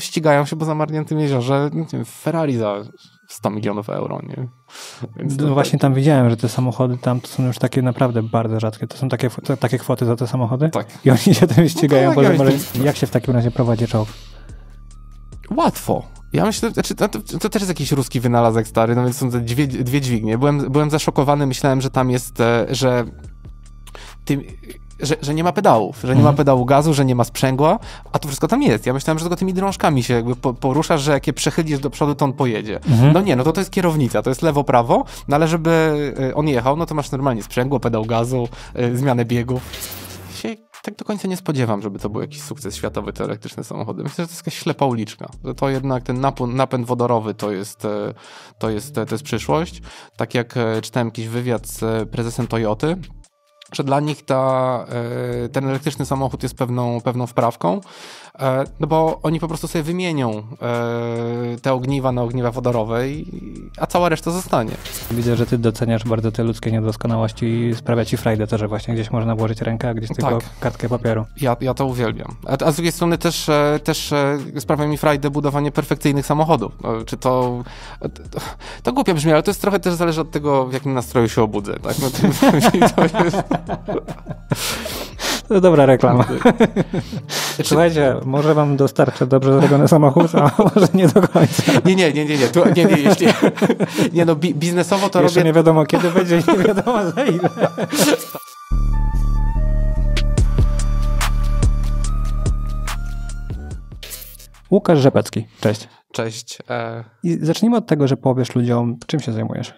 ścigają się po zamarniętym jeziorze nie Ferrari za 100 milionów euro, nie? Więc no właśnie tam widziałem, że te samochody tam to są już takie naprawdę bardzo rzadkie. To są takie, takie kwoty za te samochody? Tak. I oni się tam ścigają. No tak, ja jak się w takim razie prowadzi czołg? Łatwo. Ja myślę, znaczy, to, to, też jest jakiś ruski wynalazek stary, no więc są te dwie, dwie dźwignie. Byłem, byłem zaszokowany, myślałem, że tam jest, e, że tym, że, że nie ma pedałów, że nie ma mhm. pedału gazu, że nie ma sprzęgła, a to wszystko tam jest. Ja myślałem, że tylko tymi drążkami się jakby po, poruszasz, że jak je przechylisz do przodu, to on pojedzie. Mhm. No nie, no to to jest kierownica, to jest lewo-prawo, no ale żeby e, on jechał, no to masz normalnie sprzęgło, pedał gazu, yy, zmianę biegów. Się tak do końca nie spodziewam, żeby to był jakiś sukces światowy te elektryczne samochody. Myślę, że to jest jakaś ślepa uliczka, że to jednak ten napęd, napęd wodorowy to jest, e, to, jest, to jest przyszłość. Tak jak czytałem jakiś wywiad z prezesem Toyoty, że dla nich ta, e, ten elektryczny samochód jest pewną, pewną wprawką, E, no bo oni po prostu sobie wymienią e, te ogniwa na ogniwa wodorowe, a cała reszta zostanie. Widzę, że ty doceniasz bardzo te ludzkie niedoskonałości i sprawia ci frajdę to, że właśnie gdzieś można włożyć rękę, a gdzieś tylko tak. kartkę papieru. Ja, ja to uwielbiam. A, a, z drugiej strony też, e, też sprawia mi frajdę budowanie perfekcyjnych samochodów. Czy to... To, to głupio brzmi, ale to jest trochę też zależy od tego, w jakim nastroju się obudzę. Tak? No, to, to jest... To dobra reklama. Tak. Słuchajcie, może wam dostarczę dobrze zrobiony samochód, a może nie do końca. Nie, nie, nie, nie, nie, tu, nie, nie, jeśli, nie no bi biznesowo to Jeszcze robię... nie wiadomo kiedy będzie nie wiadomo za ile. Łukasz Rzepecki, cześć. Cześć. E... I zacznijmy od tego, że powiesz ludziom, czym się zajmujesz.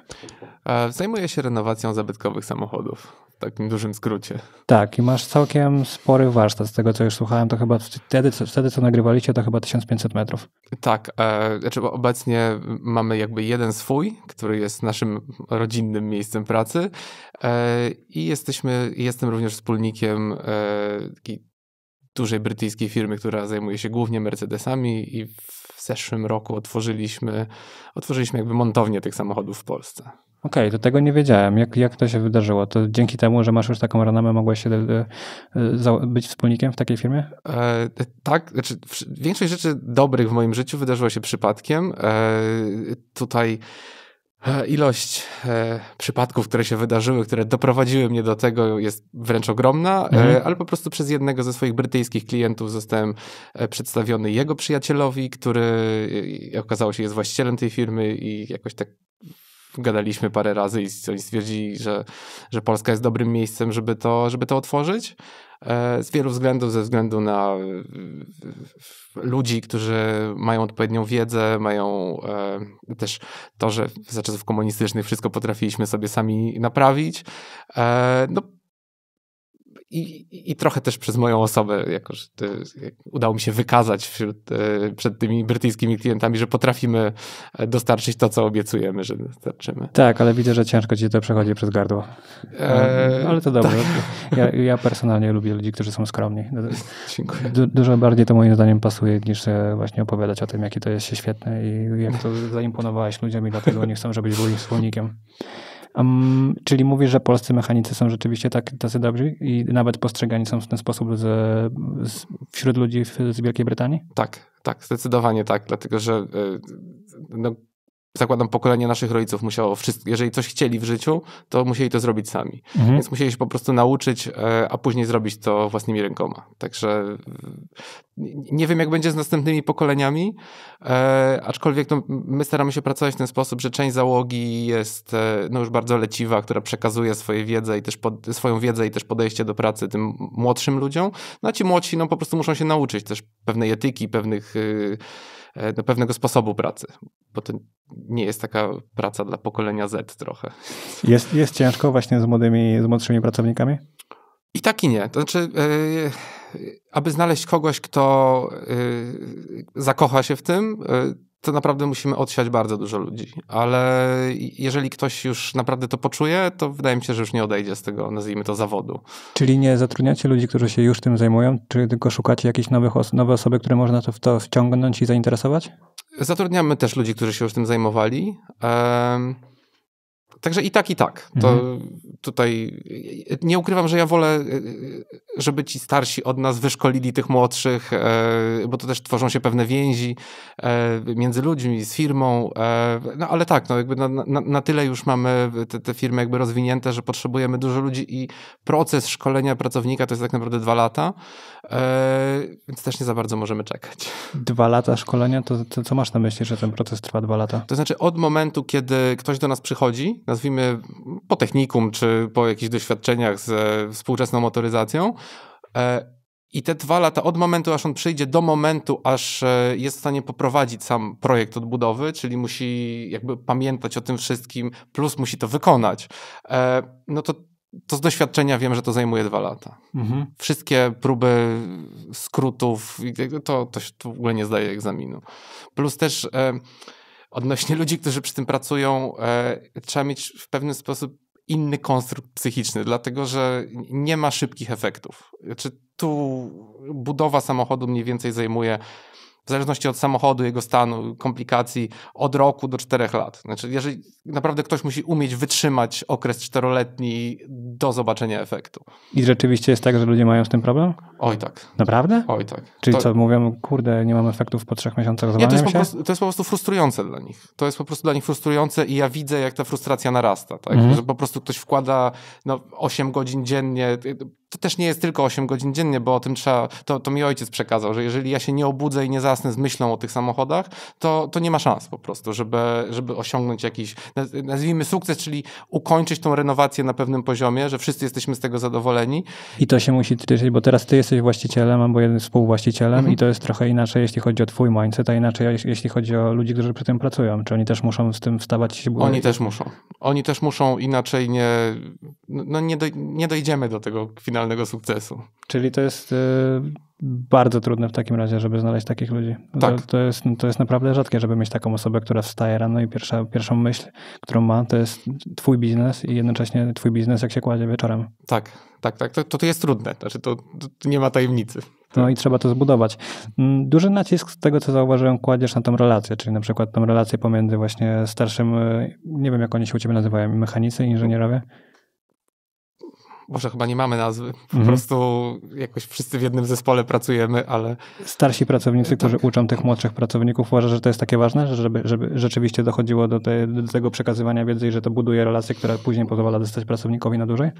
Zajmuję się renowacją zabytkowych samochodów, w takim dużym skrócie. Tak, i masz całkiem spory warsztat. Z tego, co już słuchałem, to chyba wtedy, co, wtedy co nagrywaliście, to chyba 1500 metrów. Tak, e, znaczy obecnie mamy jakby jeden swój, który jest naszym rodzinnym miejscem pracy e, i jesteśmy, jestem również wspólnikiem e, dużej brytyjskiej firmy, która zajmuje się głównie Mercedesami i w zeszłym roku otworzyliśmy, otworzyliśmy jakby montownię tych samochodów w Polsce. Okej, okay, to tego nie wiedziałem. Jak, jak to się wydarzyło? To dzięki temu, że masz już taką renomę, mogłeś się, e, e, być wspólnikiem w takiej firmie? E, e tak, znaczy, większość rzeczy dobrych w moim życiu wydarzyło się przypadkiem. E, tutaj ilość e, przypadków, które się wydarzyły, które doprowadziły mnie do tego jest wręcz ogromna, mhm. e, ale po prostu przez jednego ze swoich brytyjskich klientów zostałem e, przedstawiony jego przyjacielowi, który okazało się jest właścicielem tej firmy i jakoś tak gadaliśmy parę razy i oni stwierdzili, że, że Polska jest dobrym miejscem, żeby to, żeby to otworzyć. E, z wielu względów, ze względu na ludzi, którzy mają odpowiednią wiedzę, mają e, też to, że za czasów komunistycznych wszystko potrafiliśmy sobie sami naprawić. E, no, i, i trochę też przez moją osobę, jako że udało mi się wykazać wśród, e, przed tymi brytyjskimi klientami, że potrafimy e, dostarczyć to, co obiecujemy, że dostarczymy. Tak, ale widzę, że ciężko ci to przechodzi przez gardło. Eee, ale to dobrze. Tak. Ja, ja, personalnie lubię ludzi, którzy są skromni. No, Dziękuję. Du dużo bardziej to moim zdaniem pasuje, niż właśnie opowiadać o tym, jakie to jest się świetne i jak to zaimponowałeś ludziom i dlatego nie chcą, żebyś był ich wspólnikiem. Um, czyli mówisz, że polscy mechanicy są rzeczywiście tak, tacy dobrzy i nawet postrzegani są w ten sposób z, z, wśród ludzi w, z Wielkiej Brytanii? Tak, tak, zdecydowanie tak, dlatego że e, no, zakładam, pokolenie naszych rodziców musiało wszystko, jeżeli coś chcieli w życiu, to musieli to zrobić sami. Mhm. Więc musieli się po prostu nauczyć, e, a później zrobić to własnymi rękoma. Także e, nie wiem, jak będzie z następnymi pokoleniami, e, aczkolwiek to no, my staramy się pracować w ten sposób, że część załogi jest no już bardzo leciwa, która przekazuje swoje wiedzę i też pod, swoją wiedzę i też podejście do pracy tym młodszym ludziom. No a ci młodsi no, po prostu muszą się nauczyć też pewnej etyki, pewnych y, no, pewnego sposobu pracy, bo to nie jest taka praca dla pokolenia Z trochę. Jest, jest ciężko właśnie z młodymi, z młodszymi pracownikami? I tak i nie. To znaczy, yy, aby znaleźć kogoś, kto yy, zakocha się w tym, yy, to naprawdę musimy odsiać bardzo dużo ludzi. Ale jeżeli ktoś już naprawdę to poczuje, to wydaje mi się, że już nie odejdzie z tego, nazwijmy to, zawodu. Czyli nie zatrudniacie ludzi, którzy się już tym zajmują, czy tylko szukacie jakieś nowych os nowe osoby, które można to w to wciągnąć i zainteresować? Zatrudniamy też ludzi, którzy się już tym zajmowali. Um Także i tak, i tak. To mhm. tutaj nie ukrywam, że ja wolę, e, e, żeby ci starsi od nas wyszkolili tych młodszych, e, bo to też tworzą się pewne więzi między ludźmi, z firmą. No ale tak, no jakby na, na, na tyle już mamy te, te, firmy jakby rozwinięte, że potrzebujemy dużo ludzi i proces szkolenia pracownika to jest tak naprawdę dwa lata. Eee, więc też nie za bardzo możemy czekać. Dwa lata szkolenia, to, to, co masz na myśli, że ten proces trwa dwa lata? To znaczy od momentu, kiedy ktoś do nas przychodzi, nazwijmy po technikum czy po jakichś doświadczeniach z współczesną motoryzacją, eee, i te dwa lata od momentu, aż on przyjdzie, do momentu, aż e, jest w stanie poprowadzić sam projekt odbudowy, czyli musi jakby pamiętać o tym wszystkim, plus musi to wykonać, eee, no to to z doświadczenia wiem, że to zajmuje dwa lata. Mhm. Wszystkie próby skrótów, to, to, się, w ogóle nie zdaje egzaminu. Plus też e, odnośnie ludzi, którzy przy tym pracują, e, trzeba mieć w pewien sposób inny konstrukt psychiczny, dlatego że nie ma szybkich efektów. Czy znaczy, tu budowa samochodu mniej więcej zajmuje w zależności od samochodu, jego stanu, komplikacji, od roku do czterech lat. Znaczy, jeżeli naprawdę ktoś musi umieć wytrzymać okres czteroletni do zobaczenia efektu. I rzeczywiście jest tak, że ludzie mają z tym problem? Oj tak. Naprawdę? Oj tak. Czyli to... co, mówią, kurde, nie mam efektów po trzech miesiącach nie, to jest, się? Prostu, to jest po prostu frustrujące dla nich. To jest po prostu dla nich frustrujące i ja widzę, jak ta frustracja narasta. Tak? Mhm. Że po prostu ktoś wkłada no, 8 godzin dziennie, to też nie jest tylko 8 godzin dziennie, bo o tym trzeba, to, to mi ojciec przekazał, że jeżeli ja się nie obudzę i nie zasnę z myślą o tych samochodach, to, to nie ma szans po prostu, żeby, żeby osiągnąć jakiś, nazwijmy sukces, czyli ukończyć tą renowację na pewnym poziomie, że wszyscy jesteśmy z tego zadowoleni. I to się musi tyczyć, bo teraz ty jesteś właścicielem albo jeden współwłaścicielem mhm. i to jest trochę inaczej, jeśli chodzi o twój mindset, a inaczej jeśli chodzi o ludzi, którzy przy tym pracują. Czy oni też muszą z tym wstawać? Się oni też muszą. Oni też muszą, inaczej nie, no, no nie, do, nie dojdziemy do tego finalnego finalnego sukcesu. Czyli to jest y, bardzo trudne w takim razie, żeby znaleźć takich ludzi. Tak. To, to, jest, to jest naprawdę rzadkie, żeby mieć taką osobę, która wstaje rano i pierwsza, pierwszą myśl, którą ma, to jest twój biznes i jednocześnie twój biznes, jak się kładzie wieczorem. Tak, tak, tak. To, to jest trudne. Znaczy, to, to nie ma tajemnicy. No i trzeba to zbudować. Mm, duży nacisk z tego, co zauważyłem, kładziesz na tą relację, czyli na przykład tą relację pomiędzy właśnie starszym, y, nie wiem jak oni się u ciebie nazywają, mechanicy, inżynierowie? Boże, chyba nie mamy nazwy. Po mhm. prostu jakoś wszyscy w jednym zespole pracujemy, ale... Starsi pracownicy, tak. którzy uczą tych młodszych pracowników, uważają, że to jest takie ważne, żeby, żeby rzeczywiście dochodziło do, te, do tego przekazywania wiedzy i że to buduje relacje, które później pozwala dostać pracownikowi na dłużej?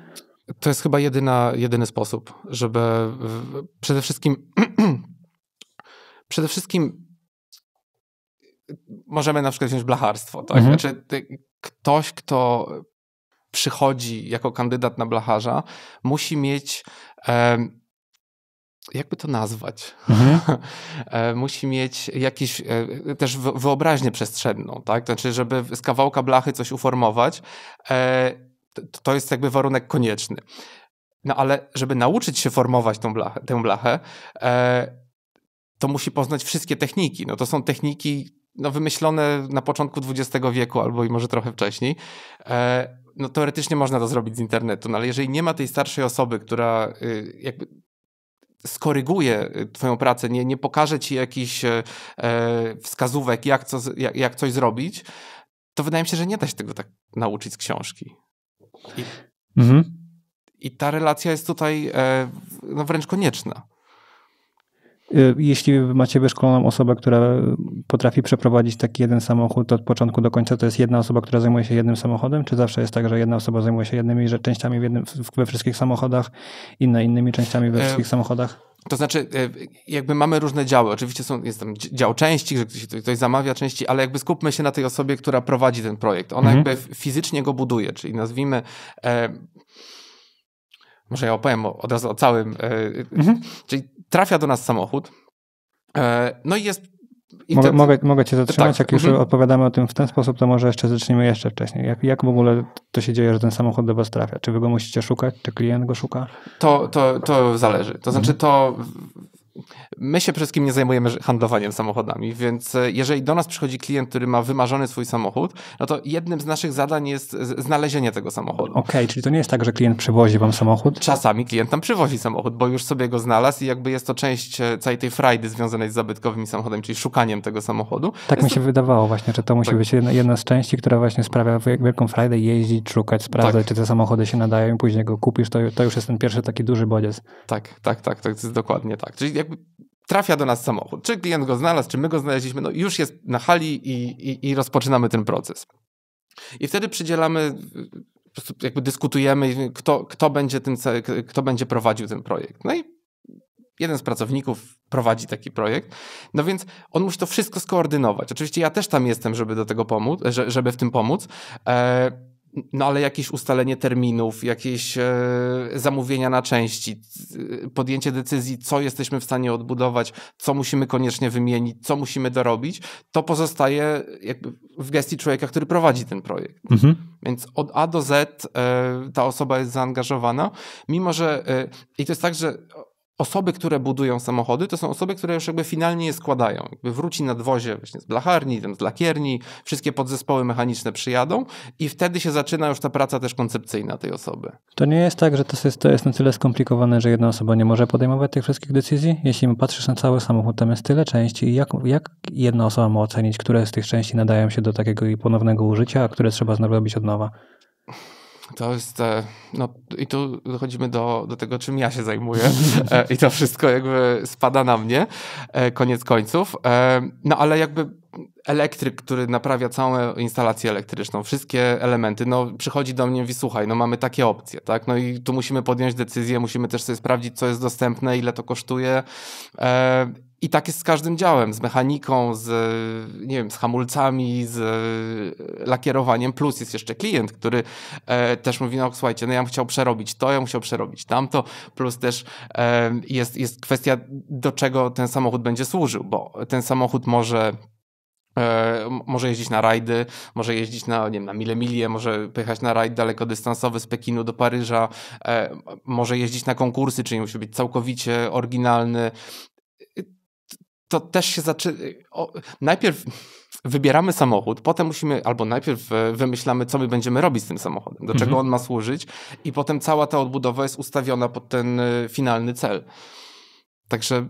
To jest chyba jedyna, jedyny sposób, żeby przede wszystkim... przede wszystkim możemy na przykład wziąć blacharstwo. Tak? Mhm. Znaczy, ktoś, kto przychodzi jako kandydat na blacharza, musi mieć. Um, jakby to nazwać? Mhm. E, musi mieć jakiś e, też wyobraźnię przestrzenną, tak? Znaczy, żeby z kawałka blachy coś uformować, e, to jest jakby warunek konieczny. No ale żeby nauczyć się formować tą blachę, tę blachę, to musi poznać wszystkie techniki. No to są techniki no, wymyślone na początku XX wieku albo i może trochę wcześniej no teoretycznie można to zrobić z internetu, no ale jeżeli nie ma tej starszej osoby, która y, jakby skoryguje y, twoją pracę, nie, nie pokaże ci jakichś e, e, wskazówek, jak, co, jak, jak coś zrobić, to wydaje mi się, że nie da się tego tak nauczyć z książki. I, mhm. i ta relacja jest tutaj e, no, wręcz konieczna. Y, jeśli macie wyszkoloną osobę, która potrafi przeprowadzić taki jeden samochód od początku do końca, to jest jedna osoba, która zajmuje się jednym samochodem? Czy zawsze jest tak, że jedna osoba zajmuje się jednymi częściami w jednym, we wszystkich samochodach, inna innymi częściami we e, wszystkich samochodach? To znaczy, e, jakby mamy różne działy. Oczywiście są, jest tam dział części, że ktoś, ktoś zamawia części, ale jakby skupmy się na tej osobie, która prowadzi ten projekt. Ona mhm. jakby fizycznie go buduje, czyli nazwijmy. E, może ja opowiem od razu o całym. E, mhm. Czyli trafia do nas samochód, e, no i jest Mogę, mogę, mogę cię zatrzymać, tak. jak już mhm. odpowiadamy o tym w ten sposób, to może jeszcze zaczniemy jeszcze wcześniej. Jak, jak w ogóle to się dzieje, że ten samochód do was trafia? Czy wy go musicie szukać? Czy klient go szuka? To, to, to zależy. To znaczy to my się przede wszystkim nie zajmujemy handlowaniem samochodami, więc e, jeżeli do nas przychodzi klient, który ma wymarzony swój samochód, no to jednym z naszych zadań jest znalezienie tego samochodu. Okej, okay, czyli to nie jest tak, że klient przywozi wam samochód? Czasami klient tam przywozi samochód, bo już sobie go znalazł i jakby jest to część e, całej tej frajdy związanej z zabytkowym samochodem, czyli szukaniem tego samochodu. Tak jest mi się to... wydawało właśnie, że to musi tak. być jedna, jedna, z części, która właśnie sprawia wielką frajdę jeździć, szukać, sprawdzać, tak. czy te samochody się nadają i później go kupisz, to, to już jest ten pierwszy taki duży bodziec. Tak, tak, tak, tak to jest dokładnie tak. Czyli jakby trafia do nas samochód. Czy klient go znalazł, czy my go znaleźliśmy, no już jest na hali i, i, i rozpoczynamy ten proces. I wtedy przydzielamy, po prostu jakby dyskutujemy, kto, kto, będzie tym kto będzie prowadził ten projekt. No i jeden z pracowników prowadzi taki projekt, no więc on musi to wszystko skoordynować. Oczywiście ja też tam jestem, żeby do tego pomóc, żeby w tym pomóc. E, no ale jakieś ustalenie terminów, jakieś e, zamówienia na części, e, podjęcie decyzji, co jesteśmy w stanie odbudować, co musimy koniecznie wymienić, co musimy dorobić, to pozostaje w gestii człowieka, który prowadzi ten projekt. Mhm. Więc od A do Z e, ta osoba jest zaangażowana, mimo że e, i to jest tak, że osoby, które budują samochody, to są osoby, które już jakby finalnie je składają. Jakby wróci dwozie, właśnie z blacharni, z lakierni, wszystkie podzespoły mechaniczne przyjadą i wtedy się zaczyna już ta praca też koncepcyjna tej osoby. To nie jest tak, że to jest, to jest na tyle skomplikowane, że jedna osoba nie może podejmować tych wszystkich decyzji? Jeśli patrzysz na cały samochód, tam jest tyle części i jak, jak jedna osoba ma ocenić, które z tych części nadają się do takiego i ponownego użycia, a które trzeba znowu robić od nowa? To jest, e, no i tu dochodzimy do, do tego, czym ja się zajmuję e, i to wszystko jakby spada na mnie, e, koniec końców. No ale jakby elektryk, który naprawia całą instalację elektryczną, wszystkie elementy, no przychodzi do mnie i słuchaj, no mamy takie opcje, tak? No i tu musimy podjąć decyzję, musimy też sobie sprawdzić, co jest dostępne, ile to kosztuje i tak jest z każdym działem, z mechaniką, z, nie wiem, z hamulcami, z e, lakierowaniem, plus jest jeszcze klient, który e, też mówi, no słuchajcie, no ja bym chciał przerobić to, ja bym chciał przerobić tamto, plus też e, jest, jest kwestia, do czego ten samochód będzie służył, bo ten samochód może e, może jeździć na rajdy, może jeździć na, nie wiem, na mile milie, może pojechać na rajd dalekodystansowy z Pekinu do Paryża, e, może jeździć na konkursy, czyli musi być całkowicie oryginalny, to też się zaczyna. Najpierw wybieramy samochód, potem musimy, albo najpierw e, wymyślamy, co my będziemy robić z tym samochodem, do czego mhm. on ma służyć, i potem cała ta odbudowa jest ustawiona pod ten e, finalny cel. Także.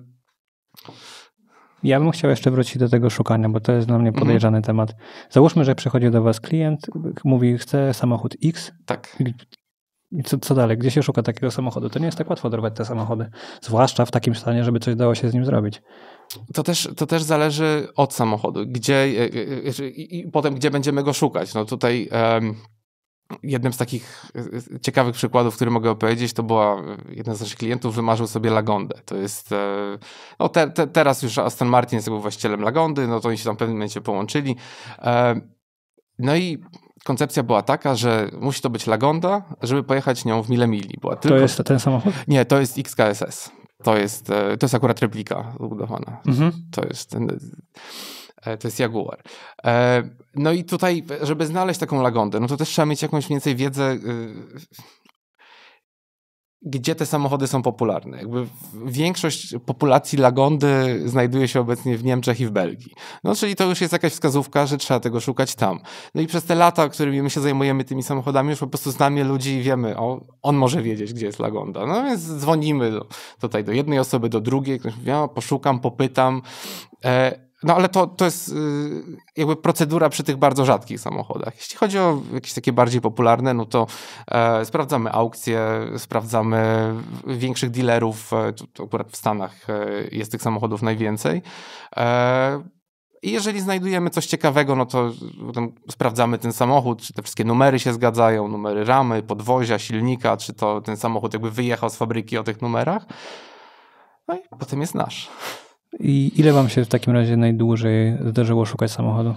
Ja bym chciał jeszcze wrócić do tego szukania, bo to jest dla mnie mhm. podejrzany mhm. temat. Załóżmy, że przychodzi do Was klient, mówi, chce samochód X. Tak. I co, co, dalej? Gdzie się szuka takiego samochodu? To nie jest tak łatwo dorwać te samochody. Zwłaszcza w takim stanie, żeby coś dało się z nim zrobić. To też, to też zależy od samochodu. Gdzie, e, e, e, znaczy, i, i potem gdzie będziemy go szukać. No tutaj... Um jednym z takich ciekawych przykładów, który mogę opowiedzieć, to była jeden z naszych klientów wymarzył sobie Lagondę. To jest, no te, te, teraz już Aston Martin jest właścicielem Lagondy, no to oni się tam w pewnym momencie połączyli. No i koncepcja była taka, że musi to być Lagonda, żeby pojechać nią w mile mili. Była tylko... To jest ten samochód? Nie, to jest XKSS. To jest, e, to jest akurat replika zbudowana. Mhm. To jest ten, e, to jest Jaguar. E, no i tutaj, żeby znaleźć taką Lagondę, no to też trzeba mieć jakąś więcej wiedzę gdzie te samochody są popularne. Jakby większość populacji Lagondy znajduje się obecnie w Niemczech i w Belgii. No, czyli to już jest jakaś wskazówka, że trzeba tego szukać tam. No i przez te lata, którymi my się zajmujemy tymi samochodami, już po prostu znamy ludzi i wiemy, o, on może wiedzieć, gdzie jest Lagonda. No więc dzwonimy tutaj do jednej osoby, do drugiej, ktoś mówi, ja poszukam, popytam. E, no ale to, to jest y, jakby procedura przy tych bardzo rzadkich samochodach. Jeśli chodzi o jakieś takie bardziej popularne, no to e, sprawdzamy aukcje, sprawdzamy większych dealerów, to, e, to akurat w Stanach e, jest tych samochodów najwięcej. E, i jeżeli znajdujemy coś ciekawego, no to sprawdzamy ten samochód, czy te wszystkie numery się zgadzają, numery ramy, podwozia, silnika, czy to ten samochód jakby wyjechał z fabryki o tych numerach. No i potem jest nasz. I ile wam się w takim razie najdłużej zdarzyło szukać samochodu?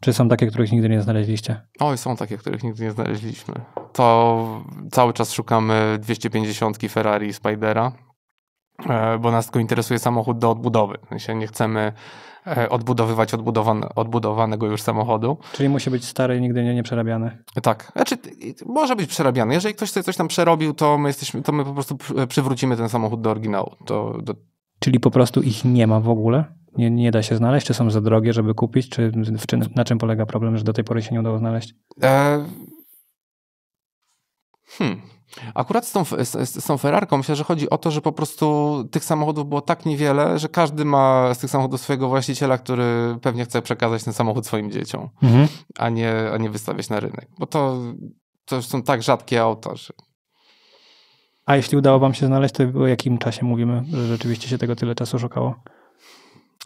Czy są takie, których nigdy nie znaleźliście? Oj, są takie, których nigdy nie znaleźliśmy. To cały czas szukamy 250 Ferrari i Spidera, e, bo nas tylko interesuje samochód do odbudowy. My się nie chcemy E, odbudowywać odbudowan- odbudowanego już samochodu. Czyli musi być stary i nigdy nie, nie przerabiany. Tak. Znaczy, może być przerabiany. Jeżeli ktoś sobie coś tam przerobił, to my, jesteśmy, to my po prostu przywrócimy ten samochód do oryginału. To, do... Czyli po prostu ich nie ma w ogóle? Nie, nie da się znaleźć? Czy są za drogie, żeby kupić? Czy, czy na czym polega problem, że do tej pory się nie udało znaleźć? E... Hmm. Akurat z tą, z, z tą Ferrarką myślę, że chodzi o to, że po prostu tych samochodów było tak niewiele, że każdy ma z tych samochodów swojego właściciela, który pewnie chce przekazać ten samochód swoim dzieciom, mhm. a, nie, a nie wystawiać na rynek. Bo to, to są tak rzadkie auta, że a jeśli udało Wam się znaleźć, to o jakim czasie mówimy, że rzeczywiście się tego tyle czasu szukało?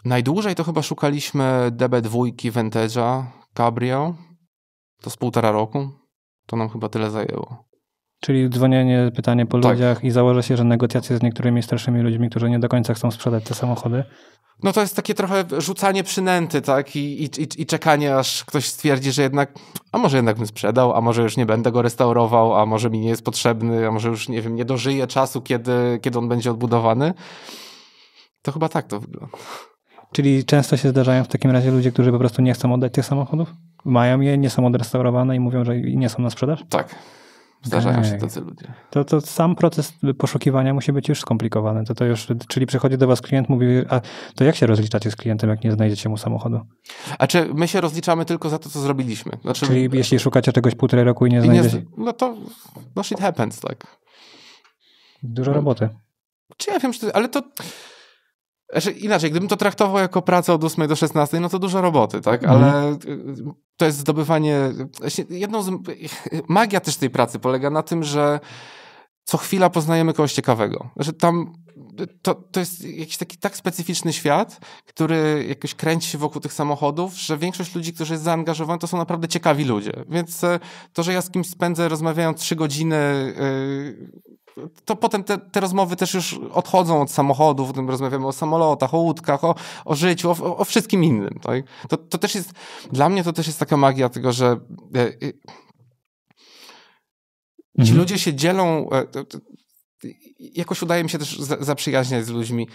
Najdłużej to chyba szukaliśmy DB2 Vantage'a Cabrio. To z półtora roku. To nam chyba tyle zajęło. Czyli dzwonienie, pytanie po tak. ludziach i założę się, że negocjacje z niektórymi starszymi ludźmi, którzy nie do końca chcą sprzedać te samochody. No to jest takie trochę rzucanie przynęty, tak? I, i, i czekanie, aż ktoś stwierdzi, że jednak, a może jednak bym sprzedał, a może już nie będę go restaurował, a może mi nie jest potrzebny, a może już, nie wiem, nie dożyję czasu, kiedy, kiedy on będzie odbudowany. To chyba tak to wygląda. Czyli często się zdarzają w takim razie ludzie, którzy po prostu nie chcą oddać tych samochodów? Mają je, nie są odrestaurowane i mówią, że nie są na sprzedaż? Tak. Zdarzają tak. się tacy ludzie. To, to sam proces poszukiwania musi być już skomplikowany. To, to już, czyli przychodzi do was klient, mówi, a to jak się rozliczacie z klientem, jak nie znajdziecie mu samochodu? A czy my się rozliczamy tylko za to, co zrobiliśmy? Znaczy, czyli e, jeśli szukacie czegoś półtorej roku i nie znajdziecie... no to no shit happens, tak. Dużo roboty. Czy ja wiem, czy to, ale to znaczy, inaczej, gdybym to traktował jako pracę od 8 do 16, no to dużo roboty, tak? Mhm. Ale y, to jest zdobywanie. Jedną z... Magia też tej pracy polega na tym, że co chwila poznajemy kogoś ciekawego. Znaczy, tam to, to jest jakiś taki tak specyficzny świat, który jakoś kręci się wokół tych samochodów, że większość ludzi, którzy jest zaangażowani, to są naprawdę ciekawi ludzie. Więc e, to, że ja z kimś spędzę, rozmawiając trzy godziny, y, to potem te, te rozmowy też już odchodzą od samochodów, potem rozmawiamy o samolotach, o łódkach, o, o życiu, o, o, wszystkim innym. Tak? To, to też jest, dla mnie to też jest taka magia tego, że e, e, Ci mhm. ludzie się dzielą, e, jakoś udaje mi się też zaprzyjaźniać z ludźmi,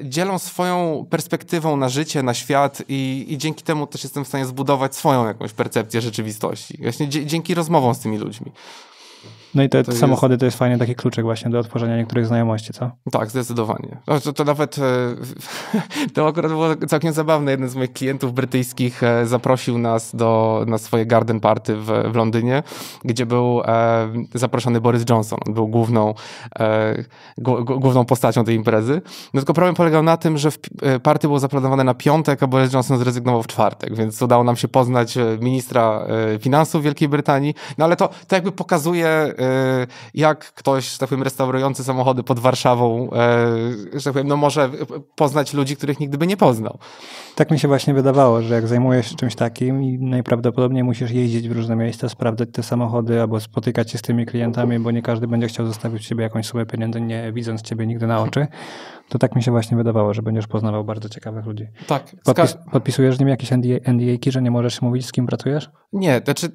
dzielą swoją perspektywą na życie, na świat i, i dzięki temu też jestem w stanie zbudować swoją jakąś percepcję rzeczywistości. Właśnie dzięki rozmowom z tymi ludźmi. No i te, samochody jest... to jest fajnie taki kluczek właśnie do otworzenia niektórych znajomości, co? Tak, zdecydowanie. No, to, to nawet e, to akurat było całkiem zabawne. Jeden z moich klientów brytyjskich e, zaprosił nas do, na swoje garden party w, w Londynie, gdzie był e, zaproszony Boris Johnson. On był główną, e, główną postacią tej imprezy. No tylko problem polegał na tym, że w, e, party było zaplanowane na piątek, a Boris Johnson zrezygnował w czwartek, więc udało nam się poznać ministra finansów Wielkiej Brytanii. No ale to, to jakby pokazuje Y, jak ktoś, że tak powiem, restaurujący samochody pod Warszawą, y, że tak powiem, no może poznać ludzi, których nigdy by nie poznał. Tak mi się właśnie wydawało, że jak zajmujesz się czymś takim i najprawdopodobniej musisz jeździć w różne miejsca, sprawdzać te samochody albo spotykać się z tymi klientami, bo nie każdy będzie chciał zostawić ciebie jakąś sumę pieniędzy, nie widząc ciebie nigdy na oczy. To tak mi się właśnie wydawało, że będziesz poznawał bardzo ciekawych ludzi. Tak. Podpis, podpisujesz z nim jakieś NDA, NDA że nie możesz mówić, z kim pracujesz? Nie, znaczy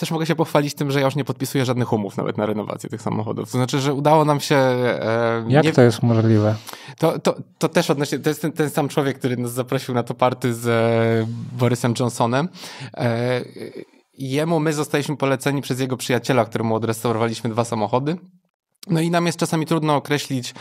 też mogę się pochwalić tym, że ja już nie podpisuję żadnych umów nawet na renowację tych samochodów. To znaczy, że udało nam się... E, Jak nie... to jest możliwe? To, to, to też odnośnie, to jest ten, ten, sam człowiek, który nas zaprosił na to party z e, Borysem Johnsonem. E, jemu my zostaliśmy poleceni przez jego przyjaciela, któremu odrestaurowaliśmy dwa samochody. No i nam jest czasami trudno określić,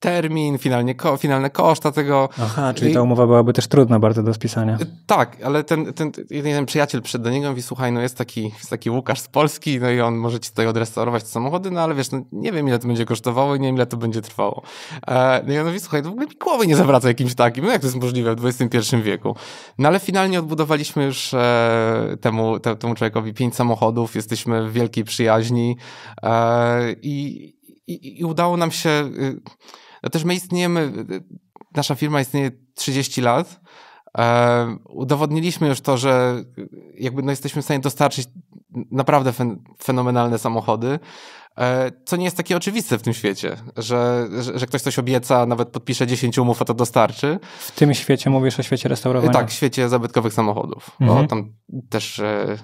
termin, finalnie ko finalne koszta tego. Aha, czyli ta umowa byłaby też trudna bardzo do spisania. Y, tak, ale ten, ten, jeden przyjaciel przed do niego mówi, słuchaj, no jest taki, jest taki Łukasz z Polski, no i on może ci tutaj odrestaurować te samochody, no ale wiesz, no, nie wiem ile to będzie kosztowało i nie wiem ile to będzie trwało. E, no i on mówi, słuchaj, to w ogóle mi głowy nie zawraca jakimś takim, no jak to jest możliwe w XXI wieku. No ale finalnie odbudowaliśmy już e, temu, te, temu człowiekowi pięć samochodów, jesteśmy w wielkiej przyjaźni e, i, i, i udało nam się... Y, no też my istniejemy, nasza firma istnieje 30 lat. E, udowodniliśmy już to, że jakby no jesteśmy w stanie dostarczyć naprawdę fenomenalne samochody, e, co nie jest takie oczywiste w tym świecie, że, że, że, ktoś coś obieca, nawet podpisze 10 umów, a to dostarczy. W tym świecie mówisz o świecie restaurowania? tak, w świecie zabytkowych samochodów. Mhm. Bo tam też e,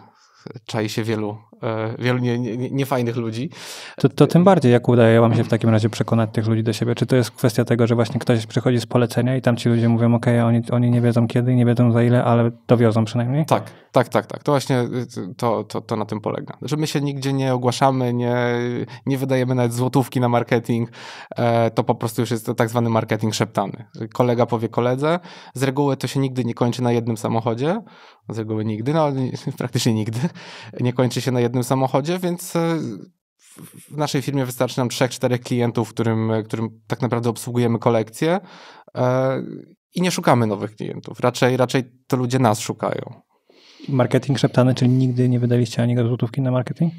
czai się wielu, e, wielu niefajnych nie, nie ludzi. To, to, tym bardziej, jak udaje wam się w takim razie przekonać tych ludzi do siebie? Czy to jest kwestia tego, że właśnie ktoś przychodzi z polecenia i tam ci ludzie mówią, ok, oni, oni nie wiedzą kiedy, nie wiedzą za ile, ale dowiozą przynajmniej? Tak, tak, tak, tak. To właśnie y, to, to, to na tym polega. Że my się nigdzie nie ogłaszamy, nie, nie wydajemy nawet złotówki na marketing, e, to po prostu już jest tak zwany marketing szeptany. Kolega powie koledze, z reguły to się nigdy nie kończy na jednym samochodzie, z reguły nigdy, no praktycznie nigdy, nie kończy się na jednym samochodzie, więc e, w naszej firmie wystarczy nam 3-4 klientów, którym, którym tak naprawdę obsługujemy kolekcję e, i nie szukamy nowych klientów. Raczej, raczej to ludzie nas szukają. Marketing szeptany, czyli nigdy nie wydaliście ani gotówki na marketing?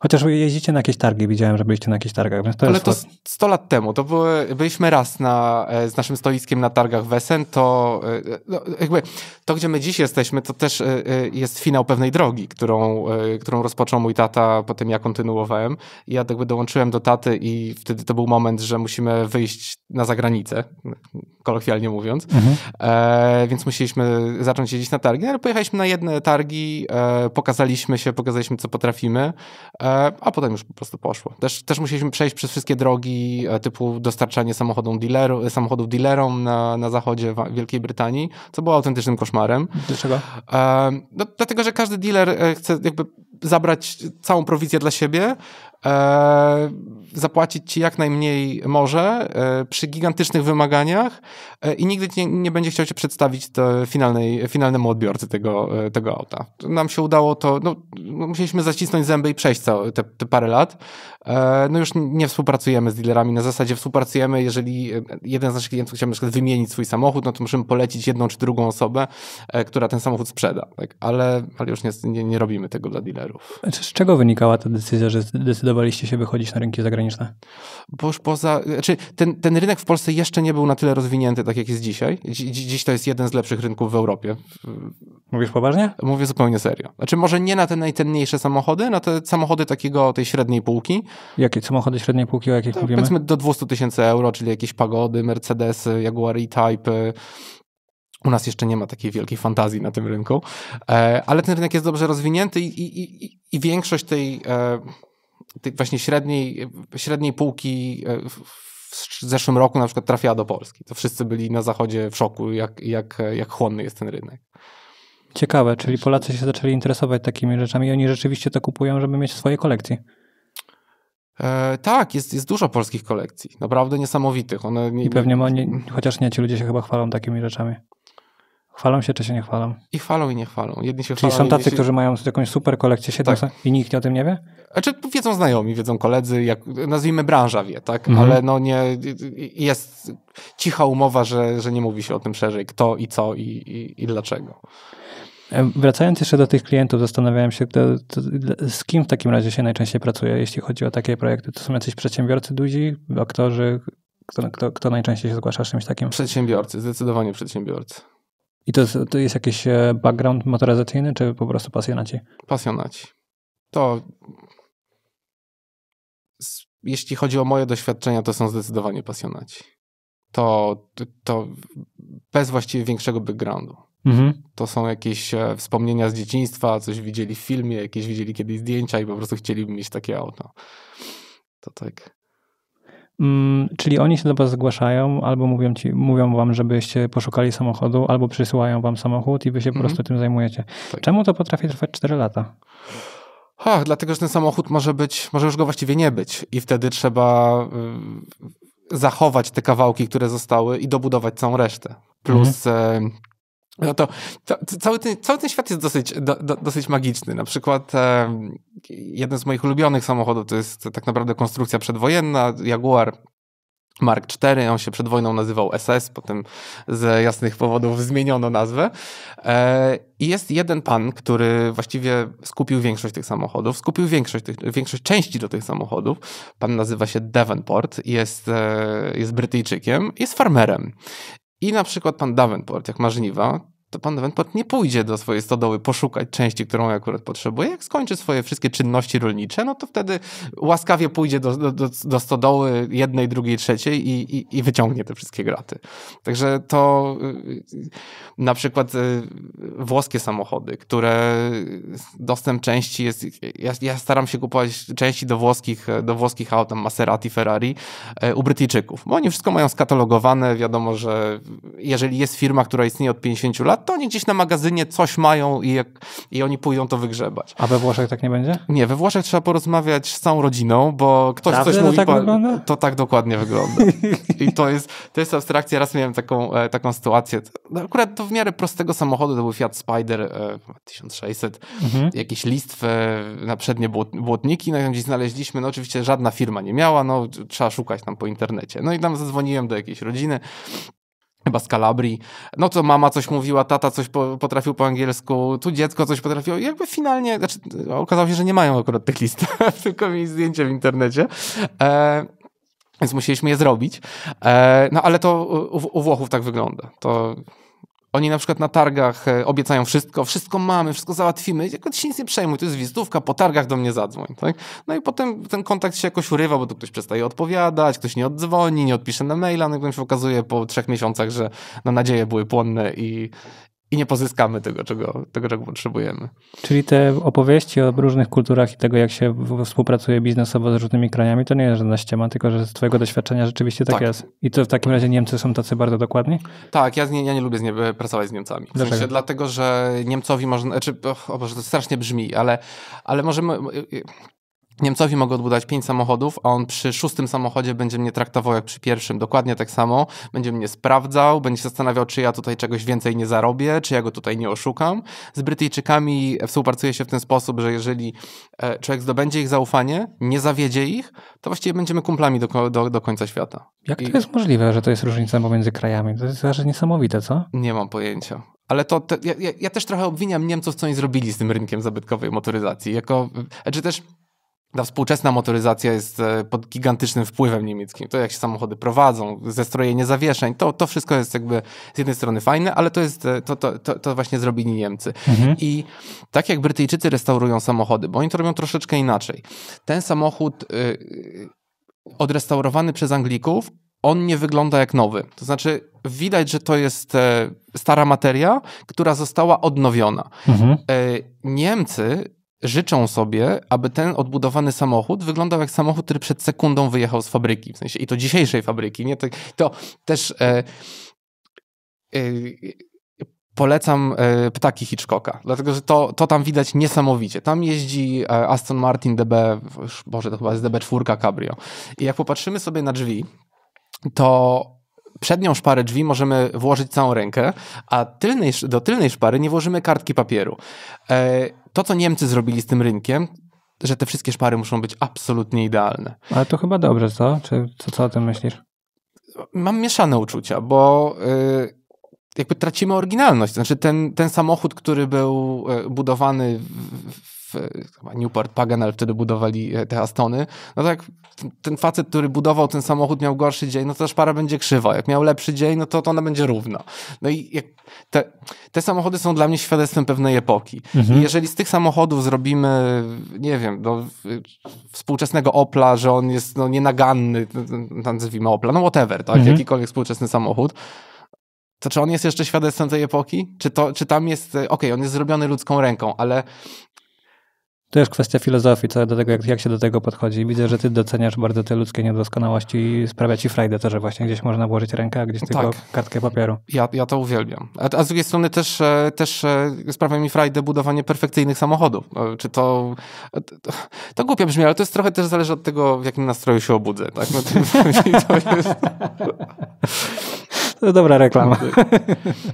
Chociaż jeździcie na jakieś targi, widziałem, że byliście na jakichś targach. Więc to Ale jest to 100 lat temu, to były, byliśmy raz na, e, z naszym stoiskiem na targach Wesen, to e, e, no, jakby to, gdzie my dziś jesteśmy, to też jest finał pewnej drogi, którą, którą rozpoczął mój tata po tym, ja kontynuowałem. ja jakby dołączyłem do taty i wtedy to był moment, że musimy wyjść na zagranicę, kolokwialnie mówiąc. Mhm. E, więc musieliśmy zacząć jeździć na targi, no, ale pojechaliśmy na jedne targi, e, pokazaliśmy się, pokazaliśmy, co potrafimy. E, a potem już po prostu poszło. Też, też musieliśmy przejść przez wszystkie drogi e, typu dostarczanie samochodów, dealer, e, samochodów dealerom na, na zachodzie Wielkiej Brytanii, co było autentycznym koszmarem. Dlaczego? No, dlatego, że każdy dealer chce jakby zabrać całą prowizję dla siebie, E, zapłacić ci jak najmniej może e, przy gigantycznych wymaganiach e, i nigdy nie, nie będzie chciał cię przedstawić finalnej, finalnemu odbiorcy tego, tego auta. Nam się udało to, no, no, musieliśmy zacisnąć zęby i przejść całe te, te parę lat. No już nie współpracujemy z dealerami, na zasadzie współpracujemy, jeżeli jeden z naszych klientów chciałby na przykład wymienić swój samochód, no to musimy polecić jedną czy drugą osobę, która ten samochód sprzeda, tak? ale, ale już nie, nie, nie robimy tego dla dealerów. Znaczy, z czego wynikała ta decyzja, że zdecydowaliście zdecydowaliście się wychodzić na rynki zagraniczne? Bo poza, znaczy ten, ten rynek w Polsce jeszcze nie był na tyle rozwinięty, tak jak jest dzisiaj. Dzi, dziś to jest jeden z lepszych rynków w Europie. Mówisz poważnie? Mówię zupełnie serio. Znaczy może nie na te najcenniejsze samochody, na te samochody takiego, tej średniej półki. Jakie samochody średniej półki, o jakich to, mówimy? Powiedzmy do 200 tysięcy euro, czyli jakieś Pagody, Mercedesy, Jaguar E-Type, u nas jeszcze nie ma takiej wielkiej fantazji na tym rynku, e, ale ten rynek jest dobrze rozwinięty i, i, i, i większość tej e, tych właśnie średniej, średniej półki e, w zeszłym roku na przykład trafiała do Polski. To wszyscy byli na zachodzie w szoku, jak, jak, jak chłonny jest ten rynek. Ciekawe, czyli Polacy się zaczęli interesować takimi rzeczami i oni rzeczywiście to kupują, żeby mieć swoje kolekcje. E, tak, jest, jest dużo polskich kolekcji, naprawdę niesamowitych. One nie, I pewnie, nie, chociaż nie, ci ludzie się chyba chwalą takimi rzeczami. Chwalą się czy się nie chwalą? I chwalą i nie chwalą. Jedni się Czyli chwalą, są tacy, się... którzy mają jakąś super kolekcję 700 tak. i nikt o tym nie wie? Znaczy wiedzą znajomi, wiedzą koledzy, jak, nazwijmy branża wie, tak? Mhm. Ale no nie, jest cicha umowa, że, że nie mówi się o tym szerzej, kto i co i, i, i dlaczego. E, wracając jeszcze do tych klientów, zastanawiałem się, to, to, z kim w takim razie się najczęściej pracuje, jeśli chodzi o takie projekty. To są jacyś przedsiębiorcy duzi, aktorzy? Kto, kto, kto najczęściej się zgłasza z czymś takim? Przedsiębiorcy, zdecydowanie przedsiębiorcy. I to, to jest jakiś e, background motoryzacyjny, czy po prostu pasjonaci? Pasjonaci. To jeśli chodzi o moje doświadczenia, to są zdecydowanie pasjonaci. To, to bez właściwie większego backgroundu. Mhm. To są jakieś e, wspomnienia z dzieciństwa, coś widzieli w filmie, jakieś widzieli kiedyś zdjęcia i po prostu chcieli mieć takie auto. To tak. Mm, czyli oni się do was zgłaszają, albo mówią, ci, mówią wam, żebyście poszukali samochodu, albo przysyłają wam samochód i wy się po mhm. prostu tym zajmujecie. Tak. Czemu to potrafi trwać 4 lata? Ha, dlatego, że ten samochód może być, może już go właściwie nie być i wtedy trzeba y, zachować te kawałki, które zostały i dobudować całą resztę. Plus mm no to, to, cały, ten, cały ten świat jest dosyć, do, do, dosyć magiczny. Na przykład e, jeden z moich ulubionych samochodów to jest tak naprawdę konstrukcja przedwojenna, Jaguar Mark IV, on się przed wojną nazywał SS, potem z jasnych powodów zmieniono nazwę. E, I jest jeden pan, który właściwie skupił większość tych samochodów, skupił większość, tych, większość części do tych samochodów. Pan nazywa się Davenport, jest, e, jest Brytyjczykiem, jest farmerem. I na przykład pan Davenport, jak marzniwa to pan Davenport nie pójdzie do swojej stodoły poszukać części, którą akurat potrzebuje. Jak skończy swoje wszystkie czynności rolnicze, no to wtedy łaskawie pójdzie do, do, do stodoły jednej, drugiej, trzeciej i, i, i, wyciągnie te wszystkie graty. Także to y, y, na przykład y, włoskie samochody, które dostęp części jest... Ja, ja staram się kupować części do włoskich, do włoskich aut, Maserati, Ferrari, e, u Brytyjczyków, bo oni wszystko mają skatalogowane. Wiadomo, że jeżeli jest firma, która istnieje od 50 lat, lat, to oni gdzieś na magazynie coś mają i, jak, i oni pójdą to wygrzebać. A we Włoszech tak nie będzie? Nie, we Włoszech trzeba porozmawiać z całą rodziną, bo ktoś coś mówi. Tak to tak dokładnie wygląda. I to jest, to jest abstrakcja. Raz miałem taką, e, taką sytuację. No, akurat to w miarę prostego samochodu, to był Fiat Spider e, 1600, mhm. jakiś list na przednie błot, błotniki, no gdzieś znaleźliśmy, no oczywiście żadna firma nie miała, no trzeba szukać tam po internecie. No i tam zadzwoniłem do jakiejś rodziny, chyba z Kalabrii. No to mama coś mówiła, tata coś po, potrafił po angielsku, tu dziecko coś potrafiło. I jakby finalnie, znaczy okazało się, że nie mają akurat tych list, tylko mieli zdjęcie w internecie. E, więc musieliśmy je zrobić. E, no ale to u, u, Włochów tak wygląda. To oni na przykład na targach e, obiecają wszystko, wszystko mamy, wszystko załatwimy, tylko się nic nie przejmuj, to jest wizytówka, po targach do mnie zadzwoń, tak? No i potem ten kontakt się jakoś urywa, bo tu ktoś przestaje odpowiadać, ktoś nie oddzwoni, nie odpisze na maila, no i potem się okazuje po trzech miesiącach, że na nadzieje były płonne i, i nie pozyskamy tego czego, tego, czego potrzebujemy. Czyli te opowieści o różnych kulturach i tego, jak się współpracuje biznesowo z różnymi krajami, to nie jest żadna ściema, tylko że z Twojego doświadczenia rzeczywiście tak, tak. jest. I to w takim razie Niemcy są tacy bardzo dokładni? Tak, ja, nie, ja nie lubię z nie, e, pracować z Niemcami. W sensie dlatego, że Niemcowi można, znaczy, o Boże, to strasznie brzmi, ale, ale możemy, e, e, Niemcowi mogę odbudować pięć samochodów, a on przy szóstym samochodzie będzie mnie traktował jak przy pierwszym, dokładnie tak samo. Będzie mnie sprawdzał, będzie się zastanawiał, czy ja tutaj czegoś więcej nie zarobię, czy ja go tutaj nie oszukam. Z Brytyjczykami współpracuje się w ten sposób, że jeżeli e, człowiek zdobędzie ich zaufanie, nie zawiedzie ich, to właściwie będziemy kumplami do, końca świata. Jak to jest możliwe, że to jest różnica pomiędzy krajami? To jest aż niesamowite, co? Nie mam pojęcia. Ale to, to ja, ja, ja, też trochę obwiniam Niemców, co oni zrobili z tym rynkiem zabytkowej motoryzacji. Jako, e, czy znaczy też ta współczesna motoryzacja jest e, pod gigantycznym wpływem niemieckim. To jak się samochody prowadzą, zestrojenie zawieszeń, to, to wszystko jest jakby z jednej strony fajne, ale to jest, e, to, to, to, to właśnie zrobili Niemcy. Mhm. I tak jak Brytyjczycy restaurują samochody, bo oni to robią troszeczkę inaczej. Ten samochód e, odrestaurowany przez Anglików, on nie wygląda jak nowy. To znaczy widać, że to jest stara materia, która została odnowiona. Mhm. Niemcy życzą sobie, aby ten odbudowany samochód wyglądał jak samochód, który przed sekundą wyjechał z fabryki, w sensie i to dzisiejszej fabryki, nie? To, to też e, e, polecam e, Ptaki Hitchcocka, dlatego, że to, to tam widać niesamowicie. Tam jeździ e, Aston Martin DB, Boże, to chyba jest DB4 Cabrio. I jak popatrzymy sobie na drzwi, to przednią szparę drzwi możemy włożyć całą rękę, a tylnej, do tylnej szpary nie włożymy kartki papieru. E, to, co Niemcy zrobili z tym rynkiem, że te wszystkie szpary muszą być absolutnie idealne. Ale to chyba dobrze, co? Czy co, co o tym myślisz? Mam mieszane uczucia, bo y, jakby tracimy oryginalność. Znaczy ten, ten samochód, który był y, budowany w, chyba Newport Pagan, ale wtedy budowali e, te Astony, no tak ten facet, który budował ten samochód miał gorszy dzień, no to ta szpara będzie krzywa. Jak miał lepszy dzień, no to, to ona będzie równa. No i te, te samochody są dla mnie świadectwem pewnej epoki. Mhm. I jeżeli z tych samochodów zrobimy, nie wiem, do współczesnego Opla, że on jest no, nienaganny, no, no, no, nazwijmy Opla, no whatever, tak? Mhm. Jakikolwiek współczesny samochód, to czy on jest jeszcze świadectwem tej epoki? Czy, to, czy tam jest, e, okej, okay, on jest zrobiony ludzką ręką, ale to jest kwestia filozofii, co do tego, jak, jak, się do tego podchodzi. Widzę, że ty doceniasz bardzo te ludzkie niedoskonałości i sprawia ci frajdę to, że właśnie gdzieś można włożyć rękę, a gdzieś tak. tylko kartkę papieru. Ja, ja to uwielbiam. A, a, z drugiej strony też, e, też e, sprawia mi frajdę budowanie perfekcyjnych samochodów. E, czy to... To, to głupio brzmi, ale to jest trochę też zależy od tego, w jakim nastroju się obudzę. Tak? No, to, to jest... To dobra reklama.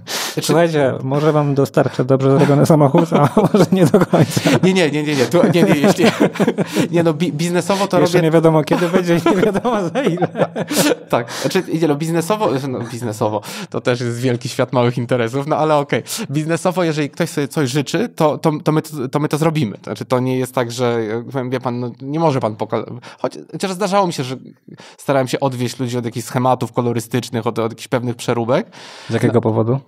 Znaczy- Słuchajcie, może wam dostarczę dobrze zrobiony samochód, a może nie do końca. Nie, nie, nie, nie, nie. Tu, nie, nie, jeśli, nie no, bi biznesowo to Jeszcze robię... nie wiadomo kiedy będzie, nie wiadomo za ile. Tak, znaczy nie, no, biznesowo, no, biznesowo to też jest wielki świat małych interesów, no ale okej. Okay. Biznesowo, jeżeli ktoś sobie coś życzy, to, to, to, my, to my to zrobimy. Znaczy to nie jest tak, że wie pan, no, nie może pan pokazać. chociaż zdarzało mi się, że starałem się odwieść ludzi od jakichś schematów kolorystycznych, od, od jakichś pewnych przeróbek. Z jakiego powodu?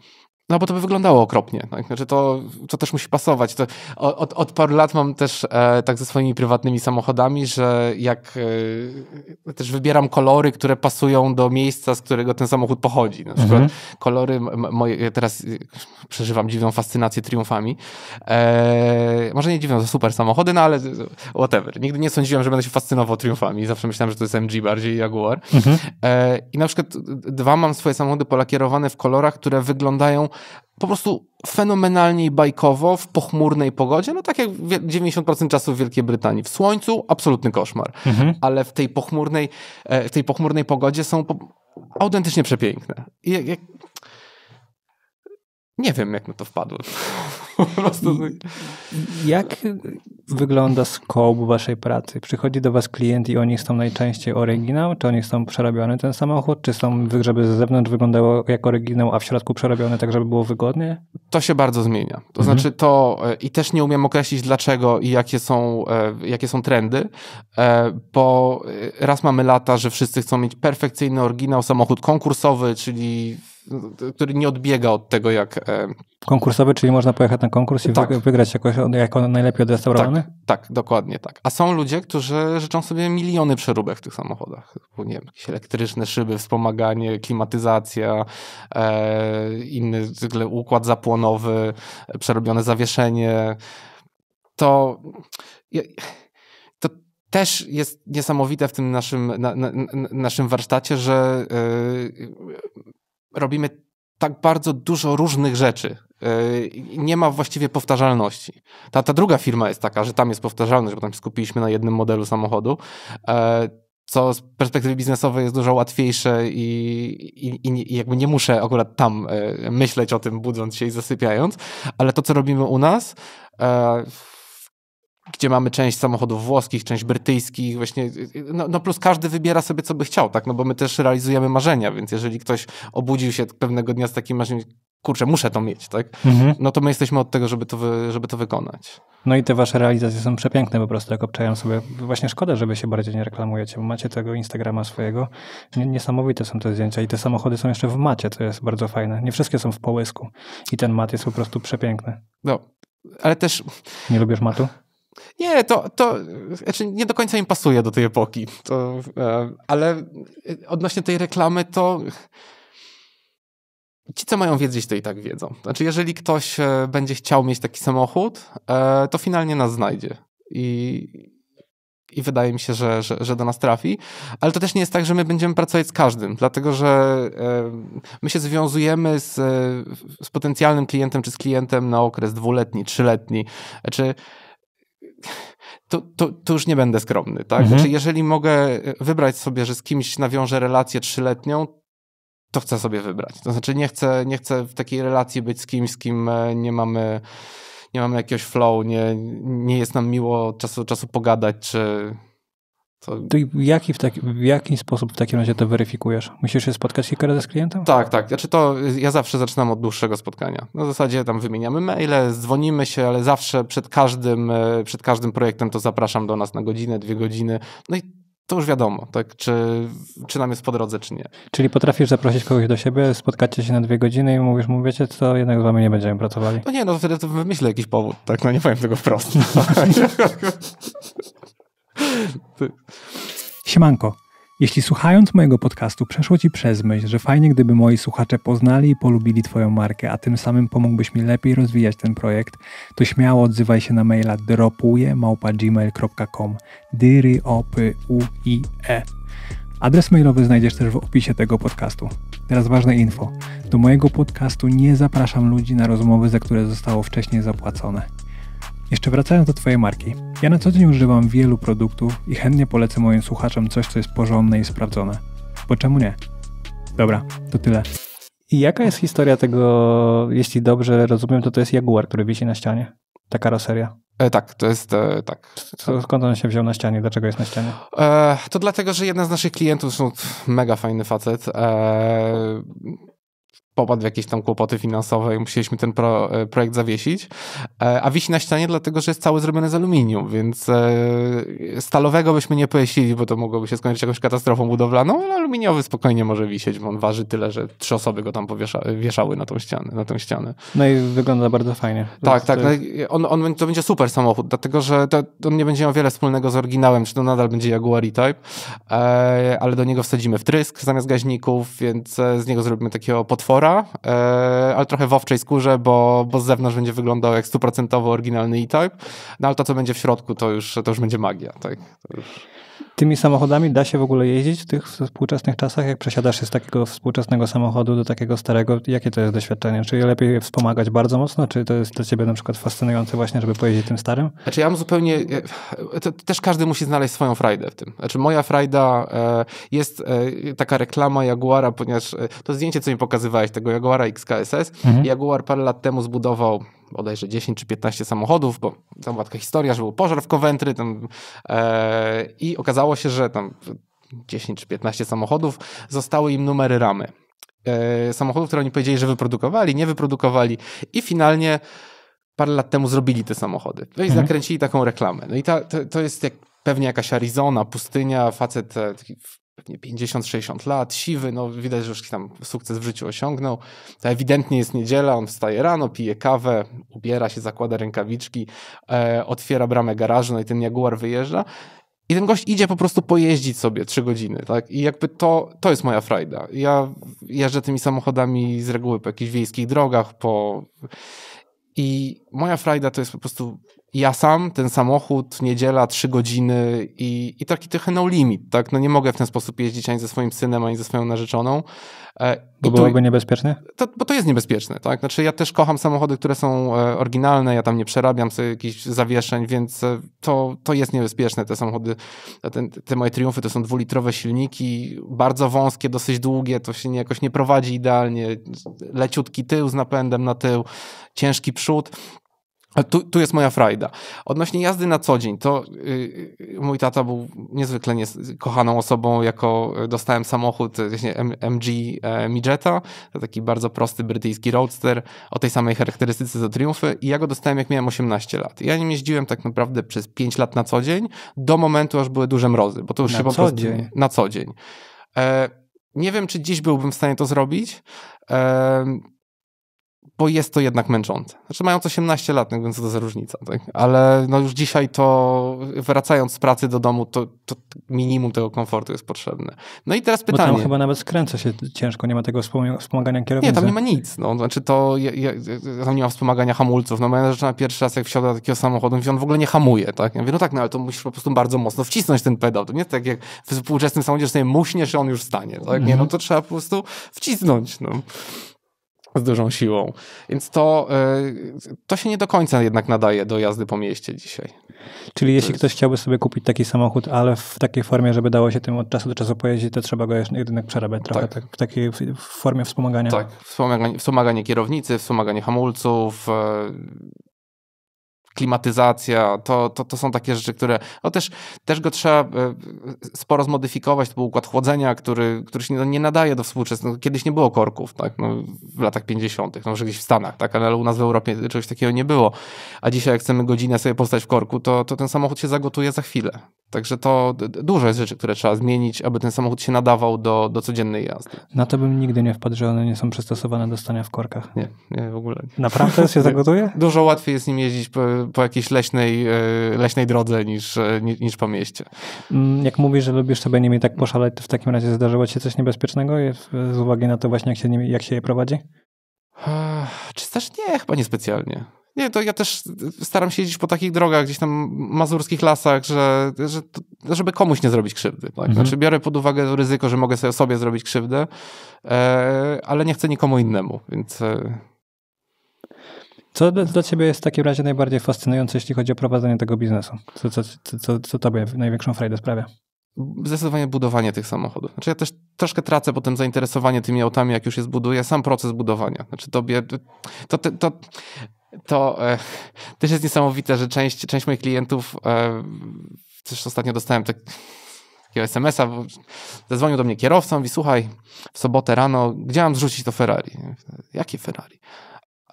No bo to by wyglądało okropnie. Tak? Znaczy to, to też musi pasować. To od, od paru lat mam też e, tak ze swoimi prywatnymi samochodami, że jak e, też wybieram kolory, które pasują do miejsca, z którego ten samochód pochodzi. Na przykład mhm. kolory moje, ja teraz e, przeżywam dziwną fascynację triumfami. E, może nie dziwną, to super samochody, no ale whatever. Nigdy nie sądziłem, że będę się fascynował triumfami. Zawsze myślałem, że to jest MG bardziej Jaguar. Mhm. E, I na przykład dwa mam swoje samochody polakierowane w kolorach, które wyglądają po prostu fenomenalnie i bajkowo w pochmurnej pogodzie, no tak jak 90% czasu w Wielkiej Brytanii. W słońcu absolutny koszmar, mhm. ale w tej pochmurnej, e, w tej pochmurnej pogodzie są po... autentycznie przepiękne. I jak, jak... Nie wiem, jak na to wpadłem po prostu. Tak. Jak wygląda scope waszej pracy? Przychodzi do was klient i oni chcą najczęściej oryginał? Czy oni chcą przerobiony ten samochód? Czy są, żeby z zewnątrz wyglądało jak oryginał, a w środku przerobione tak, żeby było wygodnie? To się bardzo zmienia. To mhm. znaczy to e, i też nie umiem określić dlaczego i jakie są, e, jakie są trendy, e, bo raz mamy lata, że wszyscy chcą mieć perfekcyjny oryginał, samochód konkursowy, czyli który nie odbiega od tego, jak... E, Konkursowy, czyli można pojechać na konkurs i tak. wygrać jakoś, jako najlepiej odrestaurowany? Tak, tak, dokładnie tak. A są ludzie, którzy życzą sobie miliony przeróbek w tych samochodach. Nie wiem, jakieś elektryczne szyby, wspomaganie, klimatyzacja, e, inny układ zapłonowy, przerobione zawieszenie. To... też jest niesamowite w tym naszym, na, na, naszym warsztacie, że yy, robimy tak bardzo dużo różnych rzeczy. E, nie ma właściwie powtarzalności. Ta, ta druga firma jest taka, że tam jest powtarzalność, bo tam się skupiliśmy na jednym modelu samochodu e, co z perspektywy biznesowej jest dużo łatwiejsze i, i, i, jakby nie muszę akurat tam e, myśleć o tym, budząc się i zasypiając, ale to, co robimy u nas, gdzie mamy część samochodów włoskich, część brytyjskich, właśnie, no, no, plus każdy wybiera sobie, co by chciał, tak, no bo my też realizujemy marzenia, więc jeżeli ktoś obudził się pewnego dnia z takim marzeniem, kurczę, muszę to mieć, tak, mhm. no to my jesteśmy od tego, żeby to, wy, żeby to wykonać. No i te wasze realizacje są przepiękne po prostu, jak obczają sobie, właśnie szkoda, żeby się bardziej nie reklamujecie, bo macie tego Instagrama swojego, niesamowite są te zdjęcia i te samochody są jeszcze w macie, co jest bardzo fajne, nie wszystkie są w połysku i ten mat jest po prostu przepiękny. No, ale też... Nie lubisz matu? Nie, to, to znaczy nie do końca im pasuje do tej epoki. To, e, ale e, odnośnie tej reklamy, to ci, co mają wiedzieć, to i tak wiedzą. Znaczy, jeżeli ktoś e, będzie chciał mieć taki samochód, to finalnie nas znajdzie. I, i wydaje mi się, że, że, że, do nas trafi. Ale to też nie jest tak, że my będziemy pracować z każdym, dlatego że my się związujemy z, z potencjalnym klientem czy z klientem na okres dwuletni, trzyletni. Czy znaczy, to, to, to, już nie będę skromny, tak? Mhm. Znaczy, jeżeli mogę e, wybrać sobie, że z kimś nawiążę relację trzyletnią, to chcę sobie wybrać. To znaczy, nie chcę, nie chcę w takiej relacji być z kimś, z kim e, nie mamy, nie mamy jakiegoś flow, nie, nie jest nam miło od czasu do czasu pogadać, czy to... to jaki w, taki, w jaki sposób w takim razie to weryfikujesz? Musisz się spotkać kilka razy z klientem? Tak, tak. Znaczy to y, ja zawsze zaczynam od dłuższego spotkania. Na zasadzie tam wymieniamy maile, dzwonimy się, ale zawsze przed każdym, y, przed każdym projektem to zapraszam do nas na godzinę, dwie godziny. No i to już wiadomo, tak, czy, czy nam jest po drodze, czy nie. Czyli potrafisz zaprosić kogoś do siebie, spotkacie się na dwie godziny i mówisz mu, wiecie co, jednak z wami nie będziemy pracowali. No nie, no wtedy to wymyślę jakiś powód, tak, no nie powiem tego wprost. Siemanko. Jeśli słuchając mojego podcastu przeszło Ci przez myśl, że fajnie gdyby moi słuchacze poznali i polubili Twoją markę, a tym samym pomógłbyś mi lepiej rozwijać ten projekt, to śmiało odzywaj się na maila dropuje.gmail.com dyry u i e. Adres mailowy znajdziesz też w opisie tego podcastu. Teraz ważne info. Do mojego podcastu nie zapraszam ludzi na rozmowy, za które zostało wcześniej zapłacone. Jeszcze wracając do Twojej marki. Ja na co dzień używam wielu produktów i chętnie polecę moim słuchaczom coś, co jest porządne i sprawdzone. Bo czemu nie? Dobra, to tyle. I jaka jest historia tego, jeśli dobrze rozumiem, to to jest Jaguar, który wisi na ścianie? Ta karoseria. E, tak, to jest e, tak. Co, skąd on się wziął na ścianie? Dlaczego jest na ścianie? E, to dlatego, że jeden z naszych klientów, są mega fajny facet, e, popadł w jakieś tam kłopoty finansowe i musieliśmy ten pro, e, projekt zawiesić. E, a wisi na ścianie dlatego, że jest cały zrobiony z aluminium, więc e, stalowego byśmy nie pojeździli, bo to mogłoby się skończyć jakąś katastrofą budowlaną, ale aluminiowy spokojnie może wisieć, bo on waży tyle, że trzy osoby go tam wieszały na tą ścianę. Na tą ścianę. No i wygląda bardzo fajnie. Tak, tak. To... No on, on, to będzie super samochód, dlatego że to, on nie będzie miał wiele wspólnego z oryginałem, czy to nadal będzie Jaguar E-Type, ale do niego wsadzimy wtrysk zamiast gaźników, więc z niego zrobimy takiego potwora, E, ale trochę w owczej skórze, bo, bo z zewnątrz będzie wyglądał jak stuprocentowo oryginalny E-Type, no ale to, co będzie w środku, to już, to już będzie magia. Tak? To już... Tymi samochodami da się w ogóle jeździć w tych współczesnych czasach? Jak przesiadasz się z takiego współczesnego samochodu do takiego starego, jakie to jest doświadczenie? Czy lepiej wspomagać bardzo mocno, czy to jest dla ciebie na przykład fascynujące właśnie, żeby pojeździć tym starym? Znaczy ja mam zupełnie... E, też każdy musi znaleźć swoją frajdę w tym. Znaczy moja frajda e, jest e, taka reklama Jaguara, ponieważ to zdjęcie, co mi pokazywałeś, tego Jaguara XKSS, mhm. Jaguar parę lat temu zbudował bodajże 10 czy 15 samochodów, bo tam była taka historia, że był pożar w Coventry tam, e, i okazało się, że tam 10 czy 15 samochodów zostały im numery ramy. E, samochodów, które oni powiedzieli, że wyprodukowali, nie wyprodukowali i finalnie parę lat temu zrobili te samochody. No i mhm. zakręcili taką reklamę. No i ta, to, to jest jak pewnie jakaś Arizona, pustynia, facet e, pewnie 50-60 lat, siwy, no widać, że już tam sukces w życiu osiągnął. To ewidentnie jest niedziela, on wstaje rano, pije kawę, ubiera się, zakłada rękawiczki, e, otwiera bramę garażu, no i ten Jaguar wyjeżdża. I ten gość idzie po prostu pojeździć sobie trzy godziny, tak? I jakby to, to jest moja frajda. Ja jeżdżę tymi samochodami z reguły po jakichś wiejskich drogach, po... I moja frajda to jest po prostu ja sam ten samochód, niedziela, trzy godziny i, i taki trochę no limit, tak? No nie mogę w ten sposób jeździć ani ze swoim synem, ani ze swoją narzeczoną. E, bo byłoby niebezpieczne? To, bo to jest niebezpieczne, tak? Znaczy ja też kocham samochody, które są e, oryginalne, ja tam nie przerabiam sobie jakichś zawieszeń, więc e, to, to jest niebezpieczne. Te samochody, te, te moje triumfy to są dwulitrowe silniki, bardzo wąskie, dosyć długie, to się nie, jakoś nie prowadzi idealnie. Leciutki tył z napędem na tył, ciężki przód tu, tu, jest moja frajda. Odnośnie jazdy na co dzień, to yy, mój tata był niezwykle nies kochaną osobą, jako y, dostałem samochód y, właśnie MG e, Midgeta, taki bardzo prosty brytyjski roadster o tej samej charakterystyce do Triumfy i ja go dostałem jak miałem 18 lat. I ja nim jeździłem tak naprawdę przez 5 lat na co dzień, do momentu aż były duże mrozy, bo to już na się po prostu... Dzień. Na co dzień. E, nie wiem, czy dziś byłbym w stanie to zrobić. E, bo jest to jednak męczące. Znaczy mają 18 lat, no więc to za różnica, tak? ale no już dzisiaj to wracając z pracy do domu, to, to, minimum tego komfortu jest potrzebne. No i teraz pytanie. Bo tam chyba nawet skręca się ciężko, nie ma tego wspomagania kierownicy. Nie, tam nie ma nic. No, znaczy to, ja, ja, tam nie ma wspomagania hamulców. No moja na pierwszy raz jak wsiada do takiego samochodu, mówi, on w ogóle nie hamuje, tak? Ja mówię, no tak, no ale to musisz po prostu bardzo mocno wcisnąć ten pedał. To nie jest tak jak w współczesnym samochodzie, że sobie muśniesz że on już stanie, tak? Nie, mhm. no to trzeba po prostu wcisnąć, no z dużą siłą. Więc to, e, to się nie do końca jednak nadaje do jazdy po mieście dzisiaj. Czyli jeśli ktoś chciałby sobie kupić taki samochód, ale w takiej formie, żeby dało się tym od czasu do czasu pojeździć, to trzeba go jednak przerabiać trochę tak. Tak, w takiej formie wspomagania. Tak, wspomaganie, wspomaganie kierownicy, wspomaganie hamulców, e, klimatyzacja, to, to, to są takie rzeczy, które, no też, też go trzeba e, sporo zmodyfikować, to był układ chłodzenia, który, który się nie, nadaje do współczesnego, no kiedyś nie było korków, tak, no, w latach 50., no może gdzieś w Stanach, tak, ale u nas w Europie czegoś takiego nie było, a dzisiaj jak chcemy godzinę sobie postać w korku, to, to ten samochód się zagotuje za chwilę, także to dużo jest rzeczy, które trzeba zmienić, aby ten samochód się nadawał do, do codziennej jazdy. Na to bym nigdy nie wpadł, że one nie są przystosowane do stania w korkach. Nie, nie, w ogóle nie. Naprawdę się zagotuje? Dużo łatwiej jest nim jeździć po jakiejś leśnej, e, leśnej drodze niż, e, niż po mieście. Mm, jak mówisz, że lubisz sobie nimi tak poszaleć, to w takim razie zdarzyło ci się coś niebezpiecznego z uwagi na to właśnie, jak się, nimi, jak się je prowadzi? Czy też nie? Chyba niespecjalnie. Nie, to ja też staram się jeździć po takich drogach, gdzieś tam mazurskich lasach, że, że żeby komuś nie zrobić krzywdy. Tak? Mhm. Znaczy biorę pod uwagę ryzyko, że mogę sobie, sobie zrobić krzywdę, e, ale nie chcę nikomu innemu, więc... Co dla, dla ciebie jest w takim razie najbardziej fascynujące, jeśli chodzi o prowadzenie tego biznesu? Co, co, co, co, co tobie największą frajdę sprawia? zdecydowanie budowanie tych samochodów. Znaczy ja też troszkę tracę potem zainteresowanie tymi autami, jak już je zbuduję, sam proces budowania. Znaczy tobie, to, to, to, to e, też jest niesamowite, że część, część moich klientów, e, też ostatnio dostałem tak, takiego SMS-a, zadzwonił do mnie kierowca, mówi słuchaj, w sobotę rano, gdzie mam zrzucić to Ferrari? Jakie Ferrari?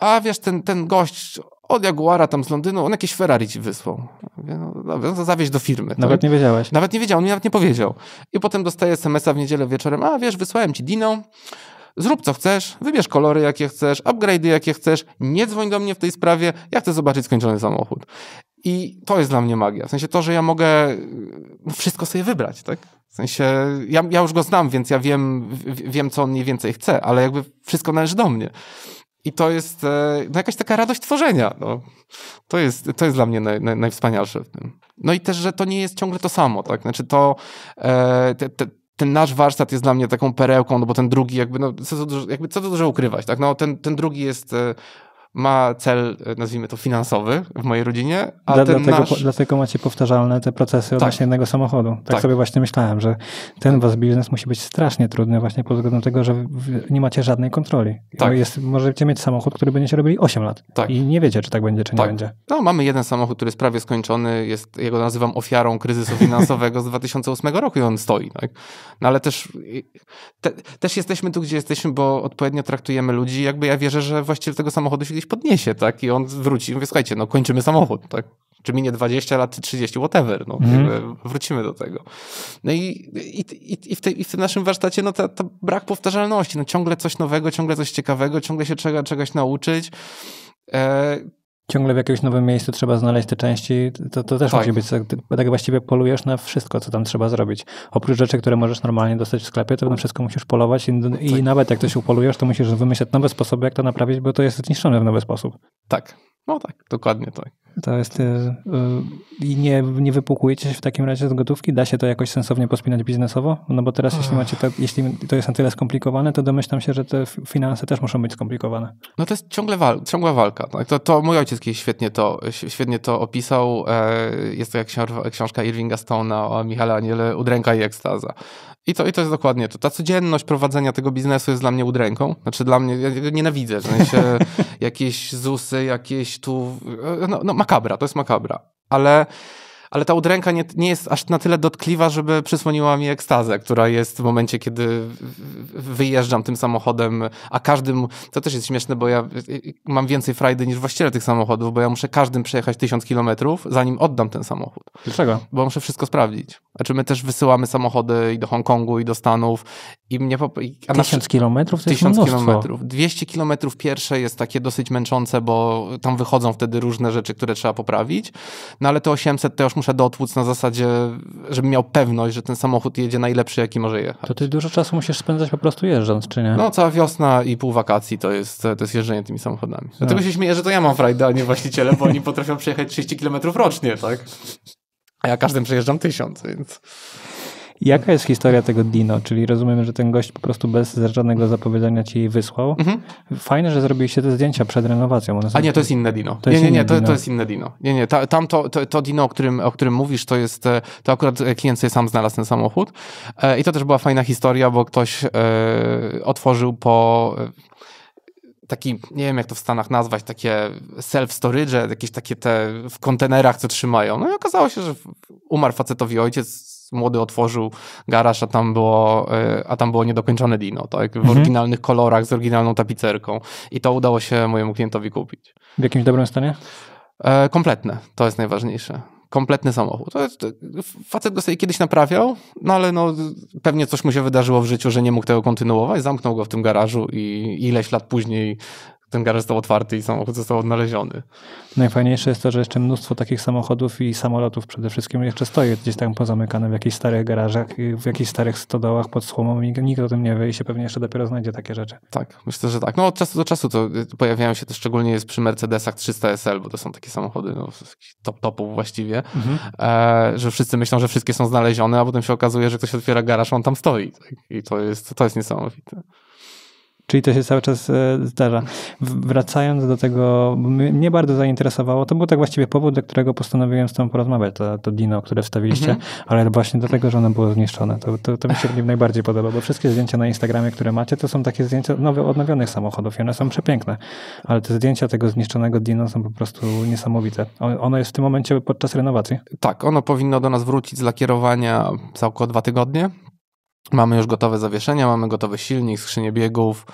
a wiesz, ten, ten gość od Jaguara tam z Londynu, on jakieś Ferrari ci wysłał. No, no, no to zawieź do firmy. Tak? Nawet tak? nie wiedziałeś. Nawet nie wiedział, on mi nawet nie powiedział. I potem dostaję smsa w niedzielę wieczorem, a wiesz, wysłałem ci Dino, zrób co chcesz, wybierz kolory jakie chcesz, upgrade'y jakie chcesz, nie dzwoń do mnie w tej sprawie, ja chcę zobaczyć skończony samochód. I to jest dla mnie magia. W sensie to, że ja mogę no, wszystko sobie wybrać, tak? W sensie ja, ja już go znam, więc ja wiem, wiem, co on mniej więcej chce, ale jakby wszystko należy do mnie. I to jest e, no, jakaś taka radość tworzenia. No. To, jest, to jest dla mnie naj, naj, najwspanialsze w tym. No i też, że to nie jest ciągle to samo. Tak? Znaczy to, e, te, te, ten nasz warsztat jest dla mnie taką perełką, no bo ten drugi jakby, no, co, jakby co to dużo ukrywać. Tak? No, ten, ten drugi jest... E, ma cel, e, nazwijmy to finansowy w mojej rodzinie. A Dla, dlatego, nasz... po, dlatego macie powtarzalne te procesy tak. jednego samochodu. Tak, tak, sobie właśnie myślałem, że ten wasz biznes musi być strasznie trudny właśnie pod względem tego, że nie macie żadnej kontroli. Tak. No jest, możecie mieć samochód, który będziecie robili 8 lat tak. i nie wiecie, czy tak będzie, czy nie tak. będzie. No, mamy jeden samochód, który jest prawie skończony, jest, jego nazywam ofiarą kryzysu finansowego z 2008 roku i on stoi. Tak? No ale też, te, też jesteśmy tu, gdzie jesteśmy, bo odpowiednio traktujemy ludzi. Jakby ja wierzę, że właściciel tego samochodu się ich podniesie, tak? I on wróci i mówi, słuchajcie, no kończymy samochód, tak? Czy minie 20 lat, 30, whatever, no mm. wrócimy do tego. No i, i, i, w tej, i w tym naszym warsztacie, no to, to brak powtarzalności, no ciągle coś nowego, ciągle coś ciekawego, ciągle się czego, czegoś nauczyć. E, ciągle w jakimś nowym miejscu trzeba znaleźć te części, to, to też tak. musi być tak, tak właściwie polujesz na wszystko, co tam trzeba zrobić. Oprócz rzeczy, które możesz normalnie dostać w sklepie, to na wszystko musisz polować i, i tak. nawet jak coś upolujesz, to musisz wymyślać nowe sposoby, jak to naprawić, bo to jest zniszczone w nowy sposób. Tak, no tak, dokładnie tak. To jest. E, e, I nie, nie wypukujecie się w takim razie z gotówki? Da się to jakoś sensownie pospinać biznesowo? No bo teraz, jeśli macie tak, jeśli to jest na tyle skomplikowane, to domyślam się, że te finanse też muszą być skomplikowane. No to jest ciągle wal, ciągła walka. Tak? To, to mój ojciec świetnie to, świetnie to opisał. E, jest to jak książka Irvinga Stone'a o Michale Aniele Udręka i ekstaza. I to, I to jest dokładnie to. Ta codzienność prowadzenia tego biznesu jest dla mnie udręką. Znaczy dla mnie, ja nienawidzę, że jakieś ZUSy, jakieś tu, e, no, no makabra, to jest makabra. Ale ale ta udręka nie, nie jest aż na tyle dotkliwa, żeby przysłoniła mi ekstazę, która jest w momencie, kiedy wyjeżdżam tym samochodem, a każdym, to też jest śmieszne, bo ja y, y, mam więcej frajdy niż właściciele tych samochodów, bo ja muszę każdym przejechać tysiąc kilometrów, zanim oddam ten samochód. Dlaczego? Bo muszę wszystko sprawdzić. Znaczy my też wysyłamy samochody i do Hongkongu, i do Stanów i mnie po... A tysiąc kilometrów to tysiąc jest kilometrów. 200 kilometrów pierwsze jest takie dosyć męczące, bo tam wychodzą wtedy różne rzeczy, które trzeba poprawić. No ale te 800 to już muszę dotłuc na zasadzie, żebym miał pewność, że ten samochód jedzie najlepszy, jaki może jechać. To ty dużo czasu musisz spędzać po prostu jeżdżąc, czy nie? No cała wiosna i pół wakacji to jest, to jest jeżdżenie tymi samochodami. Dlatego no. się śmieję, że to ja mam frajdę, a nie właściciele, bo oni potrafią przejechać 30 kilometrów rocznie, tak? A ja każdym przejeżdżam tysiąc, więc... Jaka jest historia tego Dino? Czyli rozumiem, że ten gość po prostu bez żadnego zapowiedzenia ci wysłał. Mhm. Fajne, że zrobiliście te zdjęcia przed renowacją. One A nie, to jest inne Dino. To nie, nie, nie, to, to, jest inne Dino. Nie, nie, tam to, to, to, Dino, o którym, o którym mówisz, to jest, e, to akurat e, klient sobie sam znalazł ten samochód. E, I to też była fajna historia, bo ktoś otworzył po taki, nie wiem jak to w Stanach nazwać, takie self-storage, jakieś takie te w kontenerach, co trzymają. No i okazało się, że umarł facetowi ojciec, młody otworzył garaż, a tam było, e, a tam było niedokończone dino, tak? W mhm. oryginalnych kolorach, z oryginalną tapicerką. I to udało się mojemu klientowi kupić. W jakimś dobrym stanie? E, kompletne, to jest najważniejsze kompletny samochód. Facet go sobie kiedyś naprawiał, no ale no, pewnie coś mu się wydarzyło w życiu, że nie mógł tego kontynuować, zamknął go w tym garażu i ileś lat później ten garaż został otwarty i samochód został odnaleziony. Najfajniejsze jest to, że jeszcze mnóstwo takich samochodów i samolotów przede wszystkim jeszcze stoi gdzieś tam pozamykane w jakichś starych garażach, y, w jakichś starych stodołach pod słomą i nikt o tym nie wie i się pewnie jeszcze dopiero znajdzie takie rzeczy. Tak, myślę, że tak. No od czasu do czasu to y, pojawiają się to szczególnie jest przy Mercedesach 300 SL, bo to są takie samochody no, top topów właściwie, mhm. e, że wszyscy myślą, że wszystkie są znalezione, a potem się okazuje, że ktoś otwiera garaż, on tam stoi. Tak? I to jest, to jest niesamowite. Czyli to się cały czas e, zdarza. Wracając do tego, mnie bardzo zainteresowało, to był tak właściwie powód, dla którego postanowiłem z tą porozmawiać, to, to dino, które wstawiliście, mm -hmm. ale właśnie dlatego, że ono było zniszczone. To, to, to mi się najbardziej podoba, bo wszystkie zdjęcia na Instagramie, które macie, to są takie zdjęcia nowych, odnowionych samochodów i one są przepiękne, ale te zdjęcia tego zniszczonego dino są po prostu niesamowite. Ono jest w tym momencie podczas renowacji. Tak, ono powinno do nas wrócić z lakierowania za około dwa tygodnie. Mamy już gotowe zawieszenia, mamy gotowy silnik, skrzynię biegów.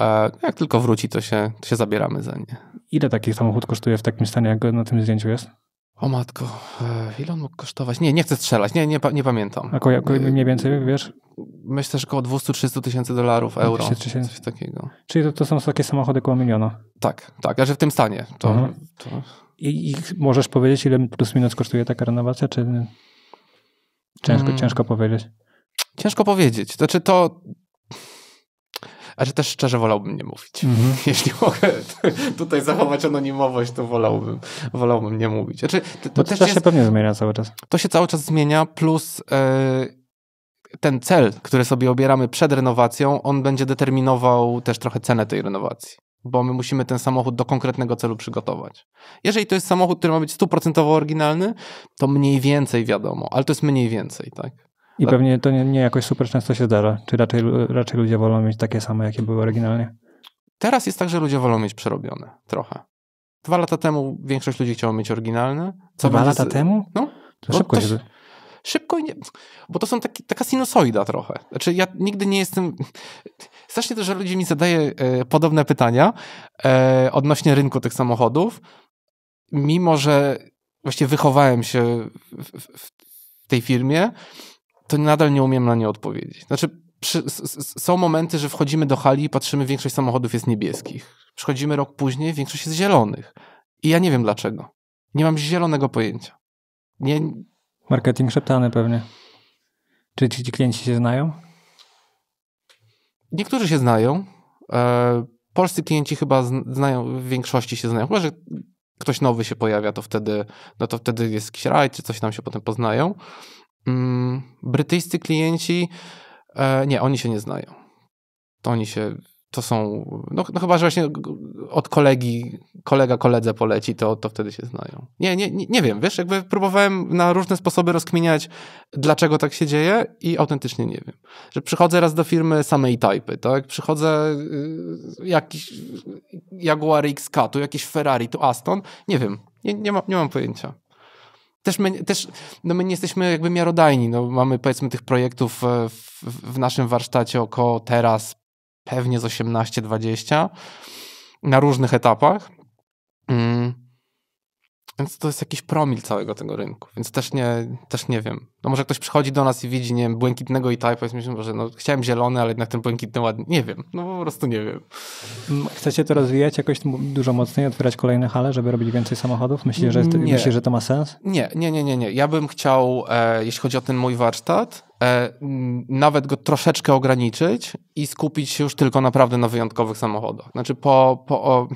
E, jak tylko wróci, to się, to się zabieramy za nie. Ile taki samochód kosztuje w takim stanie, jak na tym zdjęciu jest? O matko, e, ile on mógł kosztować? Nie, nie chcę strzelać, nie, nie, nie pamiętam. A koło, koło e, mniej więcej, wiesz? Myślę, że około 200-300 tysięcy dolarów, euro, coś takiego. Czyli to, to są takie samochody koło miliona? Tak, tak, a że w tym stanie. To, mhm. to... I, I, możesz powiedzieć, ile plus minus kosztuje taka renowacja, czy ciężko, hmm. ciężko powiedzieć? Ciężko powiedzieć. Znaczy to... a czy też szczerze wolałbym nie mówić. Mm -hmm. Jeśli mogę tutaj zachować anonimowość, to wolałbym, wolałbym nie mówić. Znaczy, to, to, to jest, się pewnie zmienia cały czas. To się cały czas zmienia, plus yy, ten cel, który sobie obieramy przed renowacją, on będzie determinował też trochę cenę tej renowacji. Bo my musimy ten samochód do konkretnego celu przygotować. Jeżeli to jest samochód, który ma być stuprocentowo oryginalny, to mniej więcej wiadomo, ale to jest mniej więcej, tak? I pewnie to nie, nie, jakoś super często się zdarza. Czy raczej, raczej ludzie wolą mieć takie same, jakie były oryginalnie? Teraz jest tak, że ludzie wolą mieć przerobione trochę. Dwa lata temu większość ludzi chciało mieć oryginalne. Co Dwa lata z... temu? No. To szybko się... Szybko i nie... Bo to są taki, taka sinusoida trochę. Znaczy ja nigdy nie jestem... Strasznie że ludzie mi zadaje e, podobne pytania e, odnośnie rynku tych samochodów, mimo że właśnie wychowałem się w, w, w tej firmie, to nadal nie umiem na nie odpowiedzieć. Znaczy, przy, są momenty, że wchodzimy do hali i patrzymy, większość samochodów jest niebieskich. Przychodzimy rok później, większość jest zielonych. I ja nie wiem dlaczego. Nie mam zielonego pojęcia. Nie... Marketing szeptany pewnie. Czy ci, ci klienci się znają? Niektórzy się znają. E, polscy klienci chyba znają, w większości się znają. Chyba, że ktoś nowy się pojawia, to wtedy, no to wtedy jest jakiś raj, czy coś tam się potem poznają mm, brytyjscy klienci, e, nie, oni się nie znają. To oni się, to są, no, no, chyba, że właśnie od kolegi, kolega koledze poleci, to, to wtedy się znają. Nie, nie, nie wiem, wiesz, jakby próbowałem na różne sposoby rozkminiać, dlaczego tak się dzieje i autentycznie nie wiem. Że przychodzę raz do firmy samej typy, tak? Przychodzę y, jakiś Jaguar XK, tu jakiś Ferrari, tu Aston, nie wiem, nie, nie, ma, nie mam pojęcia też my, też, no my nie jesteśmy jakby miarodajni. No, mamy powiedzmy tych projektów e, w, w naszym warsztacie około teraz pewnie z 18-20 na różnych etapach. Mm. Więc to jest jakiś promil całego tego rynku, więc też nie, też nie wiem. No może ktoś przychodzi do nas i widzi, nie wiem, błękitnego i type, i że no, chciałem zielony, ale jednak ten błękitny ładny. Nie wiem, no po prostu nie wiem. Mm, chcecie to rozwijać jakoś dużo mocniej, otwierać kolejne hale, żeby robić więcej samochodów? Myślisz, że, jest, mm, myślisz, że to ma sens? Nie, nie, nie, nie, nie. Ja bym chciał, e, jeśli chodzi o ten mój warsztat, e, nawet go troszeczkę ograniczyć i skupić się już tylko naprawdę na wyjątkowych samochodach. Znaczy po... po o,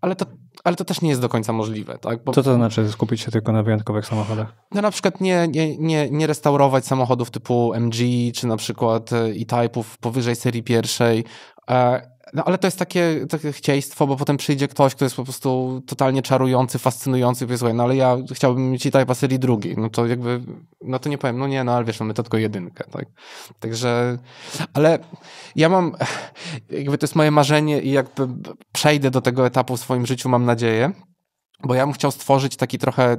ale to ale to też nie jest do końca możliwe. Tak? Bo... Co to znaczy skupić się tylko na wyjątkowych samochodach? No na przykład nie, nie, nie, nie restaurować samochodów typu MG, czy na przykład E-Type'ów powyżej serii pierwszej, e, no ale to jest takie, takie chcieństwo, bo potem przyjdzie ktoś, kto jest po prostu totalnie czarujący, fascynujący i powie, no ale ja chciałbym mieć i tak serii drugi. No to jakby, no to nie powiem, no nie, no ale wiesz, mamy no, to tylko jedynkę, tak? Także, ale ja mam, jakby to jest moje marzenie i jakby przejdę do tego etapu w swoim życiu, mam nadzieję, bo ja bym chciał stworzyć taki trochę e,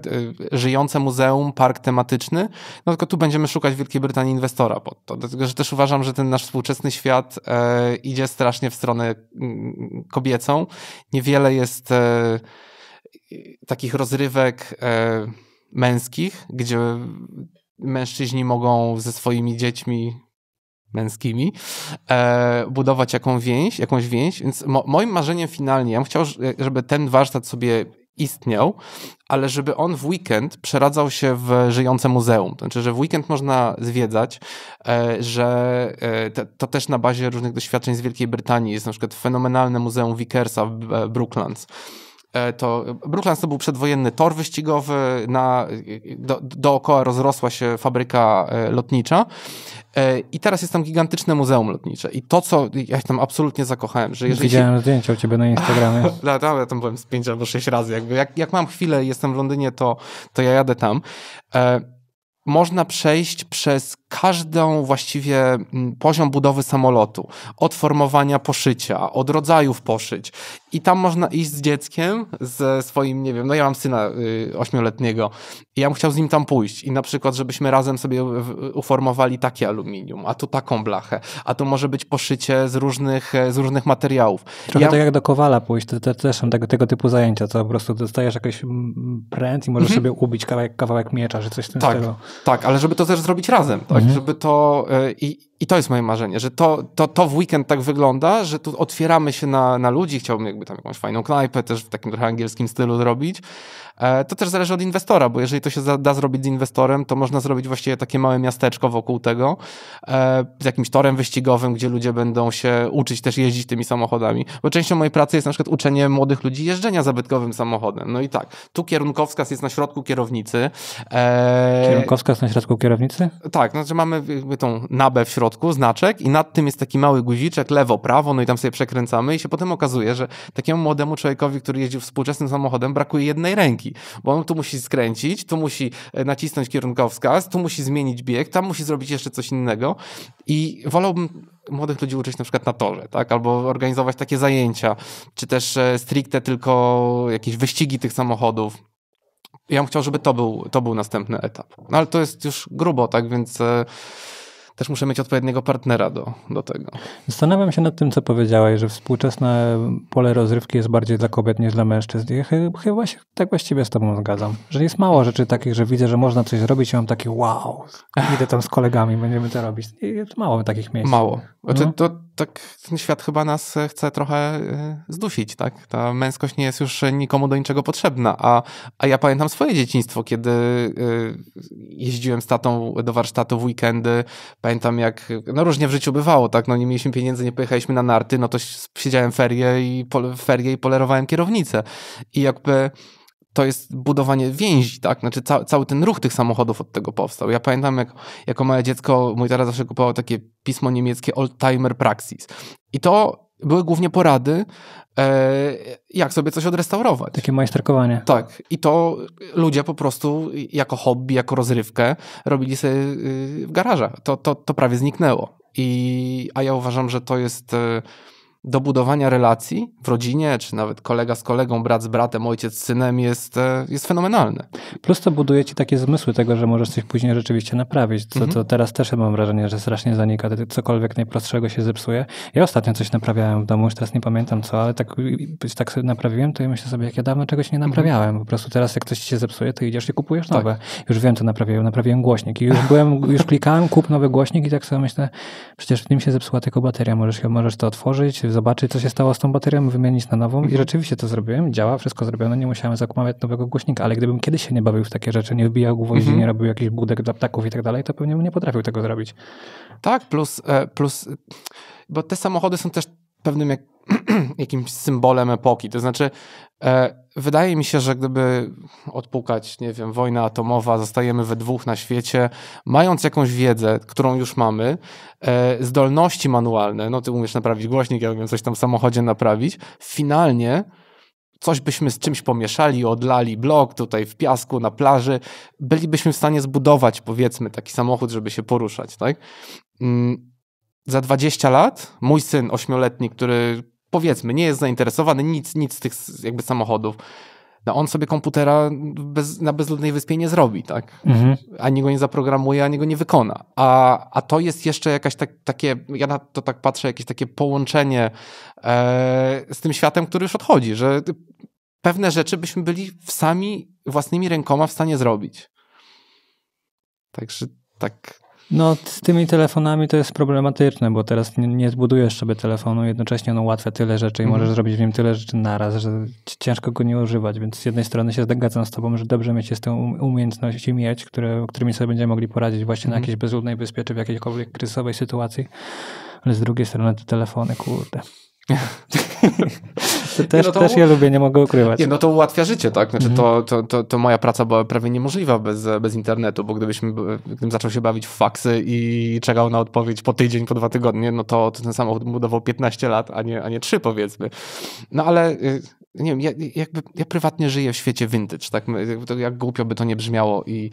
żyjące muzeum, park tematyczny, no tylko tu będziemy szukać w Wielkiej Brytanii inwestora pod to, dlatego że też uważam, że ten nasz współczesny świat e, idzie strasznie w stronę mm, kobiecą. Niewiele jest e, takich rozrywek e, męskich, gdzie mężczyźni mogą ze swoimi dziećmi męskimi, e, budować jaką więź, jakąś więź. Więc mo moim marzeniem finalnie, ja bym chciał, żeby ten warsztat sobie istniał, ale żeby on w weekend przeradzał się w żyjące muzeum. To znaczy, że w weekend można zwiedzać, e, że e, to też na bazie różnych doświadczeń z Wielkiej Brytanii jest na przykład fenomenalne muzeum Vickersa w e, Brooklands E, to Brooklands to był przedwojenny tor wyścigowy, na, do, dookoła rozrosła się fabryka e, lotnicza e, i teraz jest tam gigantyczne muzeum lotnicze i to, co ja tam absolutnie zakochałem, że jeżeli... Widziałem się... zdjęcia u ciebie na Instagramie. Dla, no, tam, ja tam byłem z pięć albo sześć razy, jakby jak, jak mam chwilę, jestem w Londynie, to, to ja jadę tam. Można przejść przez każdą właściwie mm, poziom budowy samolotu, od formowania poszycia, od rodzajów poszyć. I tam można iść z dzieckiem, ze swoim, nie wiem, no ja mam syna y, ośmioletniego i ja bym chciał z nim tam pójść i na przykład, żebyśmy razem sobie uformowali takie aluminium, a tu taką blachę, a tu może być poszycie z różnych, e, z różnych materiałów. Trochę ja... tak jak do Kowala pójść, to, to też są tego, tego typu zajęcia, co po prostu dostajesz jakiś mm, pręt i możesz mhm. sobie ubić kawałek, kawałek miecza, czy coś w tym tak, Tak, ale żeby to też zrobić razem. To mhm. żeby to. E, I, I to jest moje marzenie, że to, to, to w weekend tak wygląda, że tu otwieramy się na, na ludzi. Chciałbym jakby tam jakąś fajną knajpę też w takim trochę angielskim stylu zrobić. E, to też zależy od inwestora, bo jeżeli to się da zrobić z inwestorem, to można zrobić właściwie takie małe miasteczko wokół tego e, z jakimś torem wyścigowym, gdzie ludzie będą się uczyć też jeździć tymi samochodami. Bo częścią mojej pracy jest na przykład uczenie młodych ludzi jeżdżenia zabytkowym samochodem. No i tak, tu kierunkowskaz jest na środku kierownicy. Kierunkowskaz na środku kierownicy? Tak, no że znaczy, mamy jakby tą nabę w środku, znaczek i nad tym jest taki mały guziczek, lewo, prawo, no i tam sobie przekręcamy i się potem okazuje, że takiemu młodemu człowiekowi, który jeździ współczesnym samochodem, brakuje jednej ręki, bo on tu musi skręcić, tu musi e, nacisnąć kierunkowskaz, tu musi zmienić bieg, tam musi zrobić jeszcze coś innego i wolałbym młodych ludzi uczyć na przykład na torze, tak? Albo organizować takie zajęcia, czy też e, stricte tylko jakieś wyścigi tych samochodów ja bym chciał, żeby to był, to był następny etap. No ale to jest już grubo, tak więc e, też muszę mieć odpowiedniego partnera do, do tego. Zastanawiam się nad tym, co powiedziałeś, że współczesne pole rozrywki jest bardziej dla kobiet niż dla mężczyzn. Ja chyba się tak właściwie z tobą zgadzam. Że jest mało rzeczy takich, że widzę, że można coś zrobić i mam taki wow, idę tam z kolegami, będziemy to robić. I jest mało takich miejsc. Mało. Znaczy, no. to tak ten świat chyba nas e, chce trochę e, zdusić, tak? Ta męskość nie jest już e, nikomu do niczego potrzebna, a, a ja pamiętam swoje dzieciństwo, kiedy jeździłem z tatą do warsztatu w weekendy, pamiętam jak, no różnie w życiu bywało, tak? No nie mieliśmy pieniędzy, nie pojechaliśmy na narty, no to siedziałem ferie i, pol, ferie i polerowałem kierownicę i jakby to jest budowanie więzi, tak? Znaczy ca cały ten ruch tych samochodów od tego powstał. Ja pamiętam, jak, jako małe dziecko, mój tata zawsze kupował takie pismo niemieckie Oldtimer Praxis. I to były głównie porady, e, jak sobie coś odrestaurować. Takie majsterkowanie. Tak. I to ludzie po prostu jako hobby, jako rozrywkę robili sobie y, w garażach. To, to, to prawie zniknęło. I, a ja uważam, że to jest... E, do budowania relacji w rodzinie, czy nawet kolega z kolegą, brat z bratem, ojciec z synem jest, e, jest fenomenalny. Plus to buduje ci takie zmysły tego, że możesz coś później rzeczywiście naprawić. mm -hmm. to teraz też mam wrażenie, że strasznie zanika, cokolwiek najprostszego się zepsuje. Ja ostatnio coś naprawiałem w domu, już teraz nie pamiętam co, ale tak, tak sobie naprawiłem, to ja myślę sobie, jak ja dawno czegoś nie mhm. naprawiałem. Mm -hmm. Po prostu teraz jak coś ci się zepsuje, to idziesz i kupujesz tak. nowe. Tak. Już wiem, co naprawiłem, naprawiłem głośnik i już byłem, już klikałem, kup nowy głośnik i tak sobie myślę, przecież w nim się zepsuła tylko bateria, możesz, możesz to otworzyć, zobaczyć, co się stało z tą baterią, wymienić na nową. I rzeczywiście to zrobiłem, działa, wszystko zrobione, nie musiałem zakumawiać nowego głośnika, ale gdybym kiedyś się nie bawił w takie rzeczy, nie wbijał gwoździ, mhm. nie robił jakichś budek dla ptaków i tak dalej, to pewnie bym nie potrafił tego zrobić. Tak, plus, e, plus bo te samochody są też pewnym jak, jakimś symbolem epoki. To znaczy, e, wydaje mi się, że gdyby odpukać, nie wiem, wojna atomowa, zostajemy we dwóch na świecie, mając jakąś wiedzę, którą już mamy, e, zdolności manualne, no ty umiesz naprawić głośnik, ja umiem coś tam w samochodzie naprawić, finalnie coś byśmy z czymś pomieszali, odlali blok tutaj w piasku, na plaży, bylibyśmy w stanie zbudować, powiedzmy, taki samochód, żeby się poruszać, tak? Mm za 20 lat mój syn ośmioletni, który powiedzmy nie jest zainteresowany nic, nic z tych jakby samochodów, no on sobie komputera bez, na bezludnej wyspie nie zrobi, tak? Mhm. Ani go nie zaprogramuje, ani go nie wykona. A, a to jest jeszcze jakaś tak, takie, ja na to tak patrzę, jakieś takie połączenie e, z tym światem, który już odchodzi, że pewne rzeczy byśmy byli sami własnymi rękoma w stanie zrobić. Także tak no, z tymi telefonami to jest problematyczne, bo teraz nie, nie zbudujesz sobie telefonu, jednocześnie on ułatwia tyle rzeczy i mm. możesz zrobić w nim tyle rzeczy naraz, że ciężko go nie używać. Więc z jednej strony się zgadzam z Tobą, że dobrze mieć jest te um, umiejętności mieć, które, którymi sobie będziemy mogli poradzić właśnie mm. na mhm. jakiejś bezludnej wyspie w jakiejkolwiek kryzysowej sytuacji, ale z drugiej strony te telefony, kurde. też, no to, też ja lubię, nie mogę ukrywać. Nie, no to ułatwia życie, tak? Znaczy mhm. to, to, to, to, moja praca była prawie niemożliwa bez, bez internetu, bo gdybyśmy, gdybym zaczął się bawić w faksy i czekał na odpowiedź po tydzień, po dwa tygodnie, no to, to ten samochód budował 15 lat, a nie, a nie 3 powiedzmy. No ale y, nie wiem, ja, jakby, ja prywatnie żyję w świecie vintage, tak? Jak głupio by to nie brzmiało i...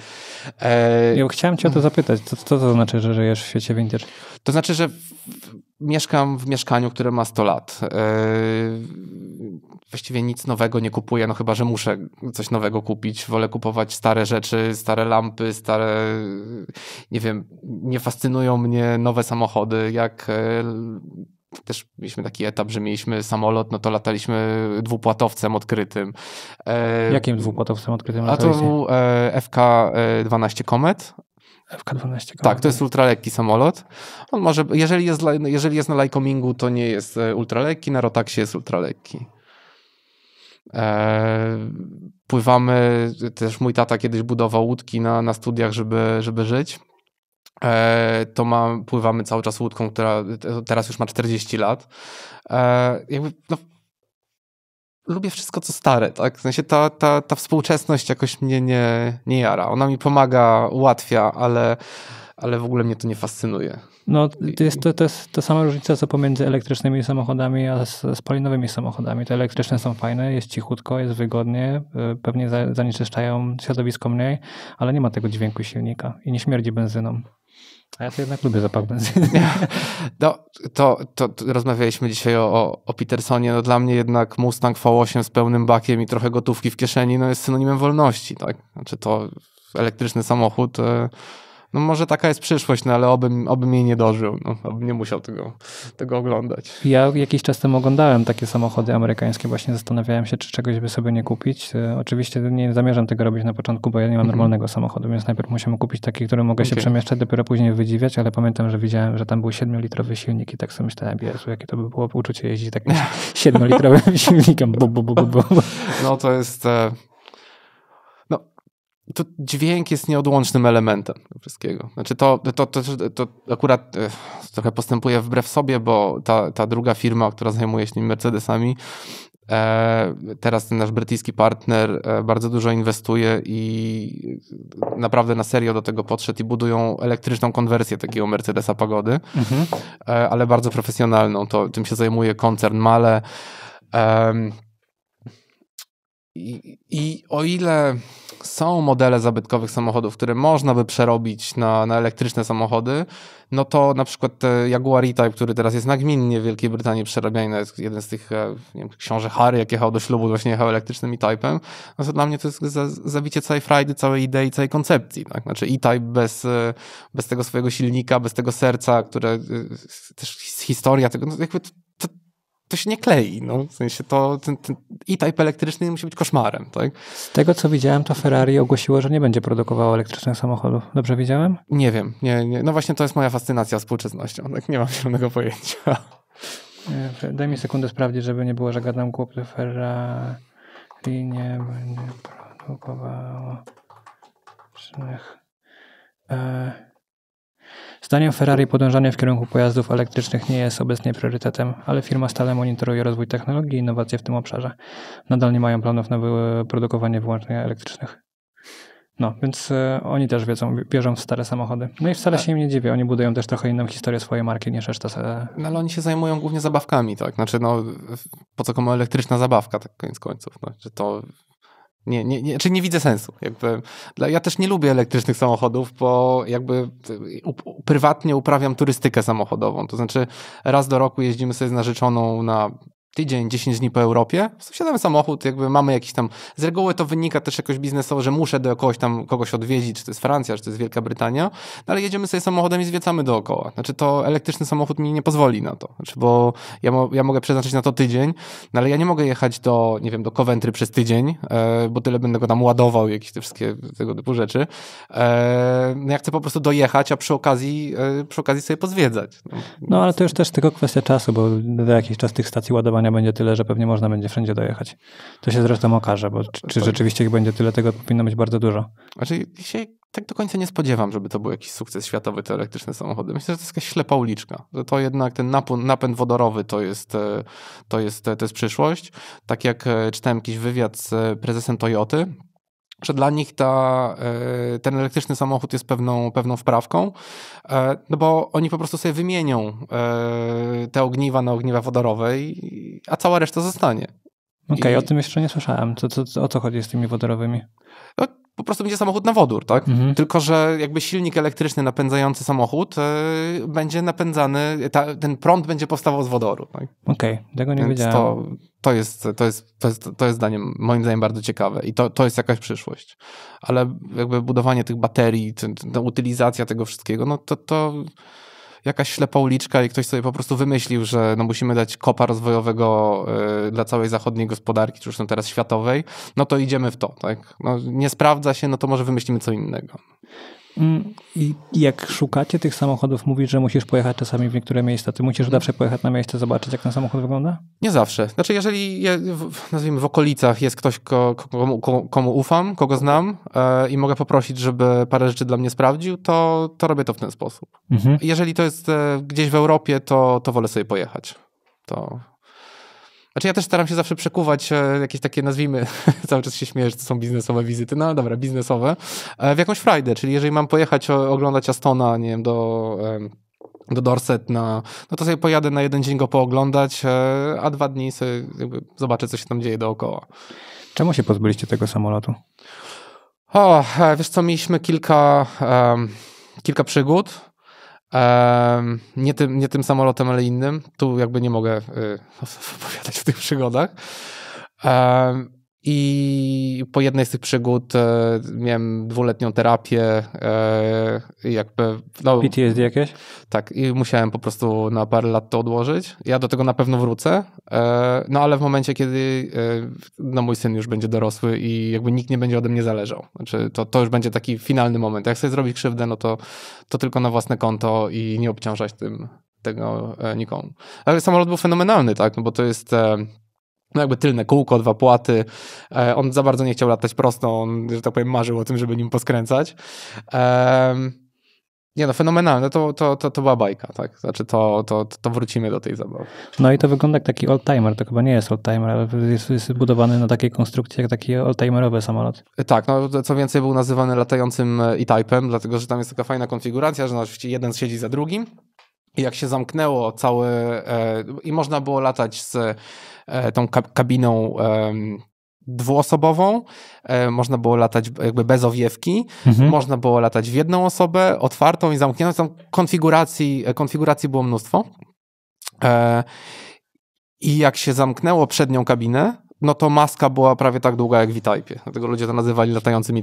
E... Ja chciałem cię o to zapytać, co, co to znaczy, że żyjesz w świecie vintage? To znaczy, że mieszkam w mieszkaniu, które ma 100 lat. E, właściwie nic nowego nie kupuję, no chyba, że muszę coś nowego kupić. Wolę kupować stare rzeczy, stare lampy, stare, nie wiem, nie fascynują mnie nowe samochody, jak e, też mieliśmy taki etap, że mieliśmy samolot, no to lataliśmy dwupłatowcem odkrytym. E, Jakim dwupłatowcem odkrytym A to był FK-12 Comet FK-12. Tak, to jest ultralekki samolot. On może, jeżeli jest, jeżeli jest na Lycomingu, to nie jest e, ultralekki, na Rotaxie jest ultralekki. E, pływamy, też mój tata kiedyś budował łódki na, na studiach, żeby, żeby żyć. E, to ma, pływamy cały czas łódką, która teraz już ma 40 lat. jakby, no, lubię wszystko, co stare, tak? W sensie ta, ta, ta współczesność jakoś mnie nie, nie jara. Ona mi pomaga, ułatwia, ale, ale w ogóle mnie to nie fascynuje. No, to jest, to, to jest ta sama różnica, co pomiędzy elektrycznymi samochodami a spalinowymi samochodami. Te elektryczne są fajne, jest cichutko, jest wygodnie, y, pewnie zanieczyszczają środowisko mniej, ale nie ma tego dźwięku silnika i nie śmierdzi benzyną. A ja to jednak lubię zapach No, to, to, to, rozmawialiśmy dzisiaj o, o Petersonie. No, dla mnie jednak Mustang V8 z pełnym bakiem i trochę gotówki w kieszeni no, jest synonimem wolności. Tak? Znaczy to elektryczny samochód e, no może taka jest przyszłość, no ale obym, obym jej nie dożył, no, obym nie musiał tego, tego oglądać. Ja jakiś czas temu oglądałem takie samochody amerykańskie, właśnie zastanawiałem się, czy czegoś by sobie nie kupić. E, oczywiście nie zamierzam tego robić na początku, bo ja nie mam mhm. normalnego mm-hmm. samochodu, więc najpierw musimy kupić taki, który mogę okay. się przemieszczać, dopiero później wydziwiać, ale pamiętam, że widziałem, że tam był 7-litrowy silnik i tak sobie myślałem, Jezu, jakie to by było uczucie jeździć takim 7-litrowym silnikiem. Bu, bu, bu, bu, bu. No to jest e, to dźwięk jest nieodłącznym elementem wszystkiego. Znaczy to, to, to, to akurat e, trochę postępuje wbrew sobie, bo ta, ta druga firma, która zajmuje się tymi Mercedesami, e, teraz ten nasz brytyjski partner e, bardzo dużo inwestuje i naprawdę na serio do tego podszedł i budują elektryczną konwersję takiego Mercedesa Pagody, mhm. E, ale bardzo profesjonalną. To, tym się zajmuje koncern Male. I, o ile są modele zabytkowych samochodów, które można by przerobić na, na elektryczne samochody, no to na przykład Jaguar E-Type, który teraz jest nagminnie w Wielkiej Brytanii przerabiany, jest jeden z tych e, nie wiem, książę Harry, jak jechał do ślubu, właśnie jechał elektrycznym E-Type'em, no to dla mnie to jest za, zabicie całej frajdy, całej idei, całej koncepcji. Tak? Znaczy E-Type bez, e, bez tego swojego silnika, bez tego serca, które e, też historia tego, no jakby to, to się nie klei. No. W sensie to ten, ten e-type elektryczny musi być koszmarem. Tak? Z tego co widziałem, to Ferrari ogłosiło, że nie będzie produkowało elektrycznych samochodów. Dobrze widziałem? Nie wiem. Nie, nie. No właśnie to jest moja fascynacja współczesnością. Tak? Nie mam żadnego pojęcia. E, daj mi sekundę sprawdzić, żeby nie było, że gadam głupoty. Ferrari nie będzie produkowało elektrycznych. E Zdaniem Ferrari podążanie w kierunku pojazdów elektrycznych nie jest obecnie priorytetem, ale firma stale monitoruje rozwój technologii i innowacje w tym obszarze. Nadal nie mają planów na produkowanie wyłącznie elektrycznych. No, więc y, oni też wiedzą, bierzą w stare samochody. No i wcale się im nie dziwię, oni budują też trochę inną historię swojej marki niż reszta. Se... No ale oni się zajmują głównie zabawkami, tak? Znaczy, no, po co komu elektryczna zabawka, tak koniec końców? No, że to nie, nie, nie, czy znaczy nie widzę sensu. Jakby, ja też nie lubię elektrycznych samochodów, bo jakby y, prywatnie uprawiam turystykę samochodową. To znaczy raz do roku jeździmy sobie z narzeczoną na tydzień, 10 dni po Europie, wsiadamy samochód, jakby mamy jakiś tam, z reguły to wynika też jakoś biznesowo, że muszę do kogoś tam kogoś odwiedzić, czy to jest Francja, czy to jest Wielka Brytania, no ale jedziemy sobie samochodem i zwiecamy dookoła. Znaczy to elektryczny samochód mi nie pozwoli na to, znaczy, bo ja, mo ja mogę przeznaczyć na to tydzień, no ale ja nie mogę jechać do, nie wiem, do Coventry przez tydzień, e, bo tyle będę go tam ładował, jakieś te wszystkie tego typu rzeczy. E, no ja chcę po prostu dojechać, a przy okazji, e, przy okazji sobie pozwiedzać. No. no ale to już też tylko kwestia czasu, bo za jakiś czas tych stacji ładowania zapotrzebowania będzie tyle, że pewnie można będzie wszędzie dojechać. To się zresztą okaże, bo czy, czy rzeczywiście ich będzie tyle, tego powinno być bardzo dużo. Znaczy się tak do końca nie spodziewam, żeby to był jakiś sukces światowy te elektryczne samochody. Myślę, że to jest jakaś ślepa uliczka, że to jednak ten napęd, wodorowy to jest, e, to, jest, e, to jest przyszłość. Tak jak e, czytałem jakiś wywiad z prezesem Toyoty, że dla nich ta, e, ten elektryczny samochód jest pewną, pewną wprawką, e, no bo oni po prostu sobie wymienią e, te ogniwa na ogniwa wodorowe, i a cała reszta zostanie. Okej, okay, I... o tym jeszcze nie słyszałem. Co, co, o co chodzi z tymi wodorowymi? po prostu będzie samochód na wodór, tak? Mhm. Tylko, że jakby silnik elektryczny napędzający samochód yy, będzie napędzany, ta, ten prąd będzie powstawał z wodoru. Tak? Okej, okay, tego nie Więc wiedziałem. To, to, jest, to, jest, to, jest, to jest zdaniem, moim zdaniem bardzo ciekawe i to, to jest jakaś przyszłość. Ale jakby budowanie tych baterii, ta, ta utylizacja tego wszystkiego, no to, to jakaś ślepa uliczka i ktoś sobie po prostu wymyślił, że no musimy dać kopa rozwojowego y, dla całej zachodniej gospodarki, czy już są teraz światowej, no to idziemy w to. Tak? No, nie sprawdza się, no to może wymyślimy co innego. Mm, I jak szukacie tych samochodów, mówisz, że musisz pojechać czasami w niektóre miejsca. Ty musisz zawsze pojechać na miejsce, zobaczyć, jak ten samochód wygląda? Nie zawsze. Znaczy, jeżeli, nazwijmy, w okolicach jest ktoś, komu, komu ufam, kogo znam e, i mogę poprosić, żeby parę rzeczy dla mnie sprawdził, to, to robię to w ten sposób. Mhm. Jeżeli to jest e, gdzieś w Europie, to, to wolę sobie pojechać. To znaczy ja też staram się zawsze przekuwać e, jakieś takie, nazwijmy, cały czas się śmieję, że to są biznesowe wizyty, no dobra, biznesowe, e, w jakąś frajdę, czyli jeżeli mam pojechać oglądać Astona, nie wiem, do do Dorset na, no to sobie pojadę na jeden dzień go pooglądać, e, a dwa dni sobie zobaczę, co się tam dzieje dookoła. Czemu się pozbyliście tego samolotu? O, wiesz co, mieliśmy kilka, um, kilka przygód nie, tym, nie tym samolotem, ale innym. Tu jakby nie mogę y, opowiadać w tych przygodach. I po jednej z tych przygód e, miałem dwuletnią terapię, e, jakby. No, PTSD jakieś? Tak, i musiałem po prostu na parę lat to odłożyć. Ja do tego na pewno wrócę, e, no ale w momencie, kiedy e, no, mój syn już będzie dorosły i jakby nikt nie będzie ode mnie zależał. Znaczy, to, to już będzie taki finalny moment. Jak sobie zrobić krzywdę, no to, to tylko na własne konto i nie obciążać tym tego e, nikomu. Ale samolot był fenomenalny, tak, no bo to jest e, no jakby tylne kółko, dwa płaty. E, on za bardzo nie chciał latać prosto, on, że tak powiem, marzył o tym, żeby nim poskręcać. Nie no, fenomenalne, to, to, to, to była bajka, tak? Znaczy to, to, to wrócimy do tej zabawy. No i to wygląda jak taki oldtimer, to chyba nie jest oldtimer, ale jest, jest budowany na takiej konstrukcji jak taki oldtimerowy samolot. E, tak, no co więcej był nazywany latającym E-Type'em, dlatego że tam jest taka fajna konfiguracja, że no, oczywiście jeden siedzi za drugim, i jak się zamknęło cały, e, i można było latać z E, tą kabiną dwuosobową, e, można było latać jakby bez owiewki, mhm. można było latać w jedną osobę, otwartą i zamkniętą, konfiguracji, e, konfiguracji było mnóstwo. I jak się zamknęło przednią kabinę, no to maska była prawie tak długa jak w E-Type. Dlatego ludzie to nazywali latającym e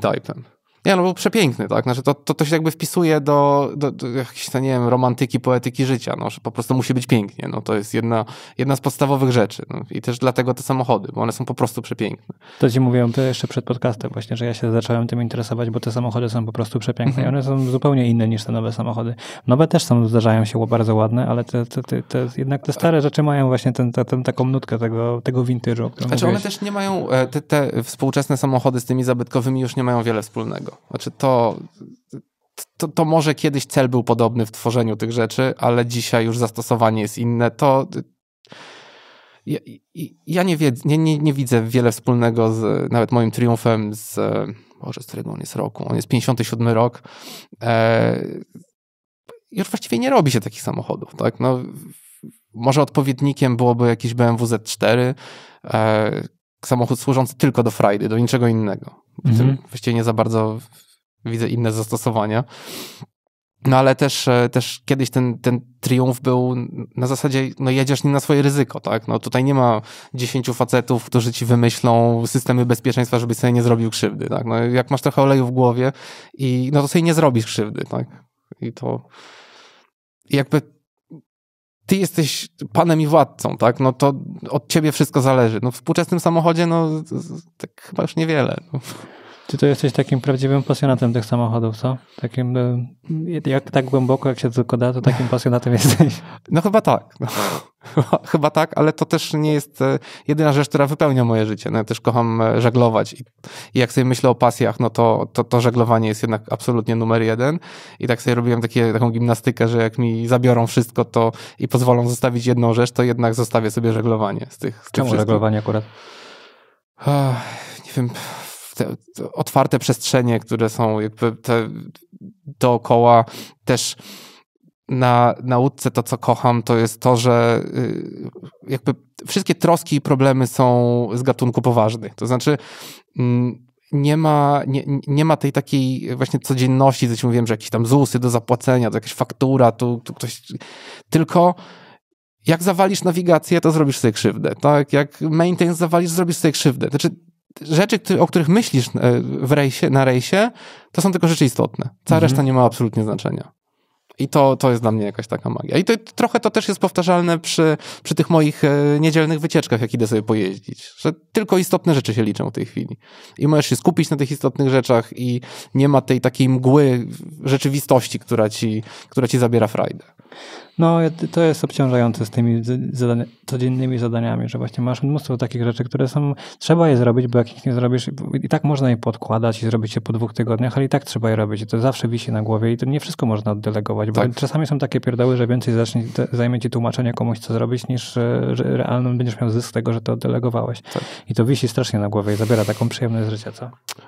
nie, no był przepiękny, tak? Znaczy to, to, to się jakby wpisuje do, do, do jakiejś, no nie wiem, romantyki, poetyki życia, no, że po prostu musi być pięknie, no to jest jedna, jedna z podstawowych rzeczy no. i też dlatego te samochody, bo one są po prostu przepiękne. To ci mówiłem to jeszcze przed podcastem właśnie, że ja się zacząłem tym interesować, bo te samochody są po prostu przepiękne i mhm. one są zupełnie inne niż te nowe samochody. Nowe też są, zdarzają się bardzo ładne, ale te, te, te, te jednak te stare rzeczy mają właśnie ten, ten, ten taką nutkę tego, tego vintage'u. Znaczy mówiłeś. one też nie mają, e, te, te współczesne samochody z tymi zabytkowymi już nie mają wiele wspólnego tego. Znaczy to, to, to może kiedyś cel był podobny w tworzeniu tych rzeczy, ale dzisiaj już zastosowanie jest inne. To ja, ja nie, wie, nie, nie, nie, widzę wiele wspólnego z nawet moim triumfem z. Boże, z którego on jest roku? On jest 57 rok. E, już właściwie nie robi się takich samochodów, tak? No, może odpowiednikiem byłoby jakiś BMW Z4, e, samochód służący tylko do frajdy, do niczego innego. Mhm. Właściwie nie za bardzo widzę inne zastosowania. No ale też, e, też kiedyś ten, ten triumf był na zasadzie, no jedziesz nie na swoje ryzyko, tak? No tutaj nie ma dziesięciu facetów, którzy ci wymyślą systemy bezpieczeństwa, żebyś sobie nie zrobił krzywdy, tak? No jak masz trochę oleju w głowie i no to sobie nie zrobisz krzywdy, tak? I to jakby ty jesteś panem i władcą, tak? No to od ciebie wszystko zależy. No w współczesnym samochodzie, no tak chyba już niewiele. No. Ty to jesteś takim prawdziwym pasjonatem tych samochodów, co? Takim, e, jak tak głęboko, jak się tylko da, to takim pasjonatem jesteś. No chyba tak. No. Chyba tak, ale to też nie jest e, jedyna rzecz, która wypełnia moje życie. No, ja też kocham e, żeglować i jak sobie myślę o pasjach, no to, to, to żeglowanie jest jednak absolutnie numer jeden i tak sobie robiłem takie, taką gimnastykę, że jak mi zabiorą wszystko to i pozwolą zostawić jedną rzecz, to jednak zostawię sobie żeglowanie z tych z Czemu żeglowanie akurat? Oh, nie wiem te, te otwarte przestrzenie, które są jakby te, dookoła też na nauce to, co kocham, to jest to, że y, jakby wszystkie troski i problemy są z gatunku poważnych. To znaczy, mm, nie ma, nie, nie ma tej takiej właśnie codzienności, że ci mówiłem, że jakieś tam ZUSy do zapłacenia, to jakaś faktura, tu, tu ktoś. Tylko jak zawalisz nawigację, to zrobisz sobie krzywdę. Tak? Jak maintenance zawalisz, zrobisz sobie krzywdę. Znaczy, rzeczy, o których myślisz e, w rejsie, na rejsie, to są tylko rzeczy istotne. Cała mhm. reszta nie ma absolutnie znaczenia. I to, to jest dla mnie jakaś taka magia. I to, trochę to też jest powtarzalne przy, przy tych moich e, niedzielnych wycieczkach, jak idę sobie pojeździć. Że tylko istotne rzeczy się liczą w tej chwili. I możesz się skupić na tych istotnych rzeczach i nie ma tej takiej mgły rzeczywistości, która ci, która ci zabiera frajdę. No, to jest obciążające z tymi codziennymi zadaniami, że właśnie masz mnóstwo takich rzeczy, które są, trzeba je zrobić, bo jak ich nie zrobisz, i tak można je podkładać i zrobić je po dwóch tygodniach, ale i tak trzeba je robić. I to zawsze wisi na głowie i to nie wszystko można oddelegować, bo tak. czasami są takie pierdoły, że więcej zacznie, zajmie ci tłumaczenie komuś, co zrobić, niż e, realnym będziesz miał zysk z tego, że to oddelegowałeś. Tak. I to wisi strasznie na głowie i zabiera taką przyjemność z życia, co?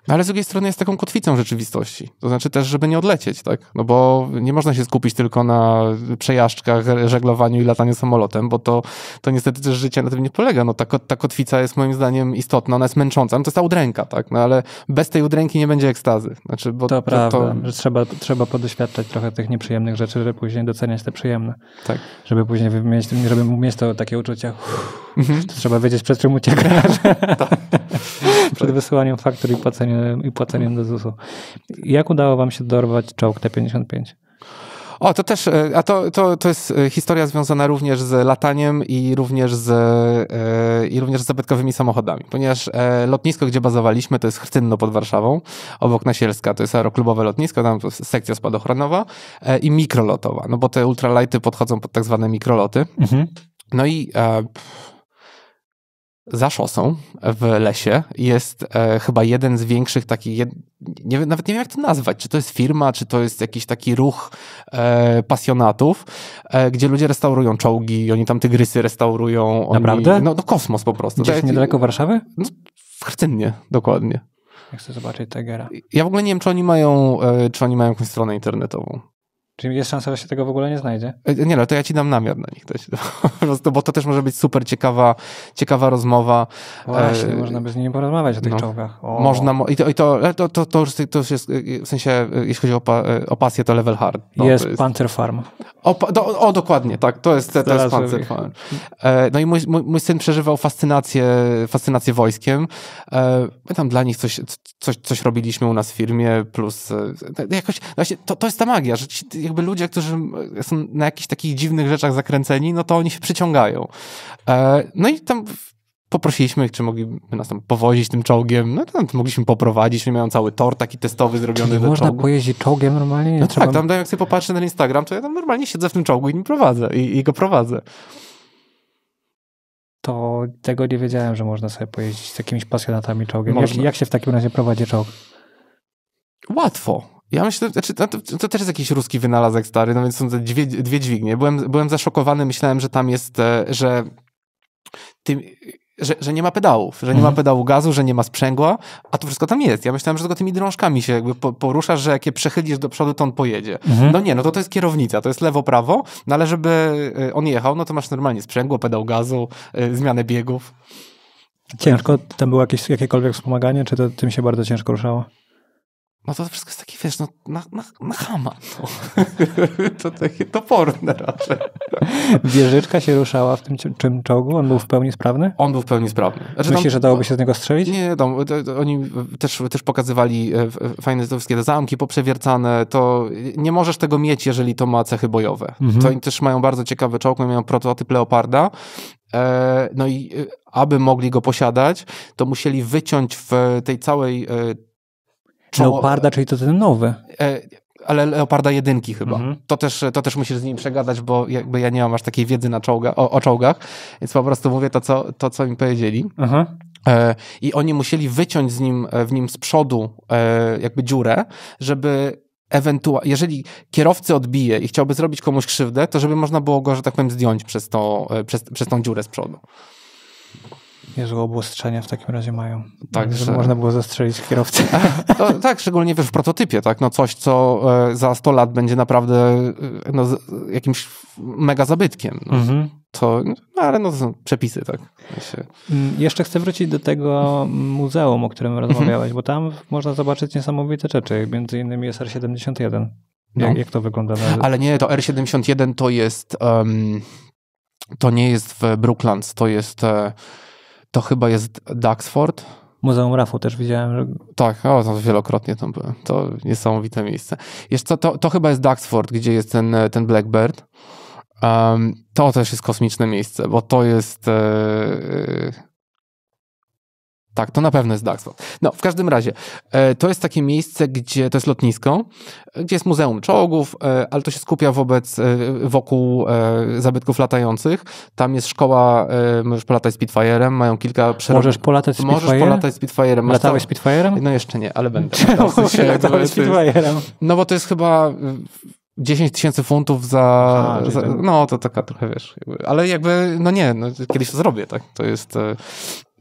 No, ale z drugiej strony jest taką kotwicą rzeczywistości. To znaczy też, żeby nie odlecieć, tak? No bo nie można się skupić tylko na przejażdżce kajaczkach, żaglowaniu i lataniu samolotem, bo to, to niestety też życie na tym nie polega. No, ta, ta kotwica jest moim zdaniem istotna, ona jest męcząca. No, to jest ta udręka, tak? No, ale bez tej udręki nie będzie ekstazy. Znaczy, bo to, to prawda, to... że trzeba, trzeba podoświadczać trochę tych nieprzyjemnych rzeczy, żeby później doceniać te przyjemne. Tak. Żeby później mieć, żeby mieć to takie uczucie, mhm. to trzeba wiedzieć, przed czym uciekasz. tak. przed wysyłaniem faktur i płaceniem, i płaceniem do ZUS-u. Jak udało wam się dorwać czołg T-55? O, to też, e, a to, to, to jest e, historia związana również z lataniem i również z, e, i również z zabytkowymi samochodami, ponieważ lotnisko, gdzie bazowaliśmy, to jest Chtynno pod Warszawą, obok Nasielska, to jest aeroklubowe lotnisko, tam sekcja spadochronowa i mikrolotowa, no bo te ultralighty podchodzą pod tak zwane mikroloty. Mhm. No i e, za szosą w lesie jest e, chyba jeden z większych takich, jed... nie, nawet nie wiem jak to nazwać, czy to jest firma, czy to jest jakiś taki ruch e, pasjonatów, e, gdzie ludzie restaurują czołgi, oni tam tygrysy restaurują. Oni... Naprawdę? No, no kosmos po prostu. Gdzieś tak, niedaleko Warszawy? No, w Chrzynnie, dokładnie. chcę zobaczyć Tegera. Ja w ogóle nie wiem, czy oni mają, e, czy oni mają jakąś stronę internetową. Czyli jest szansa, że się tego w ogóle nie znajdzie? E, nie, no to ja ci dam namiar na nich. Też, po prostu, bo to też może być super ciekawa, ciekawa rozmowa. Właśnie, e... można by z nimi porozmawiać o tych no, czołgach. O. Można, i, to, i to, e, to, to, to, już, to już jest, e, w sensie, jeśli chodzi o, pa, o pasję, to level hard. No, jest, jest Panzer Farm. O, do, o, dokładnie, tak, to jest, to jest Panzer Farm. E, no i mój, mój, mój, syn przeżywał fascynację, fascynację wojskiem. E, tam dla nich coś, coś, coś robiliśmy u nas w firmie, plus no, jakoś, no właśnie to, to jest ta magia, że ci, jakby ludzie, którzy są na jakichś takich dziwnych rzeczach zakręceni, no to oni się przyciągają. E, no i tam poprosiliśmy, czy mogliby nas tam powozić tym czołgiem. No tam mogliśmy poprowadzić, oni mają cały tor taki testowy zrobiony Czyli można czołgu. pojeździć czołgiem normalnie? No tak, trzeba... tak, tam jak sobie popatrzę na Instagram, to ja tam normalnie siedzę w tym czołgu i nim prowadzę, i, i go prowadzę. To tego nie wiedziałem, że można sobie pojeździć z jakimiś pasjonatami czołgiem. Jak, jak, się w takim razie prowadzi czołg? Łatwo. Ja myślę, znaczy, no to, to, też jest jakiś ruski wynalazek stary, no więc są te dwie, dwie dźwignie. Byłem, byłem zaszokowany, myślałem, że tam jest, e, że że, że nie ma pedałów, że nie mhm. ma pedału gazu, że nie ma sprzęgła, a to wszystko tam jest. Ja myślałem, że tylko tymi drążkami się jakby po, poruszasz, że jak je przechylisz do przodu, to on pojedzie. Mhm. No nie, no to to jest kierownica, to jest lewo-prawo, no ale żeby e, on jechał, no to masz normalnie sprzęgło, pedał gazu, e, zmianę biegów. Ciężko? Tam było jakieś, jakiekolwiek wspomaganie, czy to tym się bardzo ciężko ruszało? No to wszystko jest takie, wiesz, no, na, na, na chama. No. to takie toporne raczej. Wieżyczka się ruszała w tym czym czołgu? On był w pełni sprawny? On był w pełni sprawny. Znaczy, Myślisz, tam, że dałoby się z niego strzelić? Nie, tam, to, to oni też, też pokazywali e, e, fajne to wszystkie te zamki poprzewiercane. To nie możesz tego mieć, jeżeli to ma cechy bojowe. Mhm. To oni też mają bardzo ciekawy czołg, mają prototyp Leoparda. E, no i aby mogli go posiadać, to musieli wyciąć w tej całej Czoło... Leoparda, czyli to ten nowy. E, ale Leoparda jedynki chyba. Mhm. To, też, to też musisz z nim przegadać, bo jakby ja nie mam aż takiej wiedzy na czołga, o, o czołgach, więc po prostu mówię to, co, to, co mi powiedzieli. E, I oni musieli wyciąć z nim, e, w nim z przodu e, jakby dziurę, żeby ewentualnie, jeżeli kierowcy odbije i chciałby zrobić komuś krzywdę, to żeby można było go, że tak powiem, zdjąć przez, to, przez, przez tą dziurę z przodu niezłe obostrzenia w takim razie mają. Tak, żeby że... można było zastrzelić kierowcę. To, no, tak, szczególnie wiesz, w prototypie, tak? No coś, co e, za 100 lat będzie naprawdę e, no, jakimś mega zabytkiem. No. Mhm. To, no, ale no, są przepisy, tak. Się... Mm, jeszcze chcę wrócić do tego muzeum, o którym mhm. rozmawiałeś, mhm. bo tam można zobaczyć niesamowite rzeczy, między innymi jest R71. No. Jak, jak to wygląda? Na... Ale nie, to R71 to jest um, to nie jest w Brooklands, to jest e, to chyba jest Duxford. Muzeum Rafu też widziałem. Że... Tak, o, to wielokrotnie tam byłem. To niesamowite miejsce. Jeszcze co, to, to chyba jest Duxford, gdzie jest ten, e, ten Blackbird. Um, to też jest kosmiczne miejsce, bo to jest. Yy, tak, to na pewno jest Daxford. No, w każdym razie, e, to jest takie miejsce, gdzie to jest lotnisko, gdzie jest Muzeum Czołgów, e, ale to się skupia wobec, e, wokół zabytków latających. Tam jest szkoła, możesz polatać Spitfire'em, mają kilka przerw. Możesz polatać Spitfire'em? Możesz polatać Spitfire'em. Latałeś całe... Spitfire'em? No jeszcze nie, ale będę. Czemu no, się latałeś Spitfire'em? No bo to jest chyba... 10 tysięcy funtów za, Aha, za, No, to taka trochę wiesz. Jakby, ale jakby, no nie, no, kiedyś to zrobię, tak? To jest.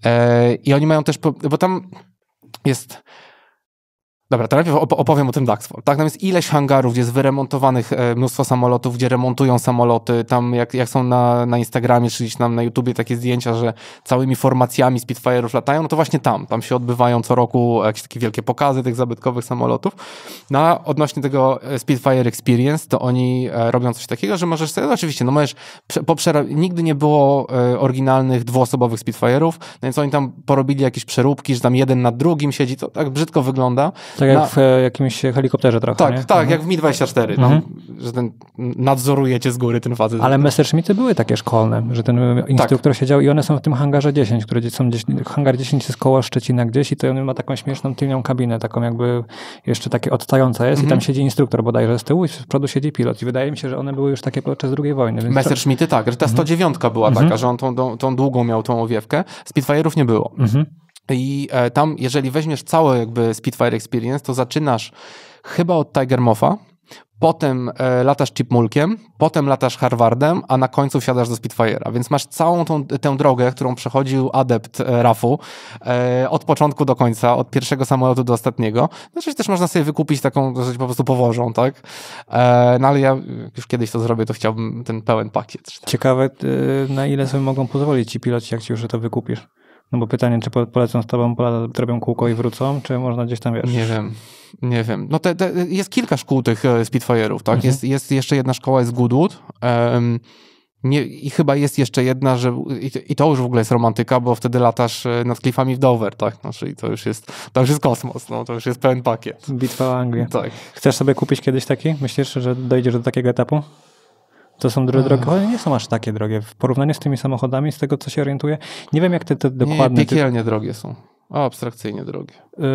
E, I oni mają też, bo tam jest Dobra, to najpierw opowiem o tym Daxfall. Tak, tam jest ileś hangarów, gdzie jest wyremontowanych e, mnóstwo samolotów, gdzie remontują samoloty. Tam jak, jak są na, na Instagramie, czy gdzieś tam na YouTubie takie zdjęcia, że całymi formacjami Spitfire'ów latają, no to właśnie tam. Tam się odbywają co roku jakieś takie wielkie pokazy tych zabytkowych samolotów. No a odnośnie tego e, Spitfire Experience, to oni e, robią coś takiego, że możesz sobie, no oczywiście, no możesz, poprzera- nigdy nie było oryginalnych dwuosobowych Spitfire'ów, no więc oni tam porobili jakieś przeróbki, że tam jeden nad drugim siedzi, to tak brzydko wygląda. Tak jak na... w e, jakimś helikopterze trochę, Tak, nie? tak, mhm. jak w Mi-24, mhm. że ten nadzorujecie z góry ten fazę. Ale Messerschmitty były takie szkolne, że ten instruktor tak. siedział i one są w tym hangarze 10, które gdzieś są gdzieś, hangar 10 jest koło Szczecina gdzieś i to on ma taką śmieszną tylnią kabinę, taką jakby jeszcze takie odstająca jest mhm. i tam mhm. siedzi instruktor bodajże z tyłu i z przodu siedzi pilot i wydaje mi się, że one były już takie podczas II wojny. Więc Messerschmitty tak, że ta 109 mhm. była mhm. taka, że on tą, tą, długą miał tą owiewkę, Spitfire'ów nie było. I e, tam, jeżeli weźmiesz całe jakby Spitfire Experience, to zaczynasz chyba od Tiger Mofa, potem e, latasz Chipmulkiem, potem latasz Harvardem, a na końcu wsiadasz do Spitfire'a, więc masz całą tą, tę drogę, którą przechodził adept e, RAF-u e, od początku do końca, od pierwszego samolotu do ostatniego. Znaczy też można sobie wykupić taką dosyć po prostu powożą, tak? E, no ale ja już kiedyś to zrobię, to chciałbym ten pełen pakiet. Tak? Ciekawe, e, na ile sobie mogą pozwolić ci piloci, jak ci już to wykupisz. No bo pytanie, czy polecą z tobą, zrobią kółko i wrócą, czy można gdzieś tam wiesz? Nie wiem. Nie wiem. No te, te jest kilka szkół tych e, Spitfire'ów, tak? Mhm. Jest, jest jeszcze jedna szkoła, jest Goodwood. Um, nie, I chyba jest jeszcze jedna, że i, to już w ogóle jest romantyka, bo wtedy latasz e, nad klifami w Dover, tak? No, czyli to już jest, to już jest kosmos, no, to już jest pełen pakiet. Bitwa o Anglię. Tak. Chcesz sobie kupić kiedyś taki? Myślisz, że dojdziesz do takiego etapu? To są drogie, drogie one nie są aż takie drogie. W porównaniu z tymi samochodami, z tego co się orientuję, nie wiem jak te, te dokładne... Nie, piekielnie ty... drogie są. O, abstrakcyjnie drogie.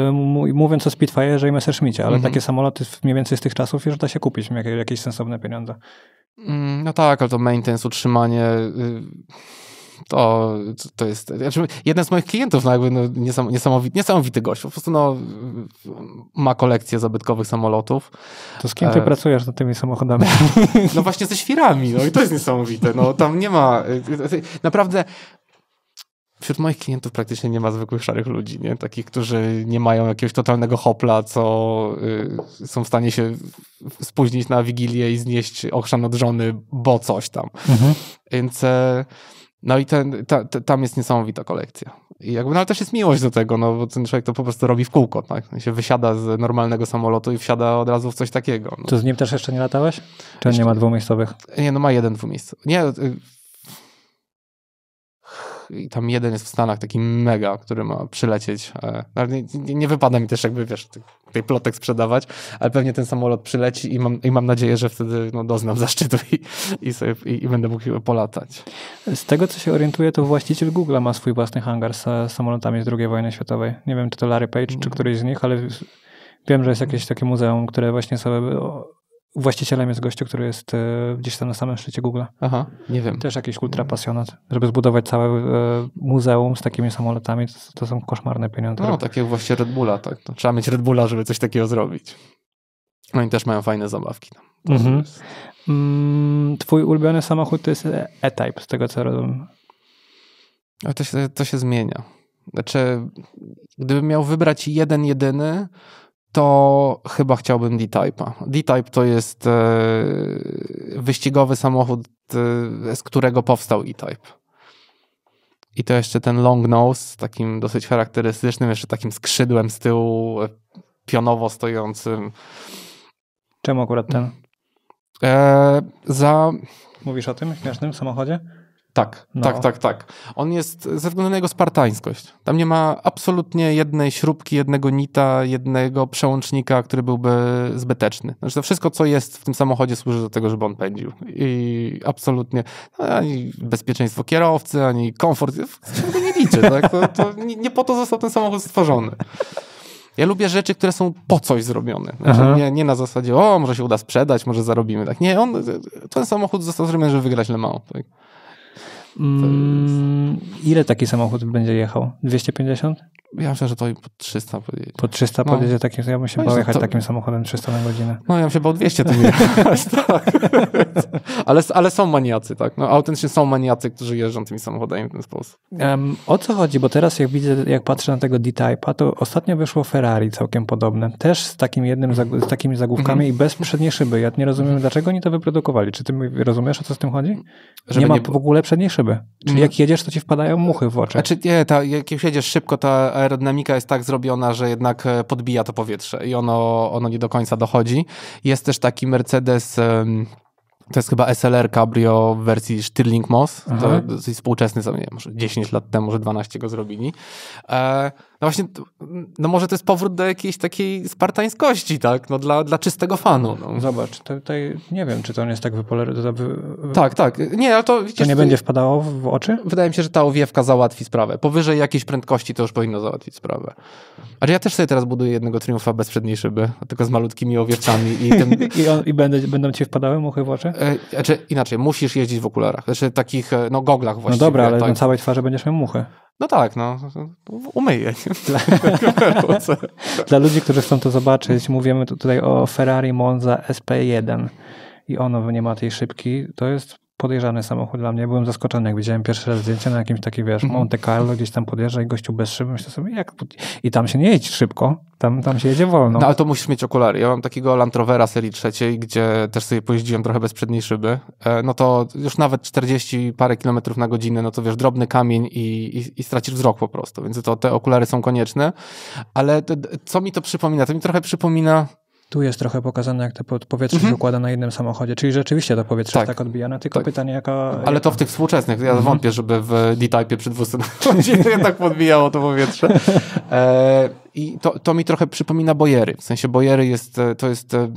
Y, mówiąc o Spitfire'ze i Messerschmittie, ale mm -hmm. takie samoloty mniej więcej z tych czasów już da się kupić jakieś, jakieś sensowne pieniądze. Mm, no tak, ale to maintenance, utrzymanie. Y, to, to jest, znaczy jeden z moich klientów, no jakby no, niesamowity, niesamowity gość, po prostu no, ma kolekcję zabytkowych samolotów. To z kim ty e... pracujesz nad tymi samochodami? No właśnie ze świrami, no i to jest niesamowite, no tam nie ma, e, naprawdę wśród moich klientów praktycznie nie ma zwykłych szarych ludzi, nie? Takich, którzy nie mają jakiegoś totalnego hopla, co y, są w stanie się spóźnić na wigilię i znieść ochrzan od żony, bo coś tam. Mhm. Więc... E, no i ten, ta, ta, tam jest niesamowita kolekcja. I jakby, no ale też jest miłość do tego, no bo ten człowiek to po prostu robi w kółko, tak? On się wysiada z normalnego samolotu i wsiada od razu w coś takiego. No. To z nim też jeszcze nie latałeś? Czy jeszcze... nie ma dwumiejscowych? Nie, no ma jeden dwumiejscowy. Nie, y, i tam jeden jest w Stanach, taki mega, który ma przylecieć. E, no, ale nie, nie, nie wypada mi też jakby, wiesz, tej plotek sprzedawać, ale pewnie ten samolot przyleci i mam, i mam nadzieję, że wtedy no, doznam zaszczytu i, i, sobie, i, i będę mógł polatać. Z tego, co się orientuję, to właściciel Google ma swój własny hangar z e, samolotami z II wojny światowej. Nie wiem, czy to Larry Page, czy mm. któryś z nich, ale Wiem, że jest jakieś takie muzeum, które właśnie sobie właścicielem jest gościu, który jest e, gdzieś tam na samym szczycie Google. Aha, nie wiem. Też jakiś ultrapasjonat, pasjonat. Żeby zbudować całe e, muzeum z takimi samolotami, to, to są koszmarne pieniądze. No, takie właśnie Red Bulla, tak. No, trzeba mieć Red Bulla, żeby coś takiego zrobić. Oni no też mają fajne zabawki no. tam. Mhm. Mm, twój ulubiony samochód to jest E-Type, z tego co rozumiem. A to się, to się zmienia. Znaczy, gdybym miał wybrać jeden jedyny, to chyba chciałbym D-Type'a. D-Type to jest e, wyścigowy samochód, e, z którego powstał E-Type. I to jeszcze ten long nose, takim dosyć charakterystycznym, jeszcze takim skrzydłem z tyłu e, pionowo stojącym. Czemu akurat ten? E, za. Mówisz o tym śmiesznym samochodzie? Tak, no. tak, tak, tak. On jest ze względu na jego spartańskość. Tam nie ma absolutnie jednej śrubki, jednego nita, jednego przełącznika, który byłby zbyteczny. Znaczy to wszystko, co jest w tym samochodzie służy do tego, żeby on pędził. I absolutnie ani bezpieczeństwo kierowcy, ani komfort, tego nie liczy. Tak? To, to nie, nie po to został ten samochód stworzony. Ja lubię rzeczy, które są po coś zrobione. Znaczy, nie, nie, na zasadzie, o, może się uda sprzedać, może zarobimy. Tak, nie, on, ten samochód został zrobiony, żeby wygrać Le Mans. Tak? Mm, ile taki samochód będzie jechał? 250? Ja myślę, że to po 300 podjedzie. Po 300 no. podjedzie takim, ja bym się no bał jechać to... takim samochodem 300 na godzinę. No ja bym się bał 200 tym jechać, tak. ale, ale są maniacy, tak. No, autentycznie są maniacy, którzy jeżdżą tymi samochodami w ten sposób. Um, o co chodzi? Bo teraz jak widzę, jak patrzę na tego D-Type'a, to ostatnio wyszło Ferrari całkiem podobne. Też z takim jednym, z takimi zagłówkami mm-hmm. i bez przedniej szyby. Ja nie rozumiem, dlaczego oni to wyprodukowali. Czy ty rozumiesz, o co z tym chodzi? Żeby nie ma nie... w ogóle przedniej szyby. Czyli no. jak jedziesz, to ci wpadają muchy w oczy. Znaczy nie, ta, jak jedziesz szybko, ta e, aerodynamika jest tak zrobiona, że jednak e, podbija to powietrze i ono, ono nie do końca dochodzi. Jest też taki Mercedes. To jest chyba SLR Cabrio w wersji Stirling Moss. Aha. To jest mhm. współczesny, nie wiem, może 10 lat temu, może 12 go zrobili. E, no właśnie, no może to jest powrót do jakiejś takiej spartańskości, tak? No dla, dla czystego fanu. No. Zobacz, tutaj nie wiem, czy to on jest tak wypolerowane. Tak, tak. Nie, ale to... Widzisz, to nie y, będzie wpadało w oczy? Wydaje mi się, że ta owiewka załatwi sprawę. Powyżej jakiejś prędkości to już powinno załatwić sprawę. Ale znaczy, ja też sobie teraz buduję jednego triumfa bez przedniej szyby, tylko z malutkimi owiewcami i tym... I, on, i będę, będą ci wpadały muchy w oczy? E, znaczy, inaczej, musisz jeździć w okularach. Znaczy takich, e, no goglach no właściwie. No dobra, ale tak? na całej twarzy będziesz miał muchy. No tak, no, umyję. Dla, Dla ludzi, którzy chcą to zobaczyć, mówimy tutaj o Ferrari Monza SP1 i ono nie ma tej szybki. To jest podejrzany samochód dla mnie. Byłem zaskoczony, jak widziałem pierwsze zdjęcia zdjęcie na jakimś takim, wiesz, mhm. Monte Carlo, gdzieś tam podjeżdża i gościu bez szyby. Myślę sobie, jak... I tam się nie jeździ szybko, tam, tam się jedzie wolno. No ale to musisz mieć okulary. Ja mam takiego Land Rovera serii trzeciej, gdzie też sobie pojeździłem trochę bez przedniej szyby. E, no to już nawet 40 parę kilometrów na godzinę, no to wiesz, drobny kamień i, i, i stracisz wzrok po prostu. Więc to te okulary są konieczne. Ale co mi to przypomina? To mi trochę przypomina tu jest trochę pokazane, jak to powietrze mhm. się układa na jednym samochodzie, czyli rzeczywiście to powietrze tak. jest tak odbijane, tylko tak. pytanie jaka... Ale jaka... to w tych współczesnych, ja mhm. wątpię, żeby w d type przy 200 tak podbijało to powietrze. E, I to, to mi trochę przypomina bojery, w sensie bojery jest, e, to jest e,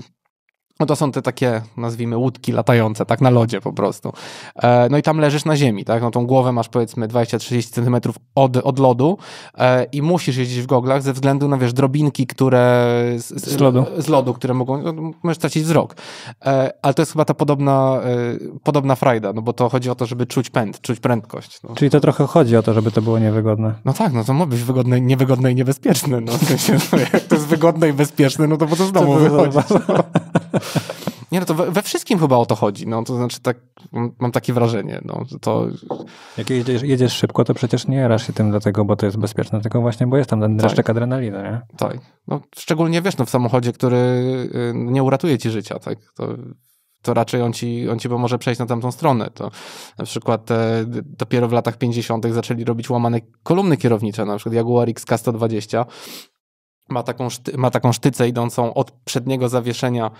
no to są te takie, nazwijmy, łódki latające, tak na lodzie po prostu. E, no i tam leżysz na ziemi, tak? No tą głowę masz powiedzmy 20-30 centymetrów od, od lodu e, i musisz jeździć w goglach ze względu na, wiesz, drobinki, które... Z, z, lodu. Z lodu, które mogą... No, możesz tracić wzrok. E, ale to jest chyba ta podobna, podobna frajda, no bo to chodzi o to, żeby czuć pęd, czuć prędkość. No. Czyli to trochę chodzi o to, żeby to było niewygodne. No tak, no to ma być wygodne, niewygodne i niebezpieczne. No. W sensie, no, jak to jest wygodne i bezpieczne, no to po co znowu wychodzić? No. Nie, no to we, we, wszystkim chyba o to chodzi. No, to znaczy, tak, mam takie wrażenie. No, to... Jak jedziesz, jedziesz szybko, to przecież nie jarasz się tym dlatego, bo to jest bezpieczne, tylko właśnie, bo jest tam ten dreszczek tak. adrenaliny, nie? Tak. No, szczególnie wiesz, no, w samochodzie, który y, no, nie uratuje ci życia, tak? To to raczej on ci, on ci może przejść na tamtą stronę. To na przykład e, dopiero w latach 50. zaczęli robić łamane kolumny kierownicze, na przykład Jaguar XK120 ma taką, ma taką sztycę idącą od przedniego zawieszenia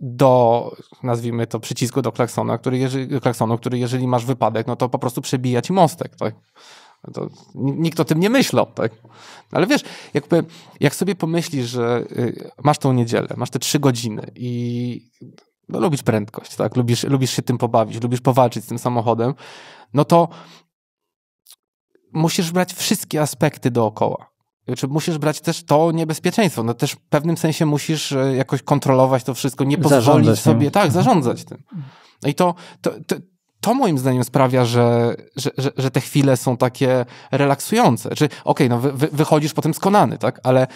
do, nazwijmy to, przycisku do klaksona, który jeżeli, do klaksonu, który jeżeli masz wypadek, no to po prostu przebija ci mostek, tak? No to nikt o tym nie myślał, tak? Ale wiesz, jakby, jak sobie pomyślisz, że y, masz tą niedzielę, masz te trzy godziny i no, lubisz prędkość, tak? Lubisz, lubisz się tym pobawić, lubisz powalczyć z tym samochodem, no to musisz brać wszystkie aspekty dookoła czy musisz brać też to niebezpieczeństwo. No też w pewnym sensie musisz e, jakoś kontrolować to wszystko, nie pozwolić zarządzać sobie, tym. tak, mhm. zarządzać tym. no I to, to, to, to moim zdaniem sprawia, że, że, że, że, te chwile są takie relaksujące. Czy okej, okay, no wy, wychodzisz potem skonany, tak? Ale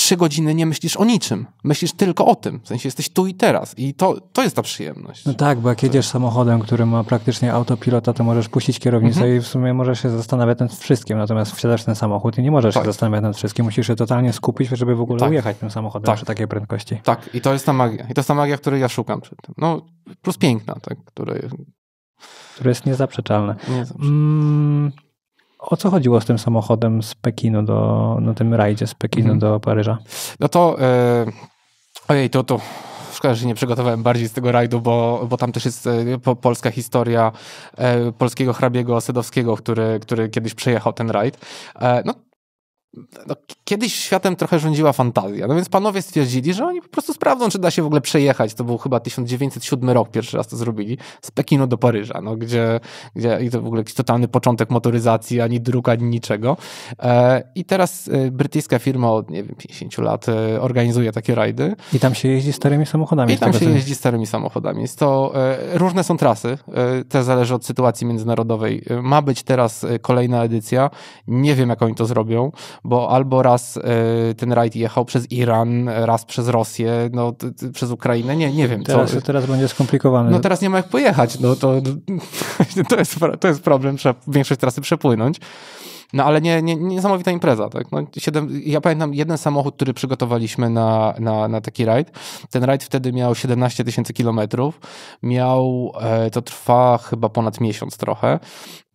trzy godziny nie myślisz o niczym. Myślisz tylko o tym. W sensie jesteś tu i teraz. I to, to jest ta przyjemność. No tak, bo jak jedziesz samochodem, który ma praktycznie autopilota, to możesz puścić kierownicę mhm. i w sumie możesz się zastanawiać nad wszystkim. Natomiast wsiadasz ten samochód i nie możesz tak. się zastanawiać nad wszystkim. Musisz się totalnie skupić, żeby w ogóle tak. ujechać tym samochodem tak. przy takiej prędkości. Tak, i to jest ta magia. I to jest ta magia, której ja szukam przed tym. No, plus piękna, tak, której... Które jest niezaprzeczalne. niezaprzeczalne. Mm o co chodziło z tym samochodem z Pekinu do, na tym rajdzie z Pekinu mhm. do Paryża? No to, yy, ojej, to, to szkoda, że się nie przygotowałem bardziej z tego rajdu, bo, bo tam też jest e, po, polska historia e, polskiego hrabiego Osedowskiego, który, który kiedyś przejechał ten rajd. no no, kiedyś światem trochę rządziła fantazja. No więc panowie stwierdzili, że oni po prostu sprawdzą, czy da się w ogóle przejechać. To był chyba 1907 rok, pierwszy raz to zrobili, z Pekinu do Paryża, no, gdzie, gdzie i to w ogóle jakiś totalny początek motoryzacji, ani druka, ani niczego. E, I teraz e, brytyjska firma od nie wiem, 50 lat e, organizuje takie rajdy. I tam się jeździ starymi samochodami. I tam się jeździ starymi samochodami. Jest to, różne są trasy, te zależy od sytuacji międzynarodowej. Ma być teraz kolejna edycja. Nie wiem, jak oni to zrobią bo albo raz e, ten rajd jechał przez Iran, raz przez Rosję, no, przez Ukrainę, nie, nie wiem. Teraz, co... teraz będzie skomplikowane. No teraz nie ma jak pojechać, no to, to, jest, to jest problem, trzeba większość trasy przepłynąć. No ale nie, nie, niesamowita impreza, tak? No, siedem, ja pamiętam jeden samochód, który przygotowaliśmy na, na, na taki rajd. Ten rajd wtedy miał 17 tysięcy kilometrów. Miał, e, to trwa chyba ponad miesiąc trochę.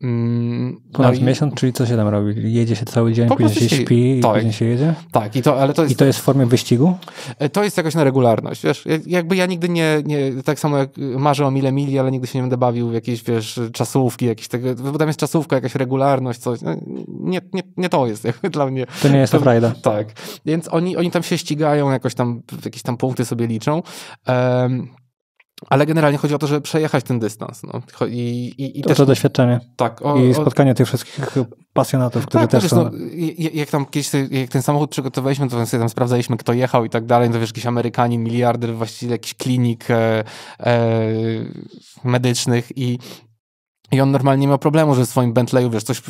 Mm, Ponad no miesiąc, i... czyli co się tam robi? Jedzie się cały dzień, po później się, śpi tak. i później się jedzie? Tak. I to, ale to jest... I to jest w formie wyścigu? E, to jest jakoś na regularność, wiesz. Jakby ja nigdy nie, nie tak samo jak marzę o mile mili, ale nigdy się nie będę bawił w jakieś, wiesz, czasówki, jakieś tego, bo tam jest czasówka, jakaś regularność, coś. No, nie, nie, nie to jest jakby dla mnie. To nie jest to frajda. Tak. Więc oni, oni tam się ścigają, jakoś tam, jakieś tam punkty sobie liczą. Um, ale generalnie chodzi o to, żeby przejechać ten dystans. No. I, i, i to, też, to doświadczenie. Tak. O, I spotkanie o... tych wszystkich pasjonatów, którzy tak, też wiesz, są... No, jak tam kiedyś, jak ten samochód przygotowaliśmy, to sobie tam sprawdzaliśmy, kto jechał i tak dalej. No to wiesz, jakiś Amerykanin, miliarder, właściciel jakichś klinik e, e, medycznych i i on normalnie nie ma problemu, że w swoim Bentleyu, wiesz, coś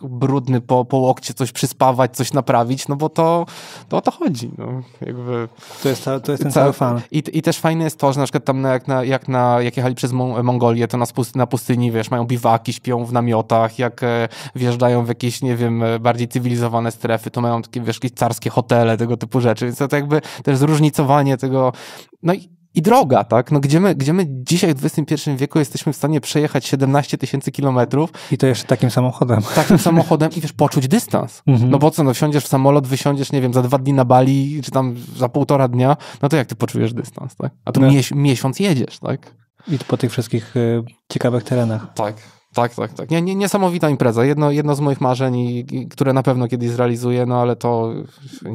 brudny po, po łokcie, coś przyspawać, coś naprawić, no bo to, to o to chodzi. No, jakby. To, jest ta, to jest ten cały fan. I, I też fajne jest to, że na przykład tam jak, na, jak, na, jak jechali przez Mongolię, to na, pustyni, na pustyni, wiesz, mają biwaki, śpią w namiotach, jak e, wjeżdżają w jakieś, nie wiem, e, bardziej cywilizowane strefy, to mają takie, wiesz, jakieś carskie hotele, tego typu rzeczy, więc to, to jakby też zróżnicowanie tego, no i i droga, tak? No gdzie my, gdzie my dzisiaj w XXI wieku jesteśmy w stanie przejechać 17 tysięcy kilometrów. I to jeszcze takim samochodem. Takim samochodem i wiesz, poczuć dystans. Mhm. No bo co, no wsiądziesz w samolot, wysiądziesz, nie wiem, za dwa dni na Bali, czy tam za półtora dnia, no to jak ty poczujesz dystans, tak? A tu no. mies miesiąc jedziesz, tak? I po tych wszystkich y, ciekawych terenach. Tak. Tak, tak, tak. Nie, nie, niesamowita impreza. Jedno, jedno z moich marzeń, i, i, które na pewno kiedyś zrealizuję, no ale to...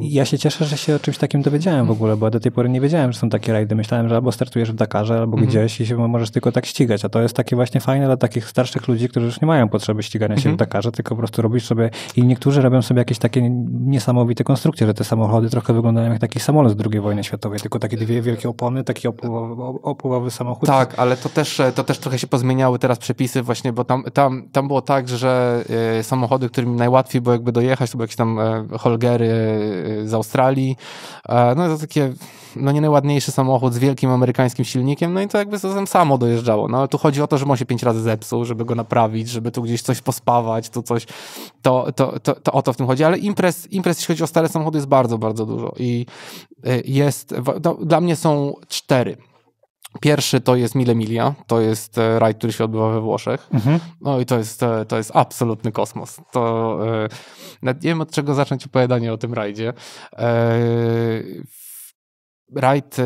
Ja się cieszę, że się o czymś takim dowiedziałem w ogóle, bo do tej pory nie wiedziałem, że są takie rajdy. Myślałem, że albo startujesz w Dakarze, albo mm -hmm. gdzieś i się możesz tylko tak ścigać. A to jest takie właśnie fajne dla takich starszych ludzi, którzy już nie mają potrzeby ścigania się mm -hmm. w mhm. Dakarze, tylko po prostu robisz sobie... I niektórzy robią sobie jakieś takie niesamowite konstrukcje, że te samochody trochę wyglądają jak taki samolot z II wojny światowej, tylko takie dwie wielkie opony, taki opływowy, opływowy samochód. Tak, ale to też, to też trochę się pozmieniały teraz przepisy właśnie, bo tam, tam, tam było tak, że y, samochody, którymi najłatwiej było jakby dojechać, to były jakieś tam y, Holgery y, z Australii. no to takie, no nie najładniejszy samochód z wielkim amerykańskim silnikiem, no i to jakby zatem samo dojeżdżało. No ale tu chodzi o to, żeby on się pięć razy zepsuł, żeby go naprawić, żeby tu gdzieś coś pospawać, tu coś. To, to, to, to o to w tym chodzi. Ale imprez, imprez, jeśli chodzi o stare samochody, jest bardzo, bardzo dużo. I jest, no, dla mnie są cztery Pierwszy to jest Mille Miglia, to jest e, rajd, który się odbywa we Włoszech. Mhm. No i to jest, e, to jest absolutny kosmos. To e, nie wiem od czego zacząć opowiadanie o tym rajdzie. Rajd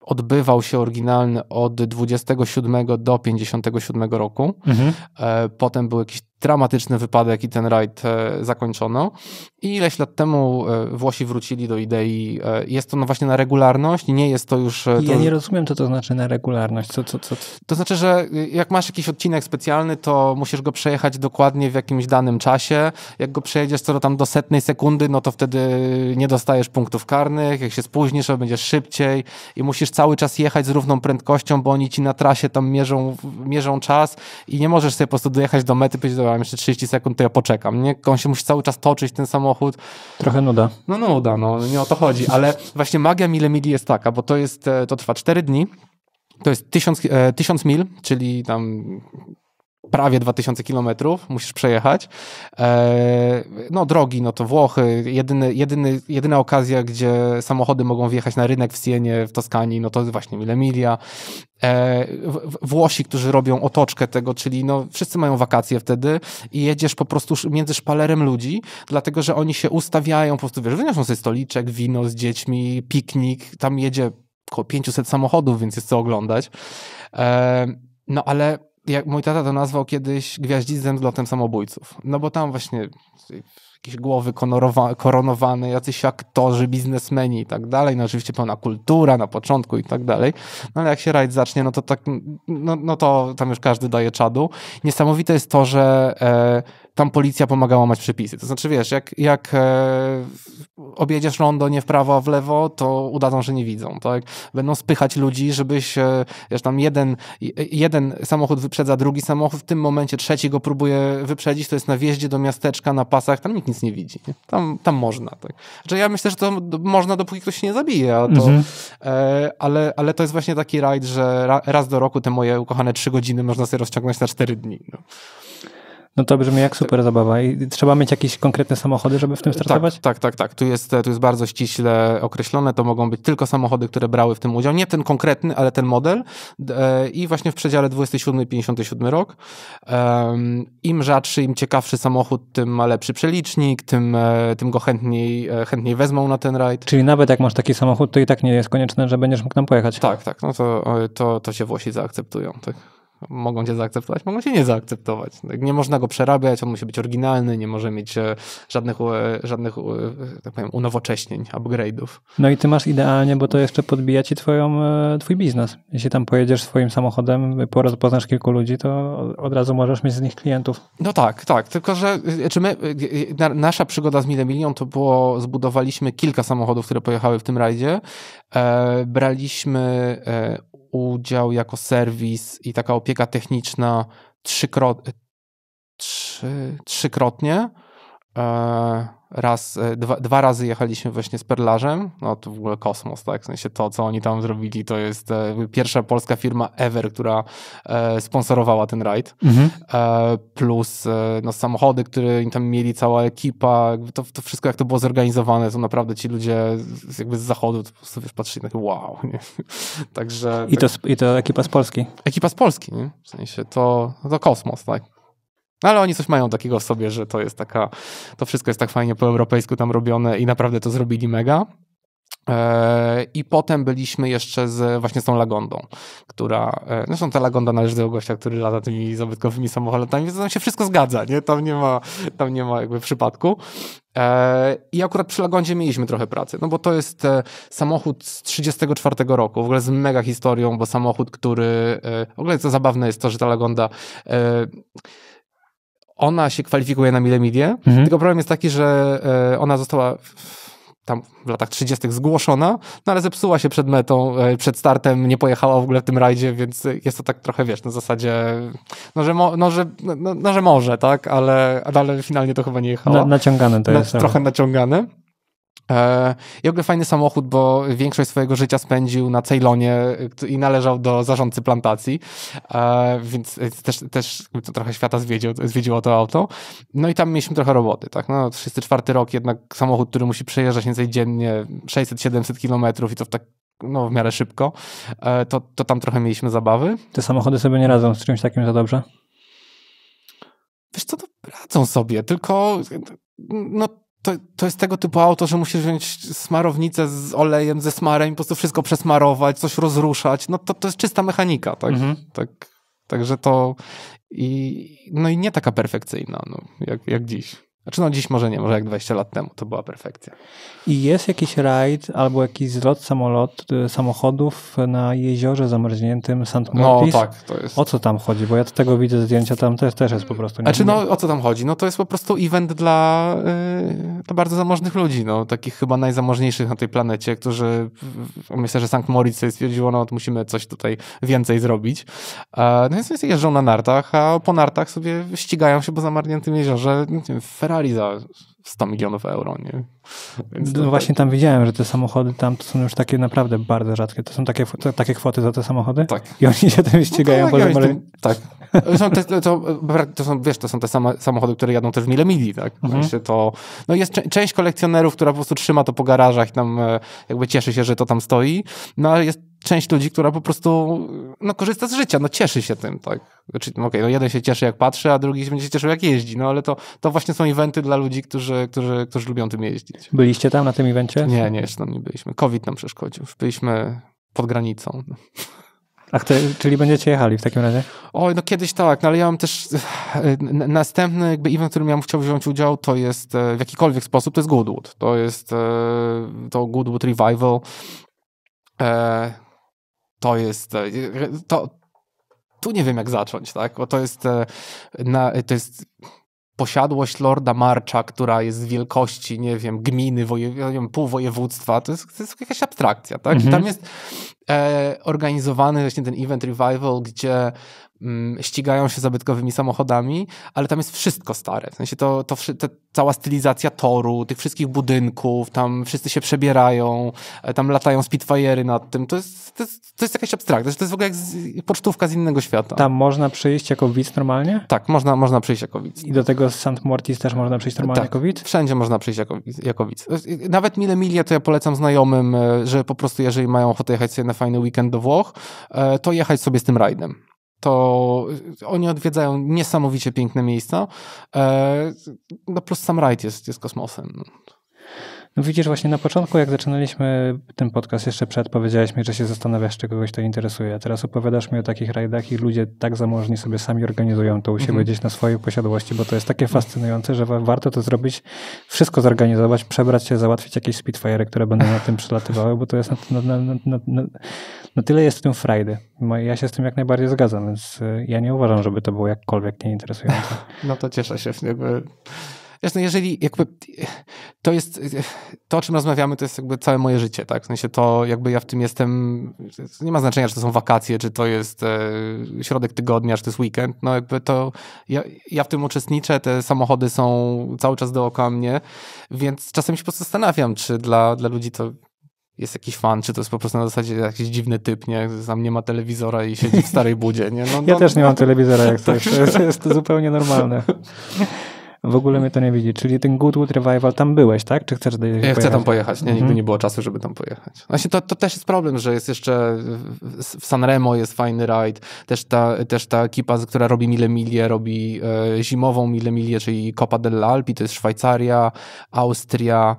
odbywał się oryginalny od 27 do 57 roku. Mhm. Potem był jakiś dramatyczny wypadek i ten rajd e, zakończono. I ileś lat temu e, Włosi wrócili do idei, e, jest to no właśnie na regularność, nie jest to już... To... Ja nie rozumiem, co to znaczy na regularność. Co, co, co? To znaczy, że jak masz jakiś odcinek specjalny, to musisz go przejechać dokładnie w jakimś danym czasie. Jak go przejedziesz co tam do setnej sekundy, no to wtedy nie dostajesz punktów karnych. Jak się spóźnisz, to będziesz szybciej i musisz cały czas jechać z równą prędkością, bo oni ci na trasie tam mierzą, mierzą czas i nie możesz sobie po prostu dojechać do mety, powiedzieć, mam jeszcze 30 sekund, to ja poczekam. Nie? On się musi cały czas toczyć, ten samochód. Trochę nuda. No, no nuda, no nie o to chodzi, ale właśnie magia mile mili jest taka, bo to jest, e, to trwa 4 dni, to jest 1000, 1000 e, mil, czyli tam prawie 2000 kilometrów musisz przejechać. E, no drogi, no to Włochy, jedyny, jedyny, jedyna okazja, gdzie samochody mogą wjechać na rynek w Sienie, w Toskanii, no to właśnie Milemilia. E, Włosi, którzy robią otoczkę tego, czyli no wszyscy mają wakacje wtedy i jedziesz po prostu między szpalerem ludzi, dlatego, że oni się ustawiają, po prostu wiesz, wyniosą sobie stoliczek, wino z dziećmi, piknik, tam jedzie około 500 samochodów, więc jest co oglądać. E, no ale jak mój tata to nazwał kiedyś gwiaździcem z lotem samobójców. No bo tam właśnie jakieś głowy koronowane, jacyś aktorzy, biznesmeni i tak dalej. No oczywiście pełna kultura na początku i tak dalej. No ale jak się rajd zacznie, no to tak, no, no to tam już każdy daje czadu. Niesamowite jest to, że e, tam policja pomagała mać przepisy. To znaczy, wiesz, jak, jak e, objedziesz rondo nie w prawo, a w lewo, to udadzą, że nie widzą, tak? Będą spychać ludzi, żebyś, e, wiesz, tam jeden, jeden samochód wyprzedza drugi samochód, w tym momencie trzeci go próbuje wyprzedzić, to jest na wjeździe do miasteczka, na pasach, tam nikt nic nie widzi. Nie? Tam, tam można, tak? Znaczy, ja myślę, że to można, dopóki ktoś się nie zabije, a to, mhm. e, ale, ale to jest właśnie taki rajd, że ra, raz do roku te moje ukochane trzy godziny można sobie rozciągnąć na cztery dni. No. No to brzmi jak super zabawa. I trzeba mieć jakieś konkretne samochody, żeby w tym tak, startować? Tak, tak, tak. tak. Tu, jest, tu jest bardzo ściśle określone. To mogą być tylko samochody, które brały w tym udział. Nie ten konkretny, ale ten model. E, I właśnie w przedziale 27-57 rok. Im rzadszy, im ciekawszy samochód, tym ma lepszy przelicznik, tym, e, tym go chętniej, e, chętniej wezmą na ten rajd. Czyli nawet jak masz taki samochód, to i tak nie jest konieczne, że będziesz mógł tam pojechać. Tak, tak. No to, to, to się Włosi zaakceptują. Tak. Mogą cię zaakceptować, mogą cię nie zaakceptować. Tak nie można go przerabiać, on musi być oryginalny, nie może mieć e, żadnych, e, żadnych e, tak powiem, unowocześnień, upgrade'ów. No i ty masz idealnie, bo to jeszcze podbija ci twoją, twój biznes. Jeśli tam pojedziesz swoim samochodem, y, po raz poznasz kilku ludzi, to od razu możesz mieć z nich klientów. No tak, tak. Tylko, że y, czy znaczy my, y, nasza przygoda z Millennium to było, zbudowaliśmy kilka samochodów, które pojechały w tym rajdzie. braliśmy udział jako serwis i taka opieka techniczna trzykrotnie, trzy, trzykrotnie E, raz, e, dwa, dwa, razy jechaliśmy właśnie z Perlarzem, no to w ogóle kosmos, tak, w sensie to, co oni tam zrobili, to jest e, pierwsza polska firma ever, która sponsorowała ten rajd, mhm. plus no, samochody, które tam mieli, cała ekipa, to, to, wszystko, jak to było zorganizowane, to naprawdę ci ludzie jakby z zachodu to po prostu wiesz, patrzyli tak wow, nie? Także... I to, tak, I to ekipa z Polski? Ekipa z Polski, nie? w sensie to, to kosmos, tak. No, ale oni coś mają takiego w sobie, że to jest taka, to wszystko jest tak fajnie po europejsku tam robione i naprawdę to zrobili mega. E, I potem byliśmy jeszcze z, właśnie z tą Lagondą, która, e, no zresztą ta Lagonda należy do gościa, który lata tymi zabytkowymi samochodami, więc tam się wszystko zgadza, nie? Tam nie ma, tam nie ma jakby przypadku. E, I akurat przy Lagondzie mieliśmy trochę pracy, no bo to jest samochód z 34 roku, w ogóle z mega historią, bo samochód, który, w ogóle co zabawne jest to, że ta Lagonda ona się kwalifikuje na Milemidię, mhm. tylko problem jest taki, że e, ona została tam w latach 30. zgłoszona, no ale zepsuła się przed metą, e, przed startem, nie pojechała w ogóle w tym rajdzie, więc jest to tak trochę, wiesz, na zasadzie, no że, mo, no, że, no, no, no że może, tak, ale, ale finalnie to chyba nie jechała. Na, naciągane to jest. Na, tak. trochę naciągane. E, I ogóle fajny samochód, bo większość swojego życia spędził na Ceylonie e, i należał do zarządcy plantacji, e, więc też, też trochę świata zwiedził, zwiedziło to auto. No i tam mieliśmy trochę roboty, tak? No, 34 rok jednak samochód, który musi przejeżdżać nieco dziennie 600-700 kilometrów i to w tak no, w miarę szybko, to, to tam trochę mieliśmy zabawy. Te samochody sobie nie radzą z czymś takim za dobrze? Wiesz co, to radzą sobie, tylko no to, to jest tego typu auto, że musisz wziąć smarownicę z olejem, ze smarem i po prostu wszystko przesmarować, coś rozruszać. No to, to jest czysta mechanika, tak? Mhm. tak także to... I, no i nie taka perfekcyjna, no, jak, jak dziś. Znaczy no dziś może nie, może jak 20 lat temu to była perfekcja. I jest jakiś rajd albo jakiś zlot samolot, y, samochodów na jeziorze zamarzniętym St. Moritz? No tak, to jest. O co tam chodzi? Bo ja do tego widzę zdjęcia, tam też, też jest po prostu... Nie znaczy no o co tam chodzi? No to jest po prostu event dla, yy, dla bardzo zamożnych ludzi, no takich chyba najzamożniejszych na tej planecie, którzy myślę, że St. Moritz sobie stwierdziło, no musimy coś tutaj więcej zrobić. E, no więc jeżdżą na nartach, a po nartach sobie ścigają się po zamarzniętym jeziorze, nie wiem, Ferrari sprzedali za 100 milionów euro, nie? Więc no to... Tak. właśnie tam widziałem, że te samochody tam to są już takie naprawdę bardzo rzadkie. To są takie, takie kwoty za te samochody? Tak. I oni się tym no ścigają. No tak, po tym, tak, są te, to, to, są, wiesz, to są te same samochody, które jadą też w mile mili, tak? Mhm. to, no jest część kolekcjonerów, która po prostu trzyma to po garażach i tam e, jakby cieszy się, że to tam stoi, no ale jest część ludzi, która po prostu no, korzysta z życia, no cieszy się tym, tak? Znaczy, okay, no jeden się cieszy jak patrzy, a drugi się będzie cieszył jak jeździ, no ale to, to właśnie są eventy dla ludzi, którzy, którzy, którzy lubią tym jeździć. Byliście tam na tym evencie? Nie, nie, jeszcze tam nie byliśmy. COVID nam przeszkodził. Byliśmy pod granicą. Ach, czyli będziecie jechali w takim razie? Oj, no kiedyś tak, no ale ja mam też następny jakby event, w którym ja bym chciał wziąć udział, to jest e, w jakikolwiek sposób, to jest Goodwood. To jest e, to Goodwood Revival. E, to jest, to, tu nie wiem jak zacząć, tak? Bo to jest, na, to jest posiadłość Lorda Marcza, która jest wielkości, nie wiem, gminy, woje, nie wiem, pół województwa, to jest, to jest jakaś abstrakcja, tak? I tam mhm. jest E, organizowany właśnie ten event revival, gdzie mm, ścigają się zabytkowymi samochodami, ale tam jest wszystko stare. W sensie to, to, to cała stylizacja toru, tych wszystkich budynków, tam wszyscy się przebierają, e, tam latają Spitfire'y nad tym. To jest, to, jest, to jest jakaś abstrakcja. To jest w ogóle jak z, pocztówka z innego świata. Tam można przyjść jako widz normalnie? Tak, można, można przyjść jako widz. I do tego z St. Mortis też można przyjść normalnie tak, jako widz? wszędzie można przyjść jako, jako widz. Nawet Mile Milia to ja polecam znajomym, e, że po prostu jeżeli mają ochotę jechać sobie na fajny weekend do Włoch, e, to jechać sobie z tym rajdem. To e, oni odwiedzają niesamowicie piękne miejsca. E, no plus sam rajd jest, jest kosmosem. No widzisz, właśnie na początku, jak zaczynaliśmy ten podcast jeszcze przed, powiedziałeś mi, że się zastanawiasz, czy kogoś to interesuje. A teraz opowiadasz mi o takich rajdach i ludzie tak zamożni sobie sami organizują to u siebie mm -hmm. gdzieś na swojej posiadłości, bo to jest takie fascynujące, że warto to zrobić, wszystko zorganizować, przebrać się, załatwić jakieś Spitfire, które będą na tym przelatywały, bo to jest na, na, na, na tyle jest w tym frajdy. Ja się z tym jak najbardziej zgadzam, więc y, ja nie uważam, żeby to było jakkolwiek nieinteresujące. No to cieszę się, jakby no jeżeli jakby to jest, to o czym rozmawiamy, to jest jakby całe moje życie, tak? W sensie to jakby ja w tym jestem, nie ma znaczenia, czy to są wakacje, czy to jest e, środek tygodnia, czy to jest weekend, no jakby to, ja, ja w tym uczestniczę, te samochody są cały czas dookoła mnie, więc czasem się po prostu zastanawiam, czy dla, dla ludzi to jest jakiś fan, czy to jest po prostu na zasadzie jakiś dziwny typ, nie? Tam nie ma telewizora i siedzi w starej budzie, nie? No, no, ja też nie mam telewizora, jak tak. coś. To jest, to jest zupełnie normalne. W ogóle mnie to nie widzi. Czyli ten Goodwood Revival, tam byłeś, tak? Czy chcesz dojechać? Ja pojechać? chcę tam pojechać. Nie, mhm. nigdy nie było czasu, żeby tam pojechać. Właśnie to, to też jest problem, że jest jeszcze w Sanremo jest fajny ride. Też ta, też ta ekipa, która robi Mille Milie, robi e, zimową Mille Milie, czyli Copa dell'Alpi, to jest Szwajcaria, Austria,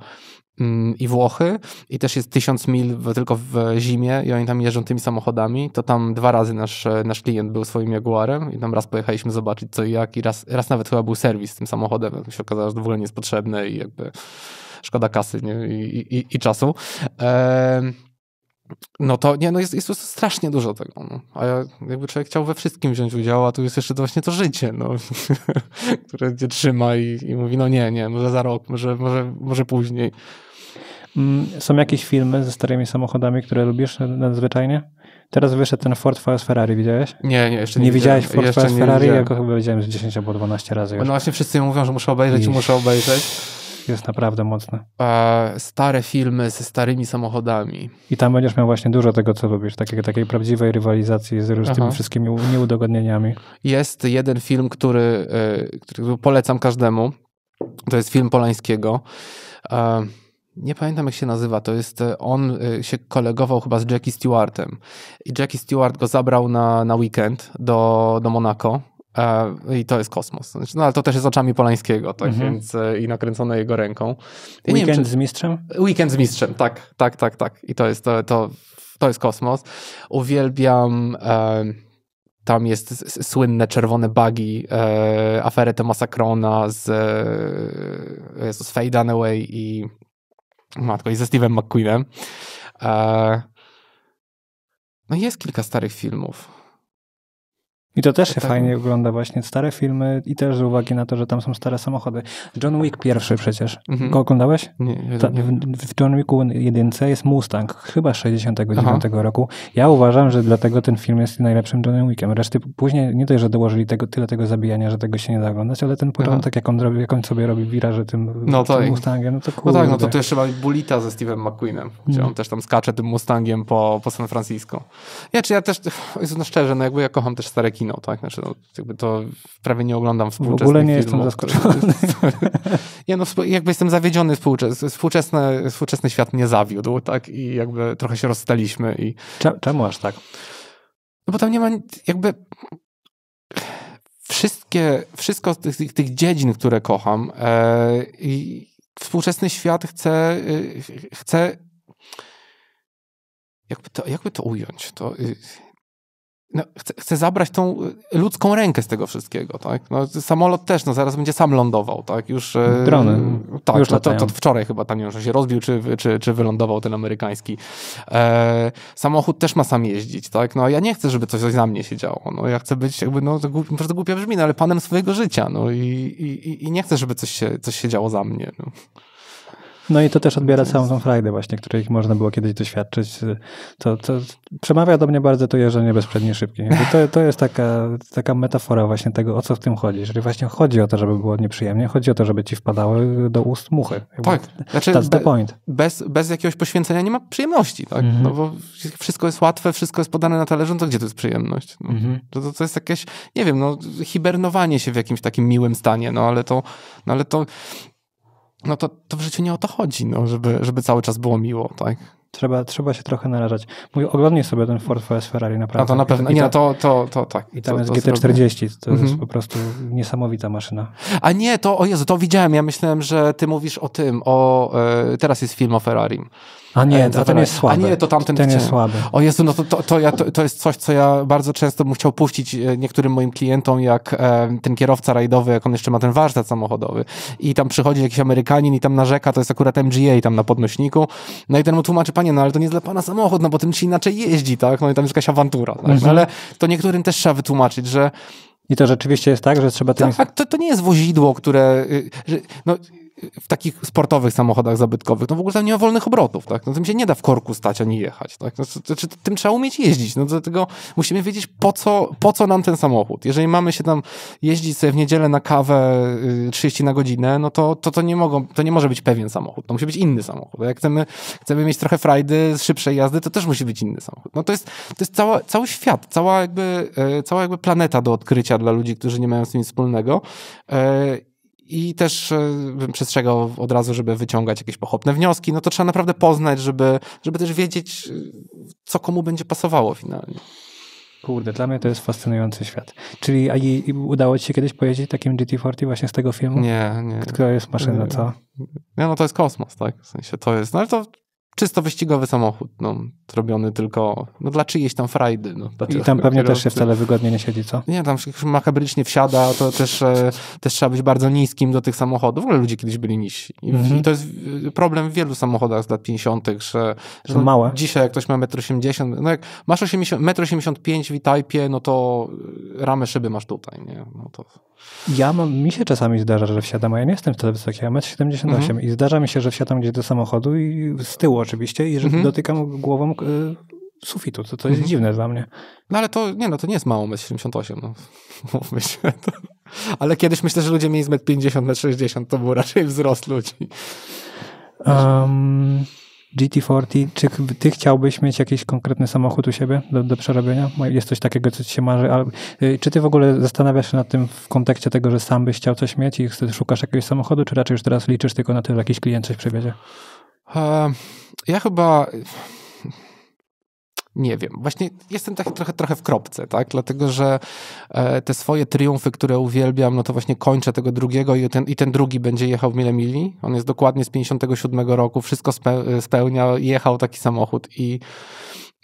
Mm, i Włochy i też jest tysiąc mil w, tylko w zimie i oni tam jeżdżą tymi samochodami, to tam dwa razy nasz, nasz klient był swoim Jaguarem i tam raz pojechaliśmy zobaczyć co i jak i raz, raz nawet chyba był serwis z tym samochodem, jak się okazało, że to w ogóle nie jest potrzebne i jakby szkoda kasy nie? I, i, i czasu. no to nie, no jest, jest strasznie dużo tego. No. A ja, jakby człowiek chciał we wszystkim wziąć udział, a tu jest jeszcze to właśnie to życie, no, które cię trzyma i, i mówi, no nie, nie, może za rok, może, może, może później. Mm, są jakieś filmy ze starymi samochodami, które lubisz nadzwyczajnie? Teraz wyszedł ten Ford VS Ferrari, widziałeś? Nie, nie, jeszcze nie, nie widziałeś Ford VS Ferrari? Ja go chyba widziałem z 10 albo 12 razy już. No właśnie wszyscy mówią, że muszę obejrzeć i muszę obejrzeć. Jest naprawdę mocny. E, stare filmy ze starymi samochodami. I tam będziesz miał właśnie dużo tego, co lubisz, takiej, takiej prawdziwej rywalizacji z, z tymi wszystkimi nieudogodnieniami. Jest jeden film, który, e, który polecam każdemu. To jest film Polańskiego. E, nie pamiętam jak się nazywa, to jest e, on e, się kolegował chyba z Jackie Stewartem i Jackie Stewart go zabrał na, na weekend do, do Monako e, i to jest kosmos. Znaczy, no ale to też jest oczami Polańskiego, tak mhm. więc i nakręcone jego ręką. Ja weekend wiem, czy... z mistrzem? Weekend z mistrzem, tak, tak, tak, tak. I to jest, to, to, to jest kosmos. Uwielbiam... E... Tam jest słynne czerwone bagi, e, aferę Tomasa Krona z, e, z Fade Dunaway i Matko, i ze Steve'em McQueenem. E, no jest kilka starych filmów. I to też się tak. fajnie ogląda właśnie stare filmy i też z uwagi na to, że tam są stare samochody. John Wick pierwszy przecież. Mhm. Go oglądałeś? Nie. Ta, W, John Wicku jedynce jest Mustang, chyba 69 Aha. roku. Ja uważam, że dlatego ten film jest najlepszym John Wickiem. Reszty później nie dość, że dołożyli tego, tyle tego zabijania, że tego się nie da oglądać, ale ten początek, jak on, robi, jak on sobie robi wiraże tym, no tak. Mustangiem, no to kurde. No tak, no to tu jeszcze mamy Bulita ze Steve'em McQueenem, gdzie mm. on też tam skacze tym Mustangiem po, po San Francisco. Nie, czy ja też, no szczerze, no jakby ja kocham też stare kino, tak? Znaczy, no, jakby to prawie nie oglądam współczesnych W ogóle nie filmów. jestem zaskoczony. ja no, jakby jestem zawiedziony współczesny, współczesny świat nie zawiódł, tak? I jakby trochę się rozstaliśmy i... Czemu aż tak? No bo tam nie ma jakby... Wszystkie, wszystko z tych, tych, dziedzin, które kocham e, i współczesny świat chce, e, chce jakby to, jakby to ująć? To, y, no, chce, chce, zabrać tą e, ludzką rękę z tego wszystkiego, tak? No, samolot też, no zaraz będzie sam lądował, tak? Już... E, Drony. Tak, już no, to, to, wczoraj chyba tam nie wiem że się rozbił, czy, czy, czy wylądował ten amerykański. E, samochód też ma sam jeździć, tak? No ja nie chcę, żeby coś, za mnie się działo, no ja chcę być jakby, no to głupio, to głupia brzmi, no, ale panem swojego życia, no i, i, i nie chcę, żeby coś się, coś się działo za mnie, no. No i to też odbiera całą tą frajdę właśnie, której można było kiedyś doświadczyć. To, to przemawia do mnie bardzo to jeżdżenie bezprzednie szybkie. To, to jest taka, taka metafora właśnie tego, o co w tym chodzi. Jeżeli właśnie chodzi o to, żeby było nieprzyjemnie, chodzi o to, żeby ci wpadały do ust muchy. Tak. Znaczy, That's the point. Bez, bez jakiegoś poświęcenia nie ma przyjemności, tak? Mm -hmm. No bo wszystko jest łatwe, wszystko jest podane na talerzu, no to gdzie to jest przyjemność? No, mm -hmm. to, to jest jakieś, nie wiem, no hibernowanie się w jakimś takim miłym stanie, no ale to, no ale to no to, to w życiu nie o to chodzi, no, żeby, żeby cały czas było miło, tak? Trzeba, trzeba się trochę narażać. Mój oglądnij sobie ten Ford VS Ferrari naprawdę. A to na pewno, I, nie, no to, to, to tak. I tam to, jest GT40, to jest mhm. po prostu niesamowita maszyna. A nie, to, o Jezu, to widziałem, ja myślałem, że ty mówisz o tym, o, e, teraz jest film o Ferrari. A nie, e, to ten jest słaby. A nie, to tamten ten jest słaby. O Jezu, no to, to, to, ja, to, to jest coś, co ja bardzo często bym chciał puścić e, niektórym moim klientom, jak e, ten kierowca rajdowy, jak on jeszcze ma ten warsztat samochodowy i tam przychodzi jakiś Amerykanin i tam narzeka, to jest akurat MGA tam na podnośniku, no i ten mu tłumaczy, panie, no ale to nie jest dla pana samochód, no bo tym się inaczej jeździ, tak? No i tam jest jakaś awantura, tak? No mhm. no, ale to niektórym też trzeba wytłumaczyć, że i to rzeczywiście jest tak, że trzeba... Tym... Tak, tak to, to nie jest wozidło, które... Y, że, no, w takich sportowych samochodach zabytkowych, no w ogóle tam nie ma wolnych obrotów, tak? No tym się nie da w korku stać ani jechać, tak? No, to, to, znaczy, to, tym trzeba umieć jeździć, no dlatego musimy wiedzieć po co, po co nam ten samochód. Jeżeli mamy się tam jeździć sobie w niedzielę na kawę 30 y, na godzinę, no to to, to, nie, mogą, to nie może być pewien samochód, to musi być inny samochód. Jak chcemy, chcemy mieć trochę frajdy z szybszej jazdy, to też musi być inny samochód. No to jest, to jest cała, cały świat, cała jakby, y, cała jakby planeta do odkrycia dla ludzi, którzy nie mają z tym nic wspólnego y, i też e, bym przestrzegał od razu, żeby wyciągać jakieś pochopne wnioski. No to trzeba naprawdę poznać, żeby, żeby też wiedzieć, e, co komu będzie pasowało finalnie. Kurde, dla mnie to jest fascynujący świat. Czyli a i, udało ci się kiedyś pojeździć takim GT40 właśnie z tego filmu? Nie, nie. Która jest maszyna, co? Nie, no to jest kosmos, tak? W sensie to jest, no ale to czysto wyścigowy samochód, no, zrobiony tylko no, dla czyjejś tam frajdy. No, I tam pewnie kierowcy. też się wcale wygodnie nie siedzi, co? Nie, tam się makabrycznie wsiada, to też, e, też trzeba być bardzo niskim do tych samochodów. W ogóle ludzie kiedyś byli niżsi. I, mm -hmm. to jest e, problem w wielu samochodach z lat 50., że, że no, małe. dzisiaj jak ktoś ma 1,80 m, no jak masz 1,85 m w typie, no to e, ramę szyby masz tutaj, nie? No to... Ja mam, mi się czasami zdarza, że wsiadam, a ja nie jestem tyle wysoki, ja mam 78 mm -hmm. i zdarza mi się, że wsiadam gdzieś do samochodu i z tyłu oczywiście i mhm. dotykam głową e, sufitu, to, to jest mhm. dziwne dla mnie. No ale to, nie no, to nie jest mało, 78, no. Mówmy się. To. Ale kiedyś myślę, że ludzie mieli 50 m, 60 to był raczej wzrost ludzi. Um, GT40, czy ty chciałbyś mieć jakiś konkretny samochód u siebie do, do Jest coś takiego, co ci się marzy? Ale, y, czy ty w ogóle zastanawiasz się nad tym w kontekście tego, że sam byś chciał coś mieć i szukasz jakiegoś samochodu, czy raczej już teraz liczysz tylko na to, że jakiś klient coś przywiezie? Ehm, ja chyba nie wiem. Właśnie jestem tak trochę, trochę w kropce, tak? Dlatego, że e, te swoje triumfy, które uwielbiam, no to właśnie kończę tego drugiego i ten, i ten drugi będzie jechał w mile mili. On jest dokładnie z 57 roku, wszystko spełnia, jechał taki samochód i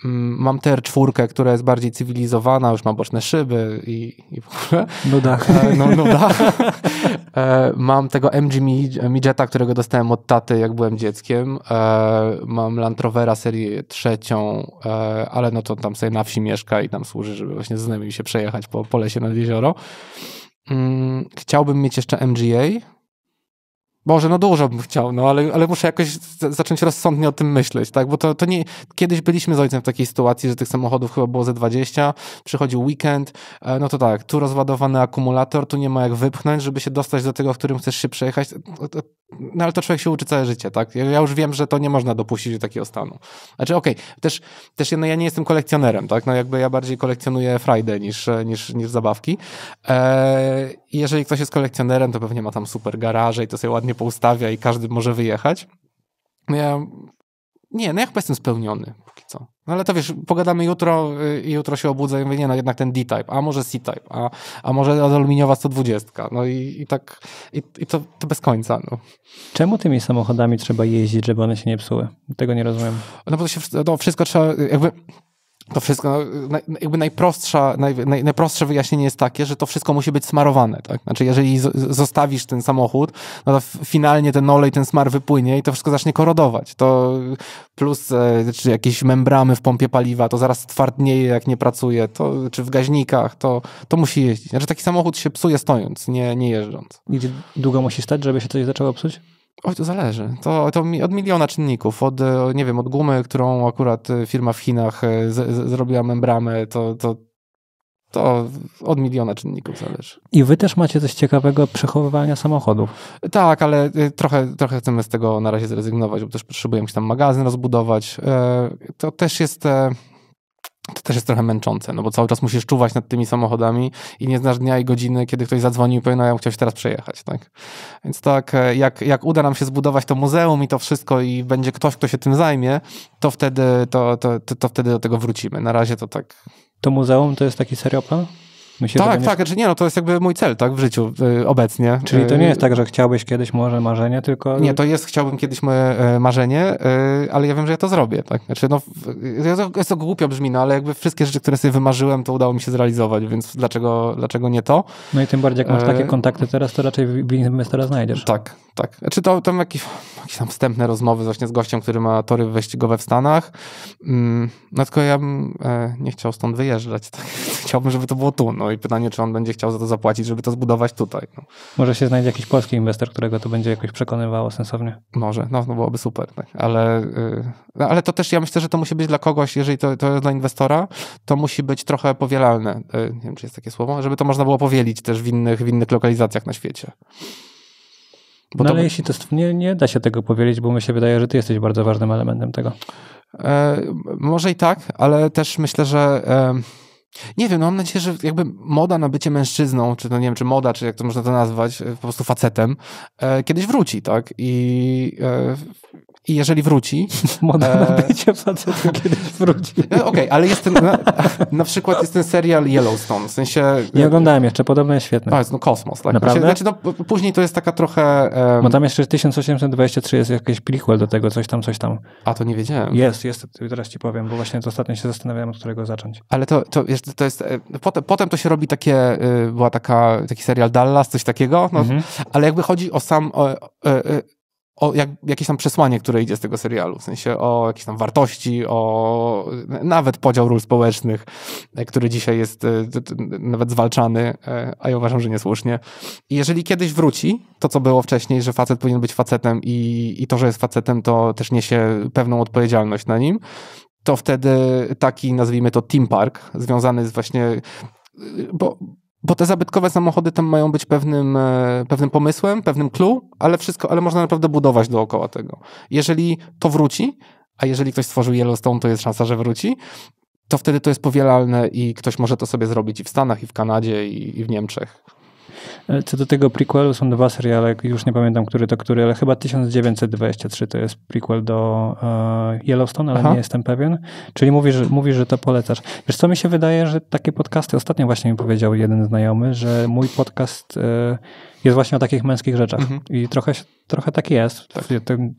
Mm, mam TR4, która jest bardziej cywilizowana, już ma boczne szyby i, i w ogóle. Nuda. E, no, nuda. E, mam tego MG Midgeta, którego dostałem od taty, jak byłem dzieckiem. E, mam Land Rovera serię trzecią, e, ale no to tam sobie na wsi mieszka i tam służy, żeby właśnie z znajomymi się przejechać po, po lesie nad jezioro. Mm, chciałbym mieć jeszcze MGA, Boże, no dużo bym chciał, no ale, ale muszę jakoś zacząć rozsądnie o tym myśleć, tak? Bo to, to nie. Kiedyś byliśmy z ojcem w takiej sytuacji, że tych samochodów chyba było ze 20, przychodził weekend, e, no to tak, tu rozładowany akumulator, tu nie ma jak wypchnąć, żeby się dostać do tego, w którym chcesz się przejechać. No ale to człowiek się uczy całe życie, tak? Ja, już wiem, że to nie można dopuścić do takiego stanu. Znaczy, okej, okay, też, też no, ja nie jestem kolekcjonerem, tak? No jakby ja bardziej kolekcjonuję Friday niż, niż, niż zabawki. Eee, jeżeli ktoś jest kolekcjonerem, to pewnie ma tam super garaże i to sobie ładnie poustawia i każdy może wyjechać. No, ja nie, no ja jestem spełniony póki co. No ale to wiesz, pogadamy jutro i y, jutro się obudzę i mówię, nie no jednak ten D-type, a może C-type, a, a może aluminiowa 120. No i, i tak, i, i to, to, bez końca. No. Czemu tymi samochodami trzeba jeździć, żeby one się nie psuły? Tego nie rozumiem. No bo to się, no wszystko trzeba, jakby to wszystko, no, jakby najprostsza, naj, naj, najprostsze wyjaśnienie jest takie, że to wszystko musi być smarowane, tak? Znaczy, jeżeli z, zostawisz ten samochód, no to finalnie ten olej, ten smar wypłynie i to wszystko zacznie korodować. To plus e, czy jakieś membramy w pompie paliwa, to zaraz twardnieje, jak nie pracuje, to, czy w gaźnikach, to, to musi jeździć. Znaczy, taki samochód się psuje stojąc, nie, nie jeżdżąc. Gdzie długo musi stać, żeby się coś zaczęło psuć? Oj, to zależy. To, to od miliona czynników. Od, e, nie wiem, od gumy, którą akurat e, firma w Chinach z, e, z, zrobiła membramę, to, to, to od miliona czynników zależy. I wy też macie coś ciekawego przechowywania samochodów. Tak, ale trochę, trochę chcemy z tego na razie zrezygnować, bo też potrzebujemy jakiś tam magazyn rozbudować. To też jest to też jest trochę męczące, no bo cały czas musisz czuwać nad tymi samochodami i nie znasz dnia i godziny, kiedy ktoś zadzwonił i powiedział, no ja chciałeś teraz przejechać, tak? Więc tak, e, jak, jak uda nam się zbudować to muzeum i to wszystko i będzie ktoś, kto się tym zajmie, to wtedy, to, to, to, to wtedy do tego wrócimy. Na razie to tak... To muzeum to jest taki serioplan? Myślę, tak, tak, Czy znaczy nie, no to jest jakby mój cel, tak, w życiu y, obecnie. Czyli to y, nie jest tak, że chciałbyś kiedyś może marzenie, tylko... Nie, to jest, chciałbym kiedyś moje e, marzenie, y, ale ja wiem, że ja to zrobię, tak, znaczy no, jest to głupio brzmi, no, ale jakby wszystkie rzeczy, które sobie wymarzyłem, to udało mi się zrealizować, więc dlaczego, dlaczego nie to? No i tym bardziej, jak masz takie e, kontakty teraz, to raczej w teraz znajdziesz. Tak, tak. Czy znaczy to tam jakieś, jakieś tam wstępne rozmowy właśnie z gościem, który ma tory wyścigowe w Stanach, mm, no tylko ja bym nie chciał stąd wyjeżdżać, tak. chciałbym, żeby to było tu, no no i pytanie, czy on będzie chciał za to zapłacić, żeby to zbudować tutaj. No. Może się znajdzie jakiś polski inwestor, którego to będzie jakoś przekonywało sensownie. Może, no, no byłoby super. Tak. Ale, yy, ale to też ja myślę, że to musi być dla kogoś, jeżeli to, to jest dla inwestora, to musi być trochę powielalne. Yy, nie wiem, czy jest takie słowo, żeby to można było powielić też w innych, w innych lokalizacjach na świecie. Bo no ale jeśli to nie, nie da się tego powielić, bo mi się wydaje, że ty jesteś bardzo ważnym elementem tego. E, może i tak, ale też myślę, że. E nie wiem, no mam nadzieję, że jakby moda na bycie mężczyzną, czy to nie wiem, czy moda, czy jak to można to nazwać, e, po prostu facetem, e, kiedyś wróci, tak? I e, i jeżeli wróci... Moda e... będzie facetem, kiedyś wróci. E, okej, okay, ale jest ten... Na, na, przykład jest ten serial Yellowstone, w sensie... Nie oglądałem jeszcze, podobno jest świetny. A, jest no kosmos. Tak? Naprawdę? Znaczy, no, później to jest taka trochę... Um... Bo tam jeszcze 1823 jest jakieś prequel do tego, coś tam, coś tam. A, to nie wiedziałem. Jest, jest, teraz ci powiem, bo właśnie to ostatnio się zastanawiałem, od którego zacząć. Ale to, to, jest, to jest... E, potem, potem to się robi takie... E, była taka, taki serial Dallas, coś takiego, no, mhm. ale jakby chodzi o sam... O, o, o, o jak, jakieś tam przesłanie, które idzie z tego serialu, w sensie o jakieś tam wartości, o nawet podział ról społecznych, e, który dzisiaj jest e, nawet zwalczany, e, a ja uważam, że niesłusznie. I jeżeli kiedyś wróci to, co było wcześniej, że facet powinien być facetem i, i to, że jest facetem, to też niesie pewną odpowiedzialność na nim, to wtedy taki, nazwijmy to, team park, związany z właśnie... Bo bo te zabytkowe samochody tam mają być pewnym, e, pewnym pomysłem, pewnym clue, ale wszystko, ale można naprawdę budować dookoła tego. Jeżeli to wróci, a jeżeli ktoś stworzył Yellowstone, to jest szansa, że wróci, to wtedy to jest powielalne i ktoś może to sobie zrobić i w Stanach, i w Kanadzie, i, i w Niemczech. E, co do tego prequelu są dwa seriale, już nie pamiętam, który to który, ale chyba 1923 to jest prequel do e, Yellowstone, ale Aha. nie jestem pewien. Czyli mówisz, mówisz, że to polecasz. Wiesz co, mi się wydaje, że takie podcasty, ostatnio właśnie mi powiedział jeden znajomy, że mój podcast e, jest właśnie o takich męskich rzeczach. Mhm. I trochę, trochę tak jest. Tak.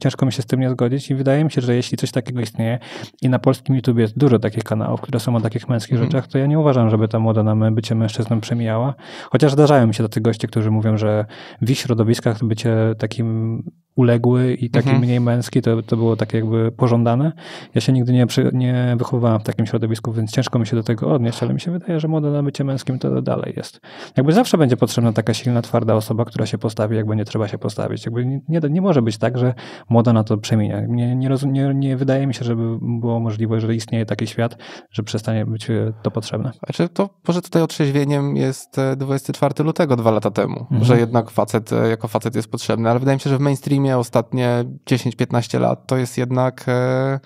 Ciężko mi się z tym nie zgodzić i wydaje mi się, że jeśli coś takiego istnieje i na polskim YouTube jest dużo takich kanałów, które są o takich męskich mhm. rzeczach, to ja nie uważam, żeby ta młoda na bycie mężczyzną przemijała. Chociaż zdarzają mi się tacy goście, którzy mówią, że w ich środowiskach bycie takim uległy i taki mhm. mniej męski, to, to było tak jakby pożądane. Ja się nigdy nie, nie wychowywałem w takim środowisku, więc ciężko mi się do tego odnieść, ale mi się wydaje, że młode na bycie męskim to dalej jest. Jakby zawsze będzie potrzebna taka silna, twarda osoba, która się postawi, jakby nie trzeba się postawić. Jakby nie, nie, nie może być tak, że młoda na to przemienia. Nie, nie, nie, nie wydaje mi się, żeby było możliwe, że istnieje taki świat, że przestanie być e, to potrzebne. Znaczy to może tutaj otrzeźwieniem jest 24 e, lutego dwa lata temu, mhm. że jednak facet e, jako facet jest potrzebny, ale wydaje mi się, że w mainstreamie ostatnie 10-15 lat, to jest jednak, e,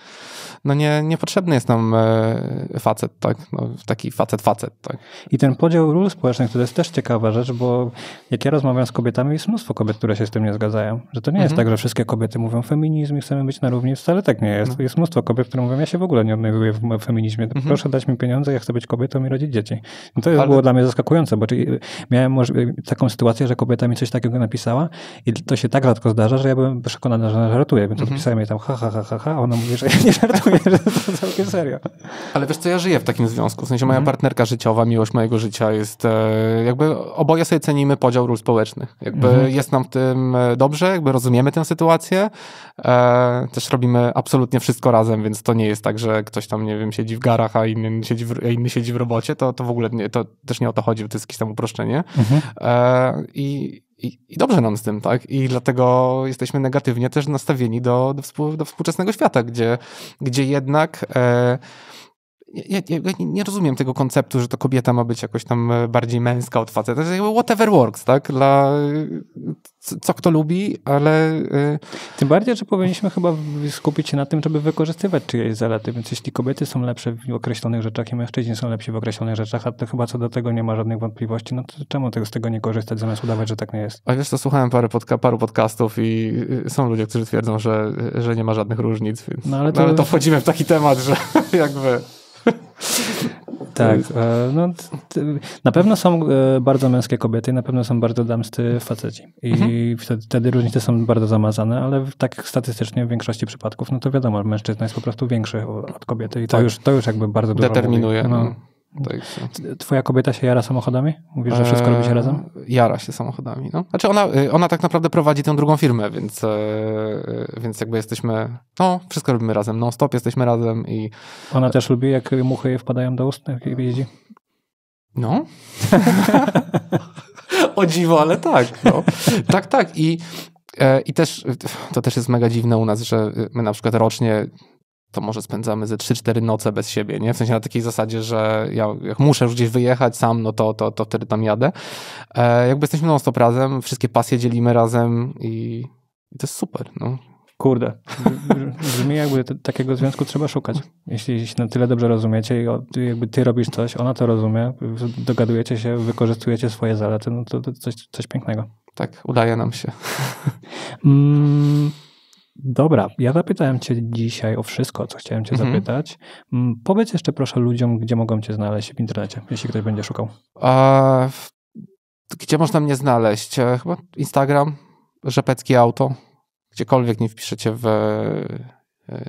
no nie, niepotrzebny jest nam e, facet, tak? No, taki facet, facet, tak? I ten podział ról społecznych to jest też ciekawa rzecz, bo jak ja rozmawiam z kobietami, jest mnóstwo kobiet, które się z tym nie zgadzają. Że to nie mhm. jest tak, że wszystkie kobiety mówią feminizm i chcemy być na równi. Wcale tak nie jest. No. Jest mnóstwo kobiet, które mówią, ja się w ogóle nie odnajduję w feminizmie. Mhm. Proszę dać mi pieniądze, ja chcę być kobietą i rodzić dzieci. No to Ale... było dla mnie zaskakujące, bo e, miałem taką sytuację, że kobieta mi coś takiego napisała i to się tak rzadko zdarza, że ja ja byłem przekonany, że ona żartuje, więc mhm. odpisałem jej tam ha, ha, ha, ha, ha, a ona mówi, że ja nie żartuję, że to całkiem serio. Ale wiesz co, ja żyję w takim związku, w sensie moja mhm. partnerka życiowa, miłość mojego życia jest, e, jakby oboje sobie cenimy podział ról społecznych. Jakby mhm. jest nam w tym e, dobrze, jakby rozumiemy tę sytuację, e, też robimy absolutnie wszystko razem, więc to nie jest tak, że ktoś tam, nie wiem, siedzi w garach, a inny siedzi w, inny siedzi w robocie, to, to w ogóle nie, to też nie o to chodzi, bo to jest jakieś tam uproszczenie. Mhm. E, I i, I, dobrze nam z tym, tak? I dlatego jesteśmy negatywnie też nastawieni do, do, współ, do współczesnego świata, gdzie, gdzie jednak. E, ja, ja, nie rozumiem tego konceptu, że to kobieta ma być jakoś tam e, bardziej męska od faceta. To jest jakby whatever works, tak? Dla, e, co kto lubi, ale... E, tym bardziej, że powinniśmy chyba skupić się na tym, żeby wykorzystywać czyjeś zalety, więc jeśli kobiety są lepsze w określonych rzeczach i mężczyźni są lepsi w określonych rzeczach, a to chyba co do tego nie ma żadnych wątpliwości, no to czemu tego, z tego nie korzystać, zamiast udawać, że tak nie jest? A wiesz, to słuchałem parę paru podcastów i są ludzie, którzy twierdzą, że, że nie ma żadnych różnic, więc... no, ale, no, to... No, ale to wchodzimy w taki temat, że jakby... Tak, e, no, na pewno są e, bardzo męskie kobiety, na pewno są bardzo damscy faceci. I mhm. wtedy, wtedy różnice są bardzo zamazane, ale tak statystycznie w większości przypadków, no to wiadomo, mężczyzna jest po prostu większy od kobiety i tak. to, już, to już jakby bardzo dużo Determinuje. Mówi, no. no. Twoja kobieta się jara samochodami? Mówisz, że wszystko robi się eee, razem? Jara się samochodami, no. Znaczy ona, y, ona tak naprawdę prowadzi tę drugą firmę, więc, e, e, więc jakby jesteśmy, no, wszystko robimy razem, no stop jesteśmy razem i... Ona też lubi, jak muchy jej wpadają do ust, jak jeździ? No. o dziwo, ale tak, no. Tak, tak i... E, I też, to też jest mega dziwne u nas, że my na przykład rocznie to może spędzamy ze 3-4 noce bez siebie, nie? W sensie na takiej zasadzie, że ja jak muszę już gdzieś wyjechać sam, no to, to, to wtedy tam jadę. E, jakby jesteśmy non stop razem, wszystkie pasje dzielimy razem i, i to jest super, no. Kurde, brzmi jakby takiego związku trzeba szukać. Jeśli się na tyle dobrze rozumiecie i jakby ty robisz coś, ona to rozumie, dogadujecie się, wykorzystujecie swoje zalety, no to, to coś, coś pięknego. Tak, udaje nam się. Mm. Dobra, ja zapytałem Cię dzisiaj o wszystko, co chciałem Cię mhm. zapytać. Mm, powiedz jeszcze proszę ludziom, gdzie mogą Cię znaleźć w internecie, jeśli ktoś będzie szukał. A, gdzie można mnie znaleźć? E, chyba Instagram, Rzepecki Auto. Gdziekolwiek nie wpiszecie w, e,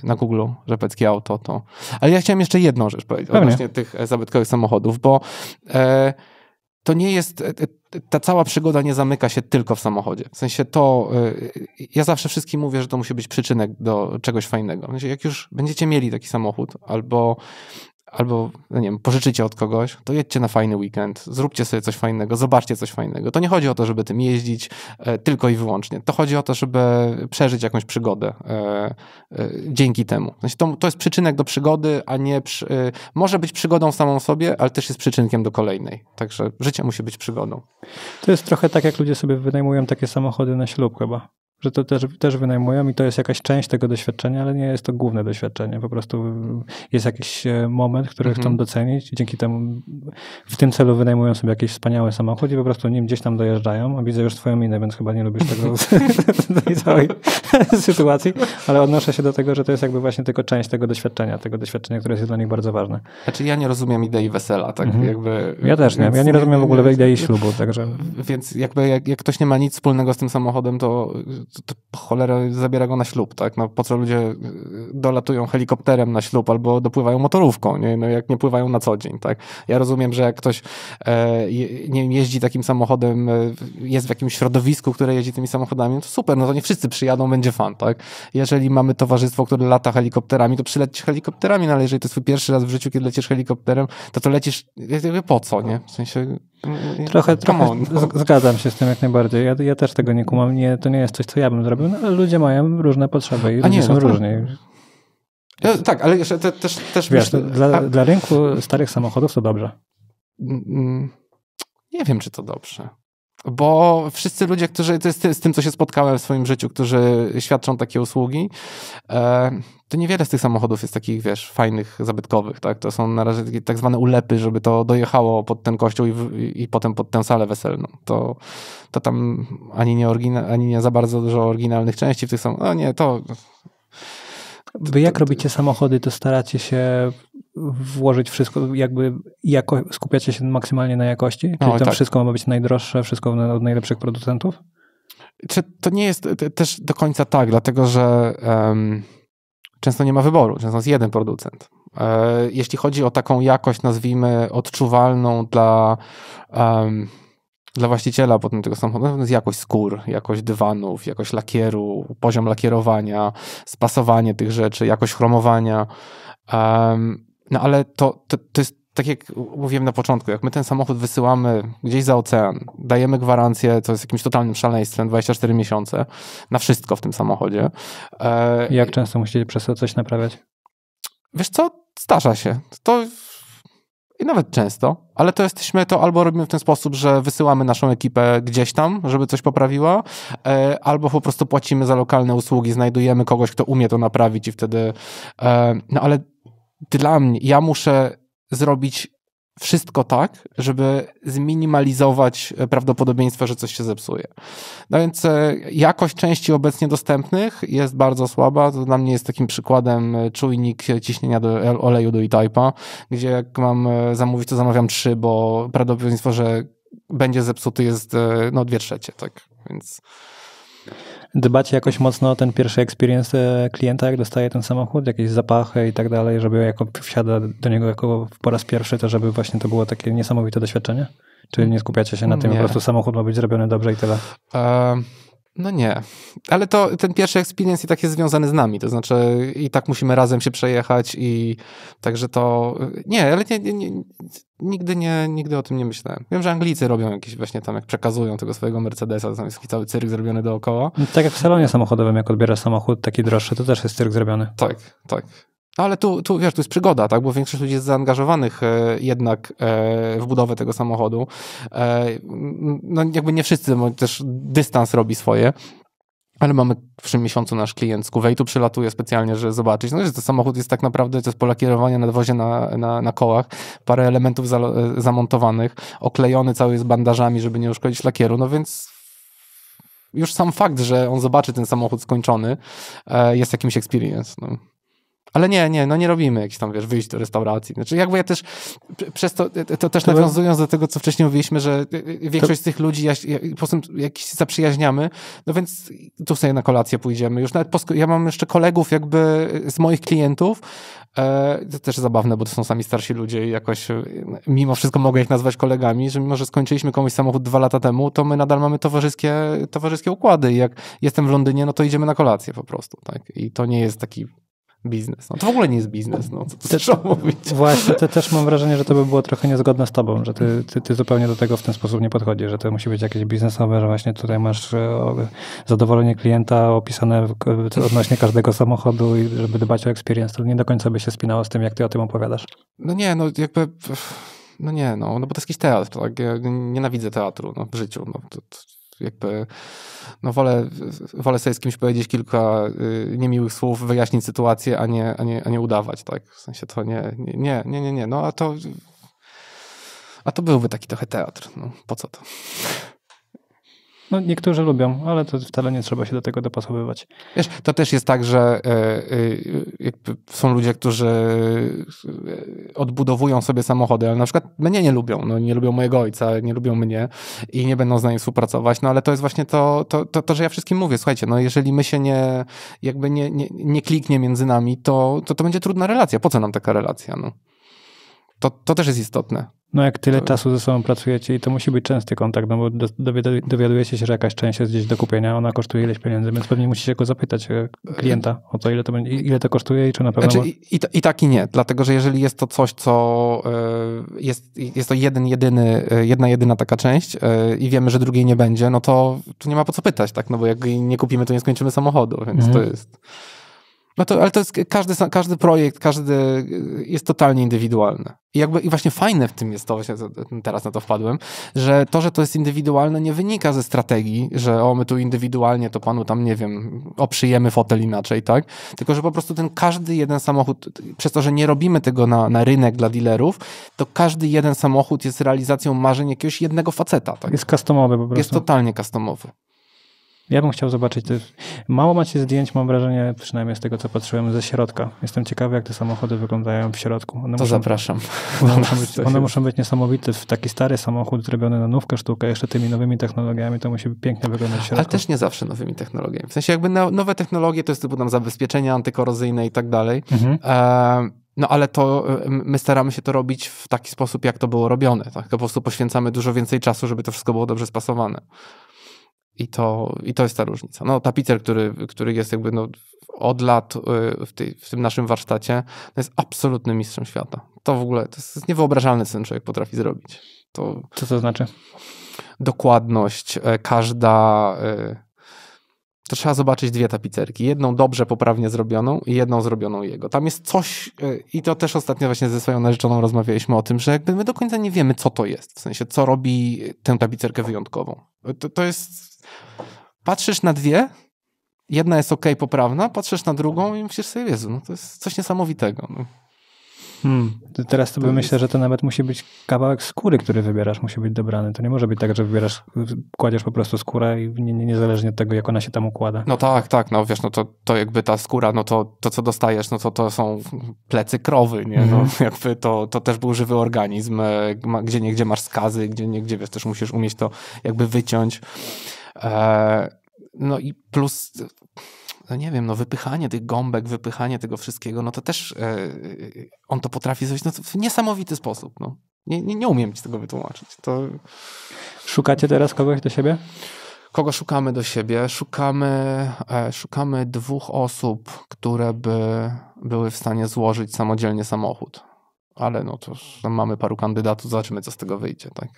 na Google Rzepecki Auto. To... Ale ja chciałem jeszcze jedną rzecz powiedzieć Pewnie. odnośnie tych e, zabytkowych samochodów, bo e, to nie jest... E, ta cała przygoda nie zamyka się tylko w samochodzie. W sensie to, y, ja zawsze wszystkim mówię, że to musi być przyczynek do czegoś fajnego. W sensie jak już będziecie mieli taki samochód, albo albo no nie wiem, pożyczycie od kogoś, to jedźcie na fajny weekend, zróbcie sobie coś fajnego, zobaczcie coś fajnego. To nie chodzi o to, żeby tym jeździć e, tylko i wyłącznie. To chodzi o to, żeby przeżyć jakąś przygodę e, e, dzięki temu. Znaczy, to, to, jest przyczynek do przygody, a nie przy, e, może być przygodą samą sobie, ale też jest przyczynkiem do kolejnej. Także życie musi być przygodą. To jest trochę tak, jak ludzie sobie wynajmują takie samochody na ślub chyba że to też, też wynajmują i to jest jakaś część tego doświadczenia, ale nie jest to główne doświadczenie. Po prostu jest jakiś e, moment, który mhm. chcą docenić i dzięki temu w tym celu wynajmują sobie jakiś wspaniały samochód i po prostu nim gdzieś tam dojeżdżają. A widzę już twoją minę, więc chyba nie lubisz tego tej całej sytuacji, ale odnoszę się do tego, że to jest jakby właśnie tylko część tego doświadczenia, tego doświadczenia, które jest dla nich bardzo ważne. Znaczy ja nie rozumiem idei wesela, tak mhm. jakby... Ja też nie, ja nie rozumiem w ogóle nie, idei ślubu, także... Więc jakby jak, jak ktoś nie ma nic wspólnego z tym samochodem, to cholera zabiera go na ślub, tak? No, po co ludzie y, dolatują helikopterem na ślub albo dopływają motorówką, nie? No, jak nie pływają na co dzień, tak? Ja rozumiem, że jak ktoś e, nie jeździ takim samochodem, e, jest w jakimś środowisku, które jeździ tymi samochodami, no to super, no to nie wszyscy przyjadą, będzie fan, tak? Jeżeli mamy towarzystwo, które lata helikopterami, to przylecisz helikopterami, no ale jeżeli to jest twój pierwszy raz w życiu, kiedy lecisz helikopterem, to to lecisz, po co, nie? W sensie Yy, trochę, trochę zgadzam się z tym jak najbardziej. Ja, ja też tego nie kumam. Nie, to nie jest coś, co ja bym zrobił, no, ale ludzie mają różne potrzeby i nie, są no to... różni. No, tak, ale jeszcze te, też, też Wiesz, myślę... dla, a... dla rynku starych samochodów to dobrze. Mm, mm, nie wiem, czy to dobrze bo wszyscy ludzie, którzy, to jest z tym, co się spotkałem w swoim życiu, którzy świadczą takie usługi, e, to niewiele z tych samochodów jest takich, wiesz, fajnych, zabytkowych, tak? To są na razie tak zwane ulepy, żeby to dojechało pod ten kościół i, w, i potem pod tę salę weselną. To, to tam ani nie, ani nie za bardzo dużo oryginalnych części w tych samochodach. No nie, to... Wy jak robicie samochody, to staracie się włożyć wszystko, jakby jako, skupiacie się maksymalnie na jakości? Czyli no, tam tak. wszystko ma być najdroższe, wszystko od najlepszych producentów? Czy to nie jest też do końca tak, dlatego że um, często nie ma wyboru, często jest jeden producent. E, jeśli chodzi o taką jakość, nazwijmy, odczuwalną dla, um, dla właściciela potem tego samochodu, to jest jakość skór, jakość dywanów, jakość lakieru, poziom lakierowania, spasowanie tych rzeczy, jakość chromowania. Um, no ale to, to, to jest tak jak mówiłem na początku, jak my ten samochód wysyłamy gdzieś za ocean, dajemy gwarancję, to jest jakimś totalnym szaleństwem, 24 miesiące, na wszystko w tym samochodzie. E... Jak często musicie przez to coś naprawiać? Wiesz co, starza się. To i nawet często, ale to jesteśmy to albo robimy w ten sposób, że wysyłamy naszą ekipę gdzieś tam, żeby coś poprawiła, e, albo po prostu płacimy za lokalne usługi, znajdujemy kogoś, kto umie to naprawić i wtedy, e, no ale dla mnie, ja muszę zrobić wszystko tak, żeby zminimalizować e, prawdopodobieństwo, że coś się zepsuje. No więc e, jakość części obecnie dostępnych jest bardzo słaba. To dla mnie jest takim przykładem e, czujnik ciśnienia do oleju do E-Type'a, gdzie jak mam zamówić, to zamawiam trzy, bo prawdopodobieństwo, że będzie zepsuty jest no dwie trzecie, tak? Więc dbacie jakoś mocno o ten pierwszy experience e, klienta, jak dostaje ten samochód, jakieś zapachy i tak dalej, żeby jako wsiada do niego jako po raz pierwszy, to żeby właśnie to było takie niesamowite doświadczenie? Czy nie skupiacie się na mm, tym, nie. po prostu samochód ma być zrobiony dobrze i tyle? Um no nie, ale to ten pierwszy experience i tak jest związany z nami, to znaczy i tak musimy razem się przejechać i także to, nie, ale nie, nie, nie, nigdy nie, nigdy o tym nie myślałem. Wiem, że Anglicy robią jakieś właśnie tam, jak przekazują tego swojego Mercedesa, to tam jest cały cyrk zrobiony dookoła. No, tak jak w salonie samochodowym, jak odbierasz samochód taki droższy, to też jest cyrk zrobiony. Tak, tak. No ale tu, tu, wiesz, tu jest przygoda, tak? Bo większość ludzi jest zaangażowanych e, jednak e, w budowę tego samochodu. E, no jakby nie wszyscy, bo też dystans robi swoje. Ale mamy w tym miesiącu nasz klient z Kuwejtu przylatuje specjalnie, żeby zobaczyć. No, że ten samochód jest tak naprawdę, to jest polakierowanie na dwozie na, na, na kołach, parę elementów za, e, zamontowanych, oklejony cały jest bandażami, żeby nie uszkodzić lakieru. No więc już sam fakt, że on zobaczy ten samochód skończony, e, jest jakimś experience. No. Ale nie, nie, no nie robimy jakichś tam, wiesz, wyjść do restauracji. Znaczy jakby ja też przez to, e, e, to też to nawiązując do tego, co wcześniej mówiliśmy, że e, większość z tych ludzi ja, ja, po prostu jakiś zaprzyjaźniamy, no więc tu sobie na kolację pójdziemy. Już nawet po, ja mam jeszcze kolegów jakby z moich klientów, e, to też zabawne, bo to są sami starsi ludzie i jakoś mimo wszystko mogę ich nazwać kolegami, że mimo, że skończyliśmy komuś samochód dwa lata temu, to my nadal mamy towarzyskie, towarzyskie układy i jak jestem w Londynie, no to idziemy na kolację po prostu, tak? I to nie jest taki biznes. No to w ogóle nie jest biznes, no co to trzeba mówić. Właśnie, to też mam wrażenie, że to by było trochę niezgodne z tobą, że ty, ty, ty, zupełnie do tego w ten sposób nie podchodzisz, że to musi być jakieś biznesowe, że właśnie tutaj masz e, zadowolenie klienta opisane odnośnie każdego samochodu i żeby dbać o experience, to nie do końca by się spinało z tym, jak ty o tym opowiadasz. No nie, no jakby... No nie, no, no bo to jest jakiś teatr, tak? Ja nienawidzę teatru no, w życiu. No, to, to jakby, no wolę, wolę sobie z kimś powiedzieć kilka y, niemiłych słów, wyjaśnić sytuację, a nie, a nie, a nie udawać, tak? W sensie to nie, nie, nie, nie, nie. no a to, a to byłby taki trochę teatr, no po co to? No, niektórzy lubią, ale to wcale nie trzeba się do tego dopasowywać. Wiesz, to też jest tak, że e, e, są ludzie, którzy e, odbudowują sobie samochody, ale na przykład mnie nie lubią. No, nie lubią mojego ojca, nie lubią mnie i nie będą z nami współpracować. No ale to jest właśnie to, to, to, to że ja wszystkim mówię. Słuchajcie, no jeżeli my się nie, jakby nie, nie, nie kliknie między nami, to, to to będzie trudna relacja. Po co nam taka relacja? No? To, to też jest istotne. No jak tyle to... czasu ze sobą pracujecie i to musi być częsty kontakt, no bo dowiadujecie się, że jakaś część jest gdzieś do kupienia, ona kosztuje ileś pieniędzy, więc pewnie musicie go zapytać e, klienta o to, ile to, będzie, ile to kosztuje i czy na pewno... Znaczy, i, i, tak i nie, dlatego, że jeżeli jest to coś, co e, jest, jest to jeden, jedyny, e, jedna, jedyna taka część i wiemy, że drugiej nie będzie, no to tu nie ma po co pytać, tak, no bo jak nie kupimy, to nie skończymy samochodu, więc mhm. to jest... No to, ale to jest każdy, każdy projekt, każdy jest totalnie indywidualny. I, jakby, I właśnie fajne w tym jest to, właśnie teraz na to wpadłem, że to, że to jest indywidualne, nie wynika ze strategii, że o, my tu indywidualnie to panu tam, nie wiem, oprzyjemy fotel inaczej, tak? Tylko, że po prostu ten każdy jeden samochód, przez to, że nie robimy tego na, na rynek dla dealerów, to każdy jeden samochód jest realizacją marzeń jakiegoś jednego faceta, tak? Jest customowy po prostu. Jest totalnie customowy. Ja bym chciał zobaczyć. Mało macie zdjęć, mam wrażenie, przynajmniej z tego, co patrzyłem ze środka. Jestem ciekawy, jak te samochody wyglądają w środku. One to muszą, zapraszam. One, muszą być, one muszą być niesamowite. W taki stary samochód zrobiony na nówkę sztukę, jeszcze tymi nowymi technologiami, to musi pięknie wyglądać w środku. Ale też nie zawsze nowymi technologiami. W sensie jakby nowe technologie to jest typu tam zabezpieczenia antykorozyjne i tak dalej. Mhm. E no ale to my staramy się to robić w taki sposób, jak to było robione. Tak? To po prostu poświęcamy dużo więcej czasu, żeby to wszystko było dobrze spasowane. I to, I to jest ta różnica. No, tapicer, który, który jest jakby no, od lat y, w, tej, w tym naszym warsztacie, jest absolutnym mistrzem świata. To w ogóle to jest niewyobrażalny syn, człowiek potrafi zrobić. To... Co to znaczy? Dokładność, e, każda e, to trzeba zobaczyć dwie tapicerki. Jedną dobrze, poprawnie zrobioną i jedną zrobioną jego. Tam jest coś, e, i to też ostatnio właśnie ze swoją narzeczoną rozmawialiśmy o tym, że jakby my do końca nie wiemy, co to jest. W sensie, co robi tę tapicerkę wyjątkową. To, to jest... Patrzysz na dwie, jedna jest ok, poprawna, patrzysz na drugą i myślisz sobie, Jezu, no to jest coś niesamowitego. No. Hmm. Teraz sobie myślę, że to nawet musi być kawałek skóry, który wybierasz, musi być dobrany. To nie może być tak, że wybierasz, kładziesz po prostu skórę i nie, nie, niezależnie od tego, jak ona się tam układa. No tak, tak, no wiesz, no to, to jakby ta skóra, no to, to co dostajesz, no to to są plecy krowy, nie? No, mm jakby to, to też był żywy organizm, e, gdzie niegdzie masz skazy, gdzie niegdzie, wiesz, też musisz umieć to jakby wyciąć. E, no i plus no nie wiem, no wypychanie tych gąbek, wypychanie tego wszystkiego, no to też yy, on to potrafi zrobić no, w niesamowity sposób. No. Nie, nie, nie umiem ci tego wytłumaczyć. To... Szukacie teraz kogoś do siebie? Kogo szukamy do siebie? Szukamy, e, szukamy dwóch osób, które by były w stanie złożyć samodzielnie samochód. Ale no to już mamy paru kandydatów, zobaczymy co z tego wyjdzie, tak?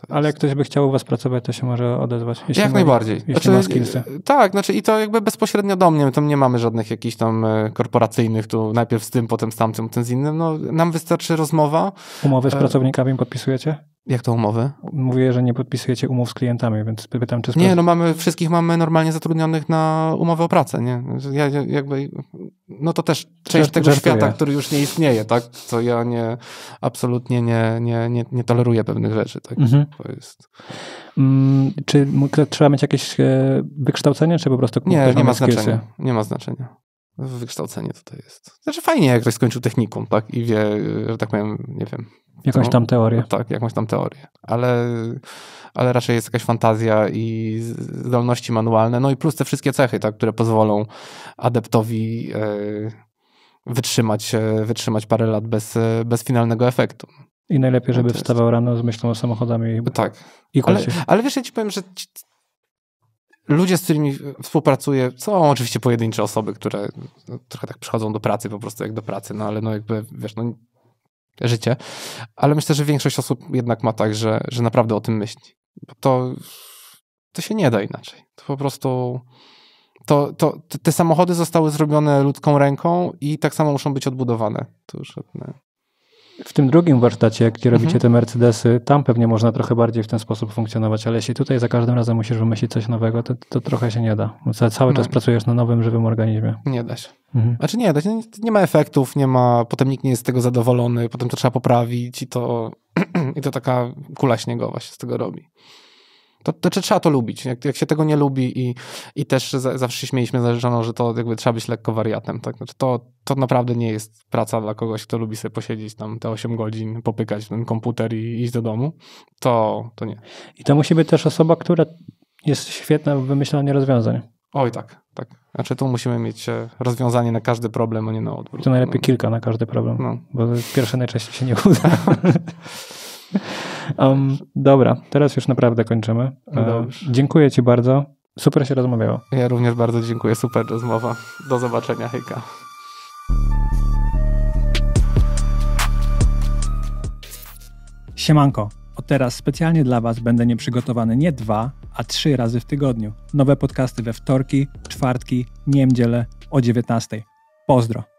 Jest... Tak Ale jak ktoś by chciał u was pracować, to się może odezwać. Jeśli jak ma, najbardziej. Jeśli znaczy, ma e, Tak, znaczy i to jakby bezpośrednio do mnie, tam nie mamy żadnych jakichś tam e, korporacyjnych, tu najpierw z tym, potem z tamtym, ten z innym, no nam wystarczy rozmowa. Umowy z e, pracownikami podpisujecie? Jak to umowy? Mówię, że nie podpisujecie umów z klientami, więc pytam, czy... Nie, no mamy, wszystkich mamy normalnie zatrudnionych na umowę o pracę, nie? Ja, jakby, no to też część Żart, tego żartuję. świata, który już nie istnieje, tak? Co ja nie, absolutnie nie, nie, nie, nie toleruję pewnych rzeczy, tak? Mhm. To jest... Mm, czy trzeba mieć jakieś e, wykształcenie, czy po prostu... Nie, nie ma znaczenia. Nie ma znaczenia wykształcenie tutaj jest. Znaczy fajnie, jak ktoś skończył technikum, tak? I wie, e, że tak powiem, nie wiem, Jakąś no, tam teorię. No tak, jakąś tam teorię. Ale, ale raczej jest jakaś fantazja i zdolności manualne, no i plus te wszystkie cechy, tak, które pozwolą adeptowi e, wytrzymać, e, wytrzymać parę lat bez, e, bez finalnego efektu. I najlepiej, żeby wstawał rano z myślą o samochodami. Tak. I ale, ale wiesz, ja ci powiem, że ci, ludzie, z którymi współpracuję, są oczywiście pojedyncze osoby, które trochę tak przychodzą do pracy po prostu jak do pracy, no ale no jakby, wiesz, no życie, ale myślę, że większość osób jednak ma tak, że, że naprawdę o tym myśli. Bo to, to się nie da inaczej. To po prostu to, to, te samochody zostały zrobione ludzką ręką i tak samo muszą być odbudowane. To już w tym drugim warsztacie, gdzie mhm. robicie te Mercedesy, tam pewnie można trochę bardziej w ten sposób funkcjonować, ale jeśli tutaj za każdym razem musisz wymyślić coś nowego, to, to trochę się nie da. Cały czas no. pracujesz na nowym, żywym organizmie. Nie da się. Mhm. Znaczy nie da się, nie, nie ma efektów, nie ma, potem nikt nie jest z tego zadowolony, potem to trzeba poprawić i to, i to taka kula śniegowa się z tego robi. To, to, to znaczy, trzeba to lubić. Jak, jak, się tego nie lubi i, i też za, zawsze się śmieliśmy z że to jakby trzeba być lekko wariatem. Tak? Znaczy to, to naprawdę nie jest praca dla kogoś, kto lubi sobie posiedzieć tam te 8 godzin, popykać ten komputer i iść do domu. To, to nie. I to musi być też osoba, która jest świetna w wymyślaniu rozwiązań. Oj tak, tak. Znaczy tu musimy mieć e, rozwiązanie na każdy problem, a nie na odwrót. To najlepiej no. kilka na każdy problem, no. bo pierwsze najczęściej się nie uda. Um, dobra, teraz już naprawdę kończymy. No dziękuję Ci bardzo. Super się rozmawiało. Ja również bardzo dziękuję. Super rozmowa. Do zobaczenia. Hejka. Siemanko. Od teraz specjalnie dla Was będę nieprzygotowany nie dwa, a trzy razy w tygodniu. Nowe podcasty we wtorki, czwartki, niedzielę o 19. Pozdro.